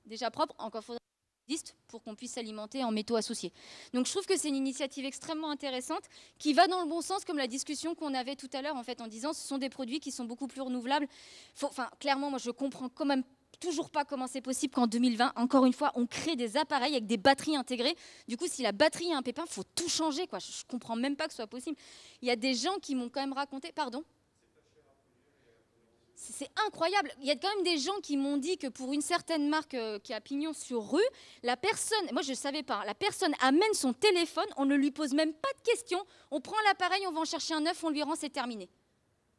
S3: déjà propre, encore faudrait existe pour qu'on puisse s'alimenter en métaux associés. Donc je trouve que c'est une initiative extrêmement intéressante qui va dans le bon sens comme la discussion qu'on avait tout à l'heure en fait en disant ce sont des produits qui sont beaucoup plus renouvelables. enfin clairement moi je comprends quand même toujours pas comment c'est possible qu'en 2020, encore une fois, on crée des appareils avec des batteries intégrées. Du coup, si la batterie a un pépin, faut tout changer. Quoi. Je comprends même pas que ce soit possible. Il y a des gens qui m'ont quand même raconté, pardon. C'est incroyable. Il y a quand même des gens qui m'ont dit que pour une certaine marque euh, qui a pignon sur rue, la personne, moi je ne savais pas, la personne amène son téléphone, on ne lui pose même pas de questions, on prend l'appareil, on va en chercher un neuf, on lui rend, c'est terminé.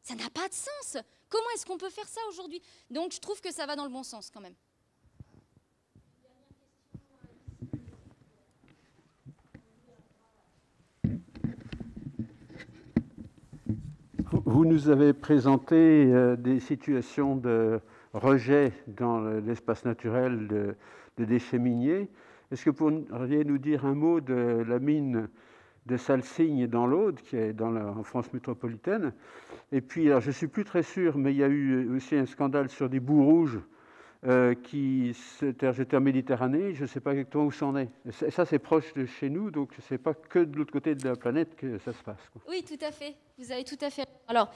S3: Ça n'a pas de sens. Comment est-ce qu'on peut faire ça aujourd'hui Donc je trouve que ça va dans le bon sens quand même.
S6: Vous nous avez présenté
S5: euh, des situations de rejet dans l'espace naturel de, déchets miniers. Est-ce que vous pourriez nous dire un mot de la mine de Salsigne dans l'Aude, qui est dans la, en France métropolitaine, et puis, je ne suis plus très sûr, mais il y a eu aussi un scandale sur des bouts rouges euh, qui s'étaient en Méditerranée. Je ne sais pas exactement où c'en est. ça, c'est proche de chez nous, donc ce n'est pas que de l'autre côté de la planète que ça se passe.
S3: Oui, tout à fait. Vous avez tout à fait. Alors,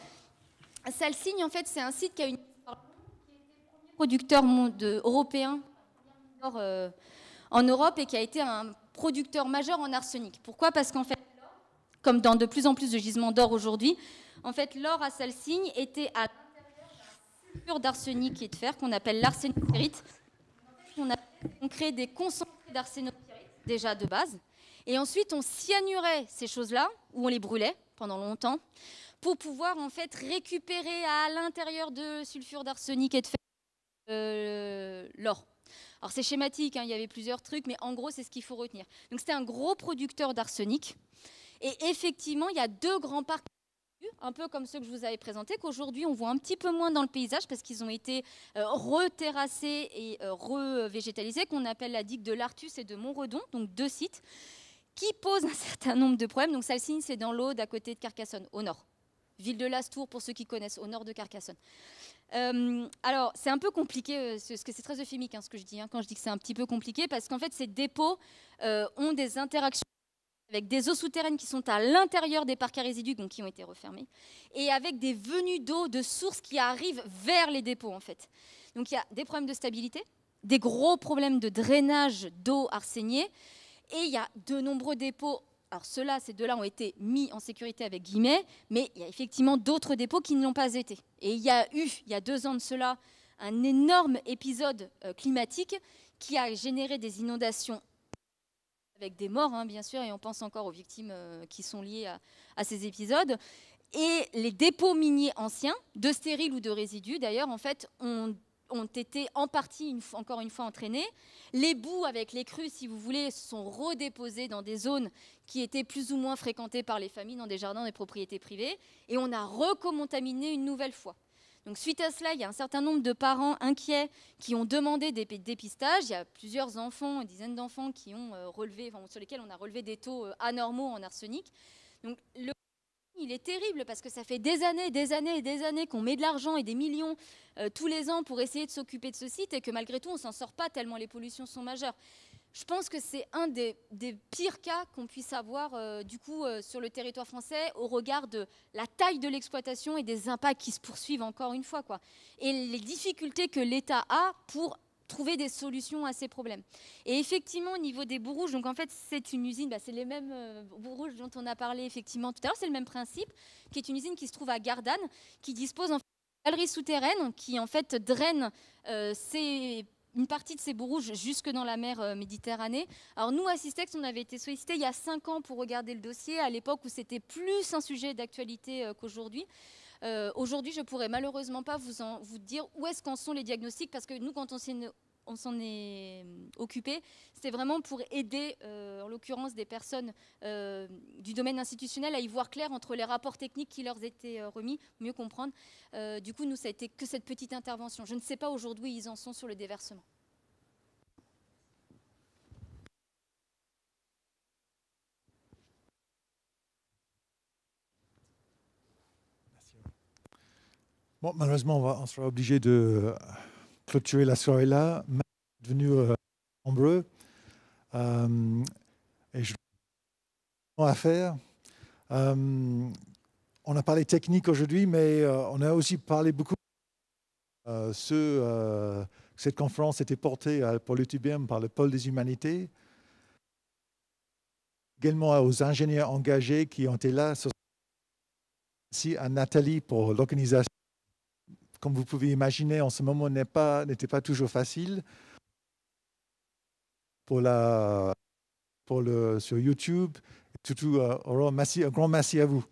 S3: Salsigne, en fait, c'est un site qui a une producteur monde européen euh, en Europe et qui a été un producteur majeur en arsenic. Pourquoi Parce qu'en fait, comme dans de plus en plus de gisements d'or aujourd'hui. En fait, l'or à Salsigne était à l'intérieur d'un sulfure d'arsenic et de fer qu'on appelle l'arsénopyrite. On, a, on crée des concentrés d'arsénopyrite, déjà de base, et ensuite on cyanurait ces choses-là, ou on les brûlait pendant longtemps, pour pouvoir en fait récupérer à l'intérieur de sulfure d'arsenic et de fer euh, l'or. Alors c'est schématique, hein, il y avait plusieurs trucs, mais en gros c'est ce qu'il faut retenir. Donc c'était un gros producteur d'arsenic. Et effectivement, il y a deux grands parcs un peu comme ceux que je vous avais présentés, qu'aujourd'hui on voit un petit peu moins dans le paysage parce qu'ils ont été re euh, reterrassés et euh, revégétalisés, qu'on appelle la digue de l'Artus et de Montredon, donc deux sites, qui posent un certain nombre de problèmes. Donc Salsigne, c'est dans l'eau à côté de Carcassonne, au nord. Ville de Lastour, pour ceux qui connaissent, au nord de Carcassonne. Euh, alors, c'est un peu compliqué, ce que c'est très euphémique hein, ce que je dis, hein, quand je dis que c'est un petit peu compliqué, parce qu'en fait, ces dépôts ont des interactions avec des eaux souterraines qui sont à l'intérieur des parcs à résidus, donc qui ont été refermés, et avec des venues d'eau de sources qui arrivent vers les dépôts, en fait. Donc il y a des problèmes de stabilité, des gros problèmes de drainage d'eau arseniée, et il y a de nombreux dépôts. Alors ceux-là, ces deux-là ont été mis en sécurité avec guillemets, mais il y a effectivement d'autres dépôts qui ne l'ont pas été. Et il y a eu, il y a deux ans de cela, un énorme épisode euh, climatique qui a généré des inondations avec des morts, hein, bien sûr, et on pense encore aux victimes euh, qui sont liées à, ces épisodes. Et les dépôts miniers anciens, de stériles ou de résidus, d'ailleurs, en fait, ont été en partie, encore une fois, entraînés. Les bouts avec les crues, si vous voulez, sont redéposés dans des zones qui étaient plus ou moins fréquentées par les familles, dans des jardins, des propriétés privées. Et on a recomontaminé une nouvelle fois suite à cela, il y a un certain nombre de parents inquiets qui ont demandé des dépistages. Il y a plusieurs enfants, une dizaine d'enfants qui ont euh, relevé, sur lesquels on a relevé des taux euh, anormaux en arsenic. Donc le il est terrible parce que ça fait des années, des années et des années qu'on met de l'argent et des millions euh, tous les ans pour essayer de s'occuper de ce site et que malgré tout, on s'en sort pas tellement les pollutions sont majeures. Je pense que c'est un des, pires cas qu'on puisse avoir euh, du coup euh, sur le territoire français au regard de la taille de l'exploitation et des impacts qui se poursuivent encore une fois quoi. Et les difficultés que l'État a pour trouver des solutions à ces problèmes. Et effectivement, au niveau des bourrouges, donc en fait, c'est une usine, bah, c'est les mêmes euh, bourrouges dont on a parlé effectivement tout à l'heure, c'est le même principe, qui est une usine qui se trouve à Gardanne, qui dispose en galerie souterraine qui en fait draine ces une partie de ces bouts rouges jusque dans la mer euh, Méditerranée. Alors nous, à Sistex, on avait été sollicité il y a cinq ans pour regarder le dossier, à l'époque où c'était plus un sujet d'actualité euh, qu'aujourd'hui. Euh, aujourd'hui, je pourrais malheureusement pas vous, en, vous dire où est-ce qu'en sont les diagnostics, parce que nous, quand on s'est on s'en est euh, occupé, c'était vraiment pour aider, euh, en l'occurrence, des personnes euh, du domaine institutionnel à y voir clair entre les rapports techniques qui leur étaient remis, mieux comprendre. du coup, nous, ça a été que cette petite intervention. Je ne sais pas aujourd'hui ils en sont sur le déversement.
S6: Bon, malheureusement, on sera obligé de clôturer la soirée là, devenu euh, nombreux. Euh, et je à faire. Euh, on a parlé technique aujourd'hui, mais on a aussi parlé beaucoup de ce, cette conférence était portée pour l'UTBM par le pôle des humanités, également aux ingénieurs engagés qui ont été là, Si à Nathalie pour l'organisation comme vous pouvez imaginer, en ce moment n'était pas, pas toujours facile. Pour la, pour le, sur YouTube. Tout, tout, euh, un grand merci à vous.